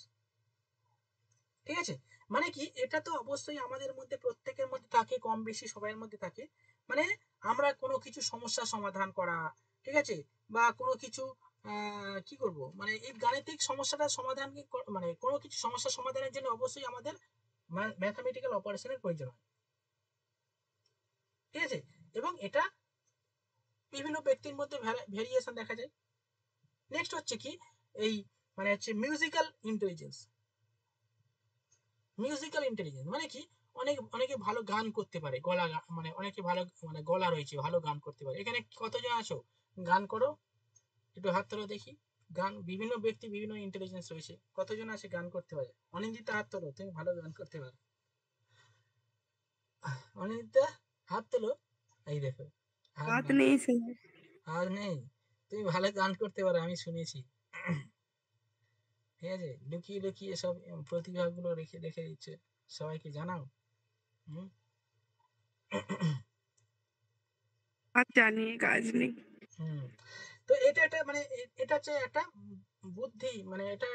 ঠিক আছে মানে কি এটা তো অবশ্যই আমাদের মধ্যে প্রত্যেকের মধ্যে থাকে কম বেশি সবাইয়ের মধ্যে থাকে মানে আমরা কোনো কিছু সমস্যা সমাধান করা ঠিক আছে বা কোনো কিছু কি করব মানে এই গাণিতিক সমস্যাটা সমাধান মানে কোনো কিছু সমস্যা সমাধানের জন্য অবশ্যই আমাদের ম্যাথামেটিক্যাল অপারেশনের প্রয়োজন হয় ঠিক আছে এবং এটা বিভিন্ন ব্যক্তির মধ্যে ভেরিয়েশন দেখা যায় নেক্সট হচ্ছে কি এই মানে হচ্ছে মিউজিক্যাল ইন্টেলিজেন্স মিউজিক্যাল ইন্টেলিজেন্স মানে কি অনেক অনেকে ভালো গান করতে পারে গলা মানে অনেকে ভালো মানে গলা রয়েছে ভালো গান করতে পারে এখানে কতজন আছো গান করো একটু হাত তোলো দেখি গান বিভিন্ন ব্যক্তি বিভিন্ন ইন্টেলিজেন্স রয়েছে কতজন আছে গান করতে পারে অনিন্দিতা হাত তোলো তুমি ভালো গান করতে পারো অনিন্দিতা হাত তোলো এই দেখো হাত নেই আর নেই তুমি ভালো গান করতে পারো আমি শুনেছি ঠিক আছে লুকিয়ে লুকিয়ে সব প্রতিভাগুলো রেখে রেখে দিচ্ছে সবাইকে জানাও আর নিয়ে কাজ নেই তো এটা এটা মানে এটা হচ্ছে একটা বুদ্ধি মানে এটা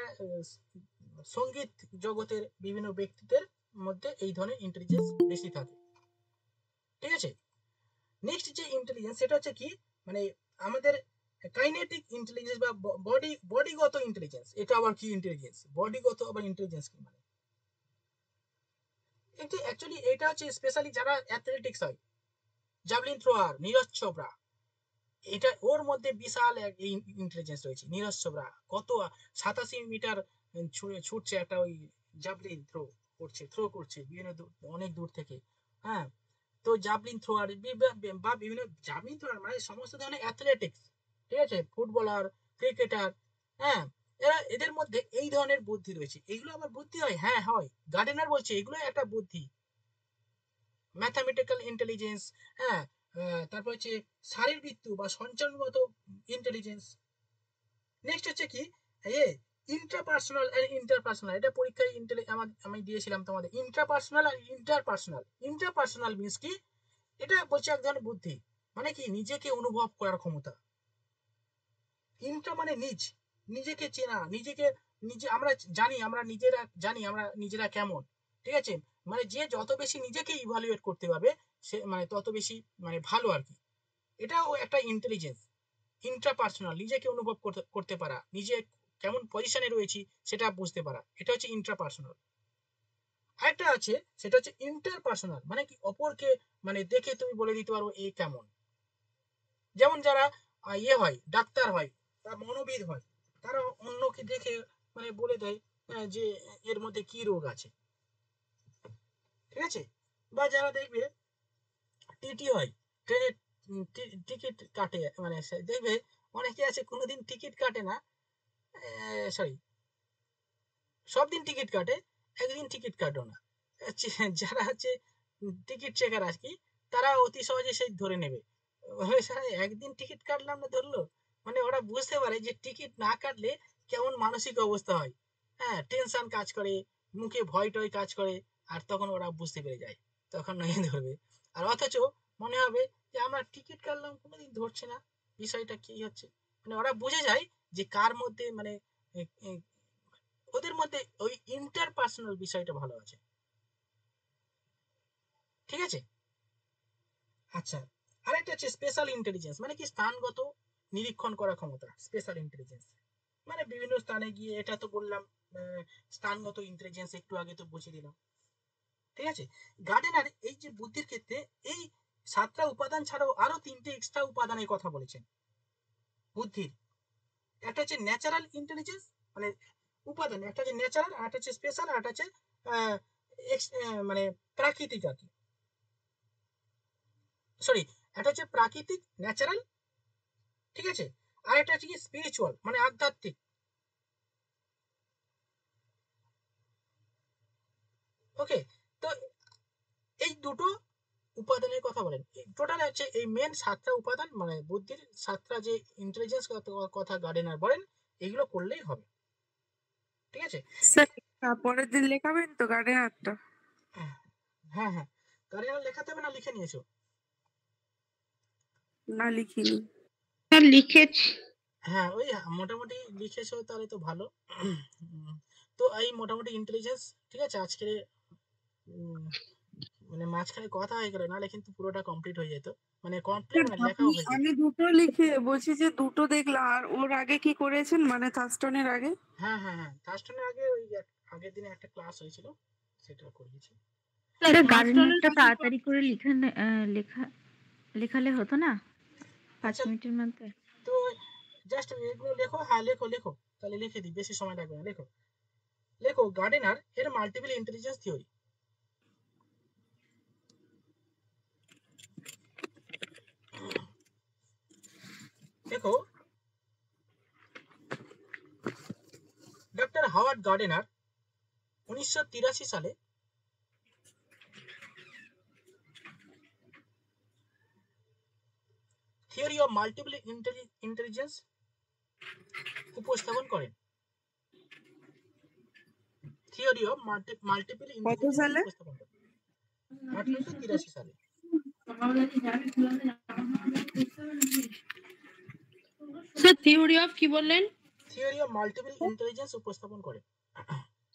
সঙ্গীত জগতের বিভিন্ন ব্যক্তিদের মধ্যে এই ধরনের ইন্টেলিজেন্স বেশি থাকে ঠিক আছে নেক্সট যে ইন্টেলিজেন্স সেটা হচ্ছে কি মানে আমাদের কাইনেটিক ইন্টেলিজেন্স বা বডি বডিগত ইন্টেলিজেন্স এটা আবার কি ইন্টেলিজেন্স বডিগত আবার ইন্টেলিজেন্স কি মানে কিন্তু অ্যাকচুয়ালি এটা হচ্ছে স্পেশালি যারা অ্যাথলেটিক্স হয় জাভলিন থ্রোয়ার নীরজ চোপড়া এটা ওর মধ্যে বিশাল এক ইন্টেলিজেন্স রয়েছে নীরজ চোপড়া কত সাতাশি মিটার ছুটছে একটা ওই জাভলিন থ্রো করছে থ্রো করছে বিভিন্ন অনেক দূর থেকে হ্যাঁ তো জাভলিন থ্রোয়ার বা বিভিন্ন জাভলিন থ্রোয়ার মানে সমস্ত ধরনের অ্যাথলেটিক্স ঠিক আছে ফুটবলার ক্রিকেটার হ্যাঁ এরা এদের মধ্যে এই ধরনের বুদ্ধি রয়েছে এগুলো আবার বুদ্ধি হয় হ্যাঁ হয় গার্ডেনার বলছে এগুলো একটা বুদ্ধি ম্যাথামেটিক্যাল ইন্টেলিজেন্স হ্যাঁ তারপর হচ্ছে শারীরবৃত্ত বা সঞ্চালনগত ইন্টেলিজেন্স নেক্সট হচ্ছে কি এ ইন্ট্রাপার্সোনাল অ্যান্ড ইন্টারপার্সোনাল এটা পরীক্ষায় আমার আমি দিয়েছিলাম তোমাদের intrapersonal and interpersonal intrapersonal means কি এটা বলছে এক ধরনের বুদ্ধি মানে কি নিজেকে অনুভব করার ক্ষমতা ইন্ট্রা মানে নিজ নিজেকে চেনা নিজেকে নিজে আমরা জানি আমরা নিজেরা জানি আমরা নিজেরা কেমন ঠিক আছে মানে যে যত বেশি নিজেকে ইভালুয়েট করতে পারবে সে মানে তত বেশি মানে ভালো আর কি এটাও একটা ইন্টেলিজেন্স ইন্ট্রাপার্সোনাল নিজেকে অনুভব করতে পারা নিজে কেমন পজিশনে রয়েছি সেটা বুঝতে পারা এটা হচ্ছে ইন্ট্রাপার্সোনাল আরেকটা আছে সেটা হচ্ছে ইন্টারপার্সোনাল মানে কি অপরকে মানে দেখে তুমি বলে দিতে পারো এ কেমন যেমন যারা ইয়ে হয় ডাক্তার হয় বা মনোবিদ হয় তারা অন্যকে দেখে মানে বলে দেয় হ্যাঁ, যে এর মধ্যে কি রোগ আছে ঠিক আছে বা যারা দেখবে টিটি হয় ট্রেনের টিকিট কাটে মানে দেখবে অনেকে আছে কোনোদিন টিকিট কাটে না সরি সব দিন টিকিট কাটে একদিন টিকিট কাটো না যারা হচ্ছে টিকিট চেকার আর কি তারা অতি সহজে সেই ধরে নেবে স্যার একদিন টিকিট কাটলাম না ধরলো মানে ওরা বুঝতে পারে যে টিকিট না কাটলে কেমন মানসিক অবস্থা হয় হ্যাঁ টেনশন কাজ করে মুখে ভয় টয় কাজ করে আর তখন ওরা বুঝতে পেরে যায় তখন নয় ধরবে আর অথচ মনে হবে যে আমরা টিকিট কাটলাম কোনোদিন ধরছে না বিষয়টা কি হচ্ছে মানে ওরা বুঝে যায় যে কার মধ্যে মানে ওদের মধ্যে ওই ইন্টারপার্সোনাল বিষয়টা ভালো আছে ঠিক আছে আচ্ছা আরেকটা হচ্ছে স্পেশাল ইন্টেলিজেন্স মানে কি স্থানগত নিরীক্ষণ করার ক্ষমতা স্পেশাল ইন্টেলিজেন্স মানে বিভিন্ন স্থানে গিয়ে এটা তো বললাম স্থানগত ইন্টেলিজেন্স একটু আগে তো বুঝিয়ে দিলাম ঠিক আছে গার্ডেনার এই যে বুদ্ধির ক্ষেত্রে এই সাতটা উপাদান ছাড়াও আরো তিনটে এক্সট্রা উপাদানের কথা বলেছেন বুদ্ধির একটা হচ্ছে ন্যাচারাল ইন্টেলিজেন্স মানে উপাদান একটা হচ্ছে ন্যাচারাল আর একটা হচ্ছে স্পেশাল আর একটা হচ্ছে মানে প্রাকৃতিক আর কি সরি একটা হচ্ছে প্রাকৃতিক ন্যাচারাল ঠিক আছে আর একটা হচ্ছে কি স্পিরিচুয়াল মানে আধ্যাত্মিক ওকে তো এই দুটো উপাদানের কথা বলেন টোটাল হচ্ছে এই মেন সাতটা উপাদান মানে বুদ্ধির সাতটা যে ইন্টেলিজেন্স কথা গার্ডেনার বলেন এগুলো করলেই হবে ঠিক আছে তারপরে দিন লেখাবেন তো গার্ডেনারটা হ্যাঁ হ্যাঁ গার্ডেনার হ্যাঁ। লেখাতে হবে না লিখে নিয়েছো না লিখিনি আপনার লিখেছি হ্যাঁ ওই হ্যাঁ, মোটামুটি লিখেছো তাহলে তো ভালো তো এই মোটামুটি ইন্টেলিজেন্স ঠিক আছে আজকে মানে মাঝখানে কথা হয়ে গেল নাহলে কিন্তু পুরোটা কমপ্লিট হয়ে যেত মানে কমপ্লিট মানে লেখা হয়ে আমি দুটো লিখে বলছি যে দুটো দেখলাম আর ওর আগে কি করেছেন মানে থাস্টনের আগে হ্যাঁ হ্যাঁ হ্যাঁ থাস্টনের আগে ওই আগের দিনে একটা ক্লাস হয়েছিল সেটা করেছি তাড়াতাড়ি করে লিখে লেখা লেখালে হতো না পাঁচ মিনিটের মধ্যে তুই জাস্ট এগুলো লেখো হ্যাঁ লেখো লেখো তাহলে লিখে দিই বেশি সময় লাগবে না লেখো লেখো গার্ডেনার এর মাল্টিপল ইন্টেলিজেন্স থিওরি দেখো ডক্টর হাওয়ার্ড গার্ডেনার উনিশশো সালে থিওরি অফ মাল্টিপল ইন্টেলিজেন্স উপস্থাপন করেন থিওরি অফ মাল্টিপল ইন্টেলিজেন্স উপস্থাপন করেন 1883 সালে স্যার থিওরি অফ কি বললেন থিওরি অফ মাল্টিপল ইন্টেলিজেন্স উপস্থাপন করে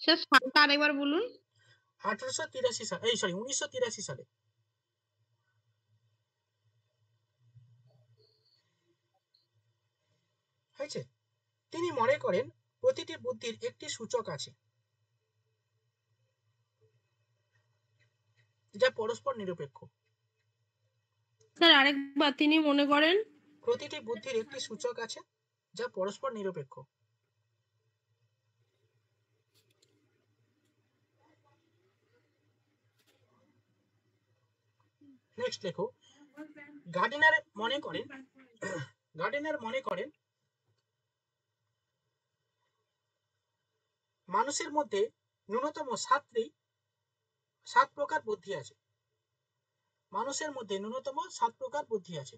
স্যার সালটা আরেকবার বলুন 1883 সালে এই সরি 1983 সালে হয়েছে তিনি মনে করেন প্রতিটি বুদ্ধির একটি সূচক আছে যা পরস্পর নিরপেক্ষ স্যার আরেকবার তিনি মনে করেন প্রতিটি বুদ্ধির একটি সূচক আছে যা পরস্পর নিরপেক্ষ নেক্সট লেখো গার্ডেনার মনে করেন গার্ডেনার মনে করেন মানুষের মধ্যে ন্যূনতম সাতটি সাত প্রকার বুদ্ধি আছে মানুষের মধ্যে ন্যূনতম সাত প্রকার বুদ্ধি আছে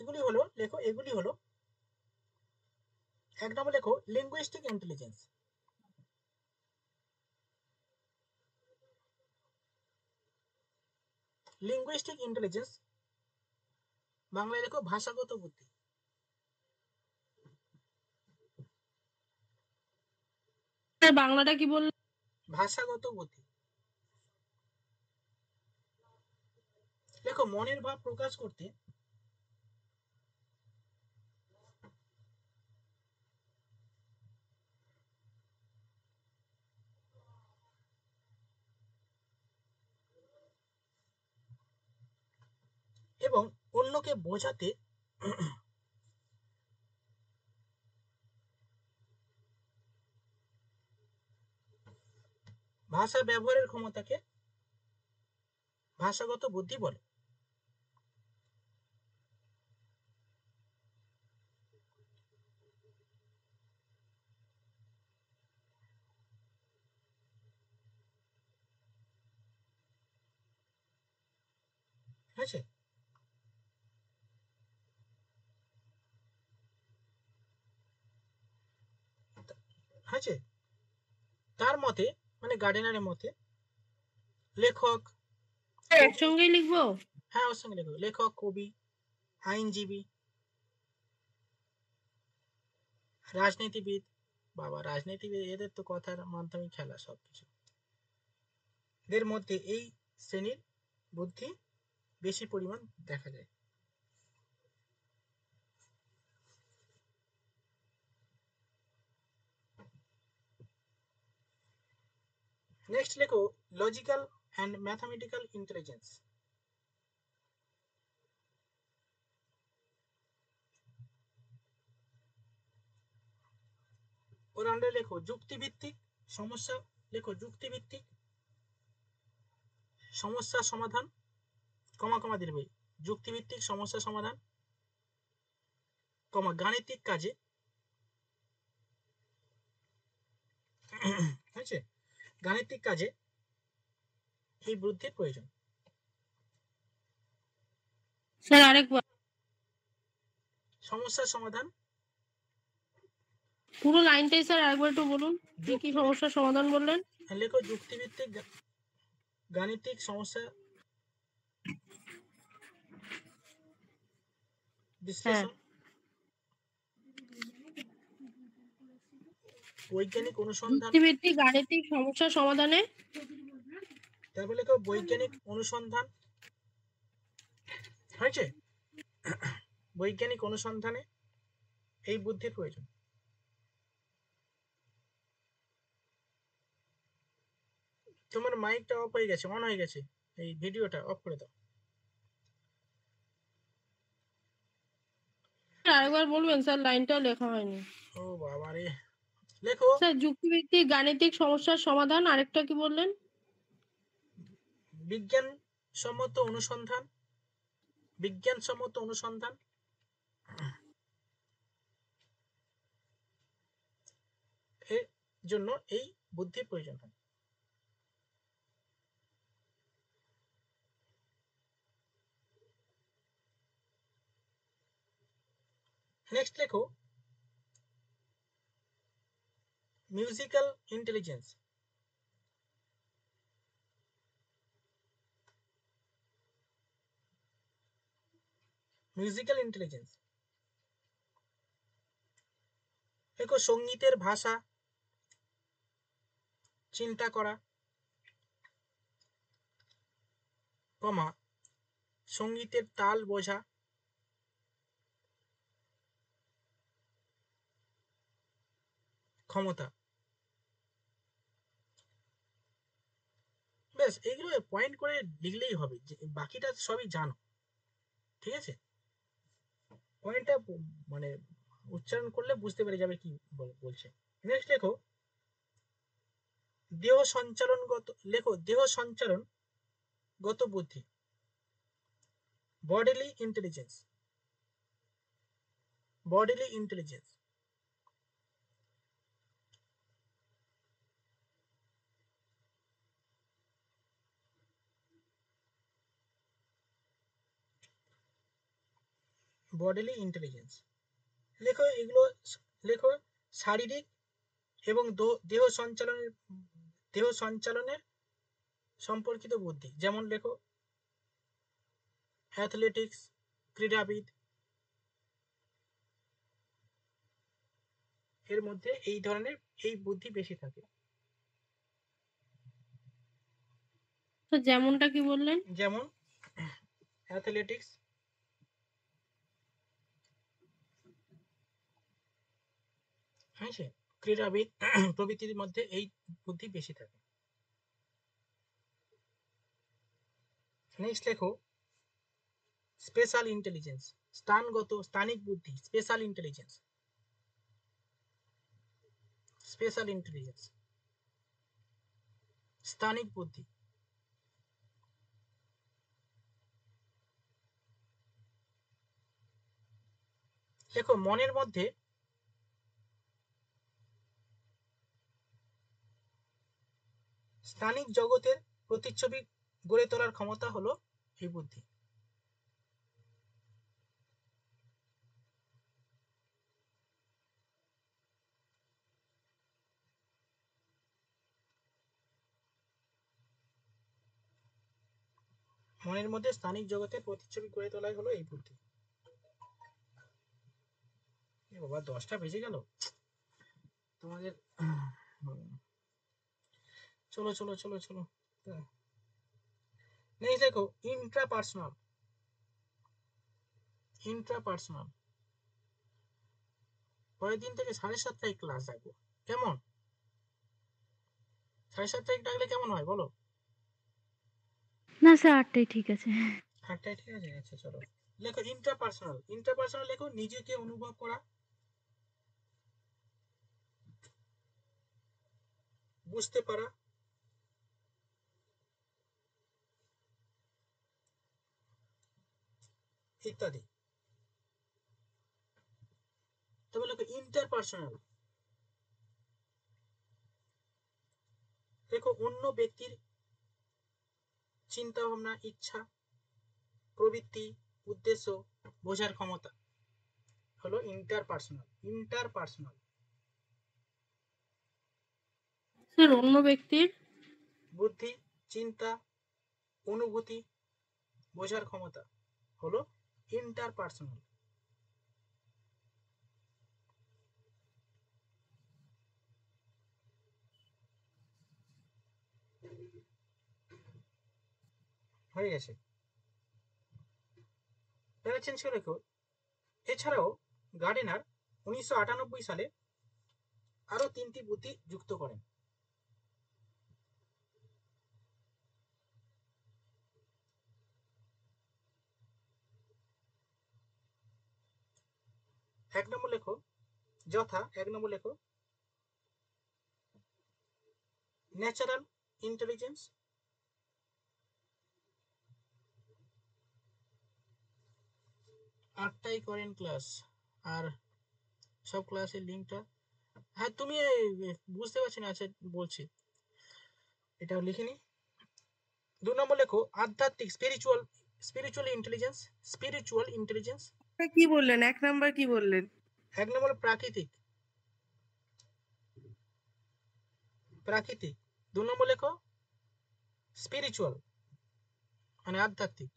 এগুলি হলো লেখো এগুলি হলো এক নম্বর লেখো লিঙ্গুইস্টিক ইন্টেলিজেন্স লিঙ্গুইস্টিক ইন্টেলিজেন্স বাংলায় লেখো ভাষাগত বুদ্ধি বাংলাটা কি বল ভাষাগত বুদ্ধি দেখো মনের ভাব প্রকাশ করতে এবং অন্যকে বোঝাতে ভাষা ব্যবহারের ক্ষমতাকে ভাষাগত বুদ্ধি বলে হয়েছে আছে তার মতে মানে গার্ডেনারের মতে লেখক একসঙ্গেই হ্যাঁ, হ্যাঁ ওর সঙ্গে লেখক কবি আইনজীবী রাজনীতিবিদ বাবা রাজনীতিবিদ এদের তো কথার মাধ্যমে খেলা সবকিছু এদের মধ্যে এই শ্রেণীর বুদ্ধি বেশি পরিমাণ দেখা যায় নেক্সট লেখো লজিক্যাল অ্যান্ড ম্যাথামেটিক্যাল ইন্টেলিজেন্স ওর আন্ডারে লেখো যুক্তিভিত্তিক সমস্যা লেখো যুক্তিভিত্তিক সমস্যা সমাধান কমা কমা দিবে যুক্তিভিত্তিক সমস্যা সমাধান কমা গাণিতিক কাজে হয়েছে গাণিতিক কাজে এই বুদ্ধির প্রয়োজন স্যার সমস্যার সমাধান পুরো লাইনটাই স্যার আরেকবার একটু বলুন কি কি সমস্যার সমাধান বললেন হ্যাঁ, লেখো যুক্তিভিত্তিক গাণিতিক সমস্যা বিশ্লেষণ হ্যাঁ। বৈজ্ঞানিক অনুসন্ধান গাণিতিক সমস্যা সমাধানে মানে বৈজ্ঞানিক অনুসন্ধান হয়েছে বৈজ্ঞানিক অনুসন্ধানে এই বুদ্ধির প্রয়োজন তোমার মাইকটা অফ হয়ে গেছে অন হয়ে গেছে এই ভিডিওটা অফ করে দাও আরেকবার বলবেন স্যার লাইনটাও লেখা হয়নি ও বাবা রে দেখো স্যার যুক্তিভিত্তিক গাণিতিক সমস্যার সমাধান আরেকটা কি বললেন বিজ্ঞান সম্মত অনুসন্ধান বিজ্ঞান সম্মত অনুসন্ধান এর জন্য এই বুদ্ধি প্রয়োজন হয় নেক্সট লেখো মিউজিক্যাল ইন্টেলিজেন্স মিউজিক্যাল ইন্টেলিজেন্স দেখো সঙ্গীতের ভাষা চিন্তা করা কমা সঙ্গীতের তাল বোঝা ক্ষমতা ব্যাস এগুলো পয়েন্ট করে লিখলেই হবে বাকিটা সবই জানো ঠিক আছে পয়েন্টটা মানে উচ্চারণ করলে বুঝতে পেরে যাবে কি বলছে নেক্সট লেখো দেহ সঞ্চালনগত লেখো দেহ সঞ্চালন গত বুদ্ধি bodily intelligence bodily intelligence bodily intelligence লেখো এগুলো লেখো শারীরিক এবং দেহ সঞ্চালনের দেহ সঞ্চালনের সম্পর্কিত বুদ্ধি যেমন লেখো অ্যাথলেটিক্স ক্রীড়াবিদ এর মধ্যে এই ধরনের এই বুদ্ধি বেশি থাকে তো যেমনটা কি বললেন যেমন অ্যাথলেটিক্স হ্যাঁ সে ক্রীড়াবিদ প্রভৃতির মধ্যে এই বুদ্ধি বেশি থাকে নেক্সট লেখো স্পেশাল ইন্টেলিজেন্স স্থানগত স্থানিক বুদ্ধি স্পেশাল ইন্টেলিজেন্স স্পেশাল ইন্টেলিজেন্স স্থানিক বুদ্ধি দেখো মনের মধ্যে স্থানিক জগতের প্রতিচ্ছবি গড়ে তোলার ক্ষমতা হলো এই বুদ্ধি মনের মধ্যে স্থানিক জগতের প্রতিচ্ছবি গড়ে তোলাই হলো এই বুদ্ধি বাবা দশটা বেজে গেল তোমাদের চলো চলো চলো চলো নেক্সট দেখো ইন্ট্রাপার্সোনাল ইন্ট্রাপার্সোনাল পরের দিন থেকে সাড়ে সাতটায় ক্লাস রাখবো কেমন সাড়ে সাতটায় ডাকলে কেমন হয় বলো না স্যার আটটায় ঠিক আছে আটটায় ঠিক আছে আচ্ছা চলো লেখো ইন্টারপার্সোনাল ইন্টারপার্সোনাল লেখো নিজেকে অনুভব করা বুঝতে পারা ইত্যাদি তবে লেখো ইন্টারপার্সোনাল দেখো অন্য ব্যক্তির চিন্তা ভাবনা ইচ্ছা প্রবৃত্তি উদ্দেশ্য বোঝার ক্ষমতা হলো ইন্টারপার্সোনাল ইন্টারপার্সোনাল স্যার অন্য ব্যক্তির বুদ্ধি চিন্তা অনুভূতি বোঝার ক্ষমতা হলো ইন্টারপার্সোনাল হয়ে গেছে এটা চেঞ্জ করে রেখো এছাড়াও গার্ডেনার উনিশশো সালে আরও তিনটি বুদ্ধি যুক্ত করেন এক নম্বর লেখো যথা এক নম্বর লেখো ন্যাচারাল ইন্টেলিজেন্স আটটাই করেন ক্লাস আর সব ক্লাসের লিঙ্কটা হ্যাঁ তুমি বুঝতে পারছি না আচ্ছা বলছি এটাও লিখিনি দু নম্বর লেখো আধ্যাত্মিক spiritual spiritual intelligence spiritual intelligence কি বললেন এক নাম্বার কি বললেন এক নম্বর প্রাকৃতিক প্রাকৃতিক দু নম্বর লেখো স্পিরিচুয়াল মানে আধ্যাত্মিক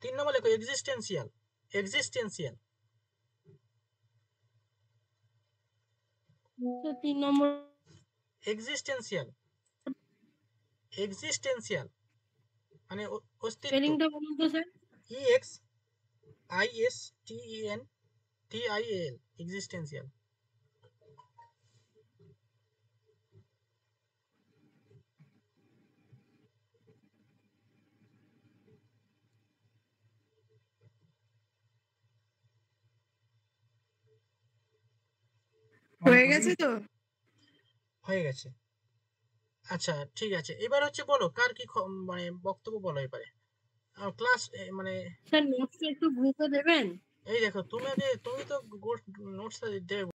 তিন নম্বর লেখো এক্সিস্টেন্সিয়াল এক্সিস্টেন্সিয়াল তিন নম্বর এক্সিস্টেন্সিয়াল এক্সিস্টেন্সিয়াল মানে অস্তিত্ব স্পেলিংটা বলুন তো sir E X I S T E N T I L existential হয়ে গেছে তো হয়ে গেছে আচ্ছা ঠিক আছে এবার হচ্ছে বলো কার কি মানে বক্তব্য বলো এবারে ক্লাস মানে স্যার নোটস একটু গ্রুপে দেবেন এই দেখো তুমি তুমি তো নোটস দেবে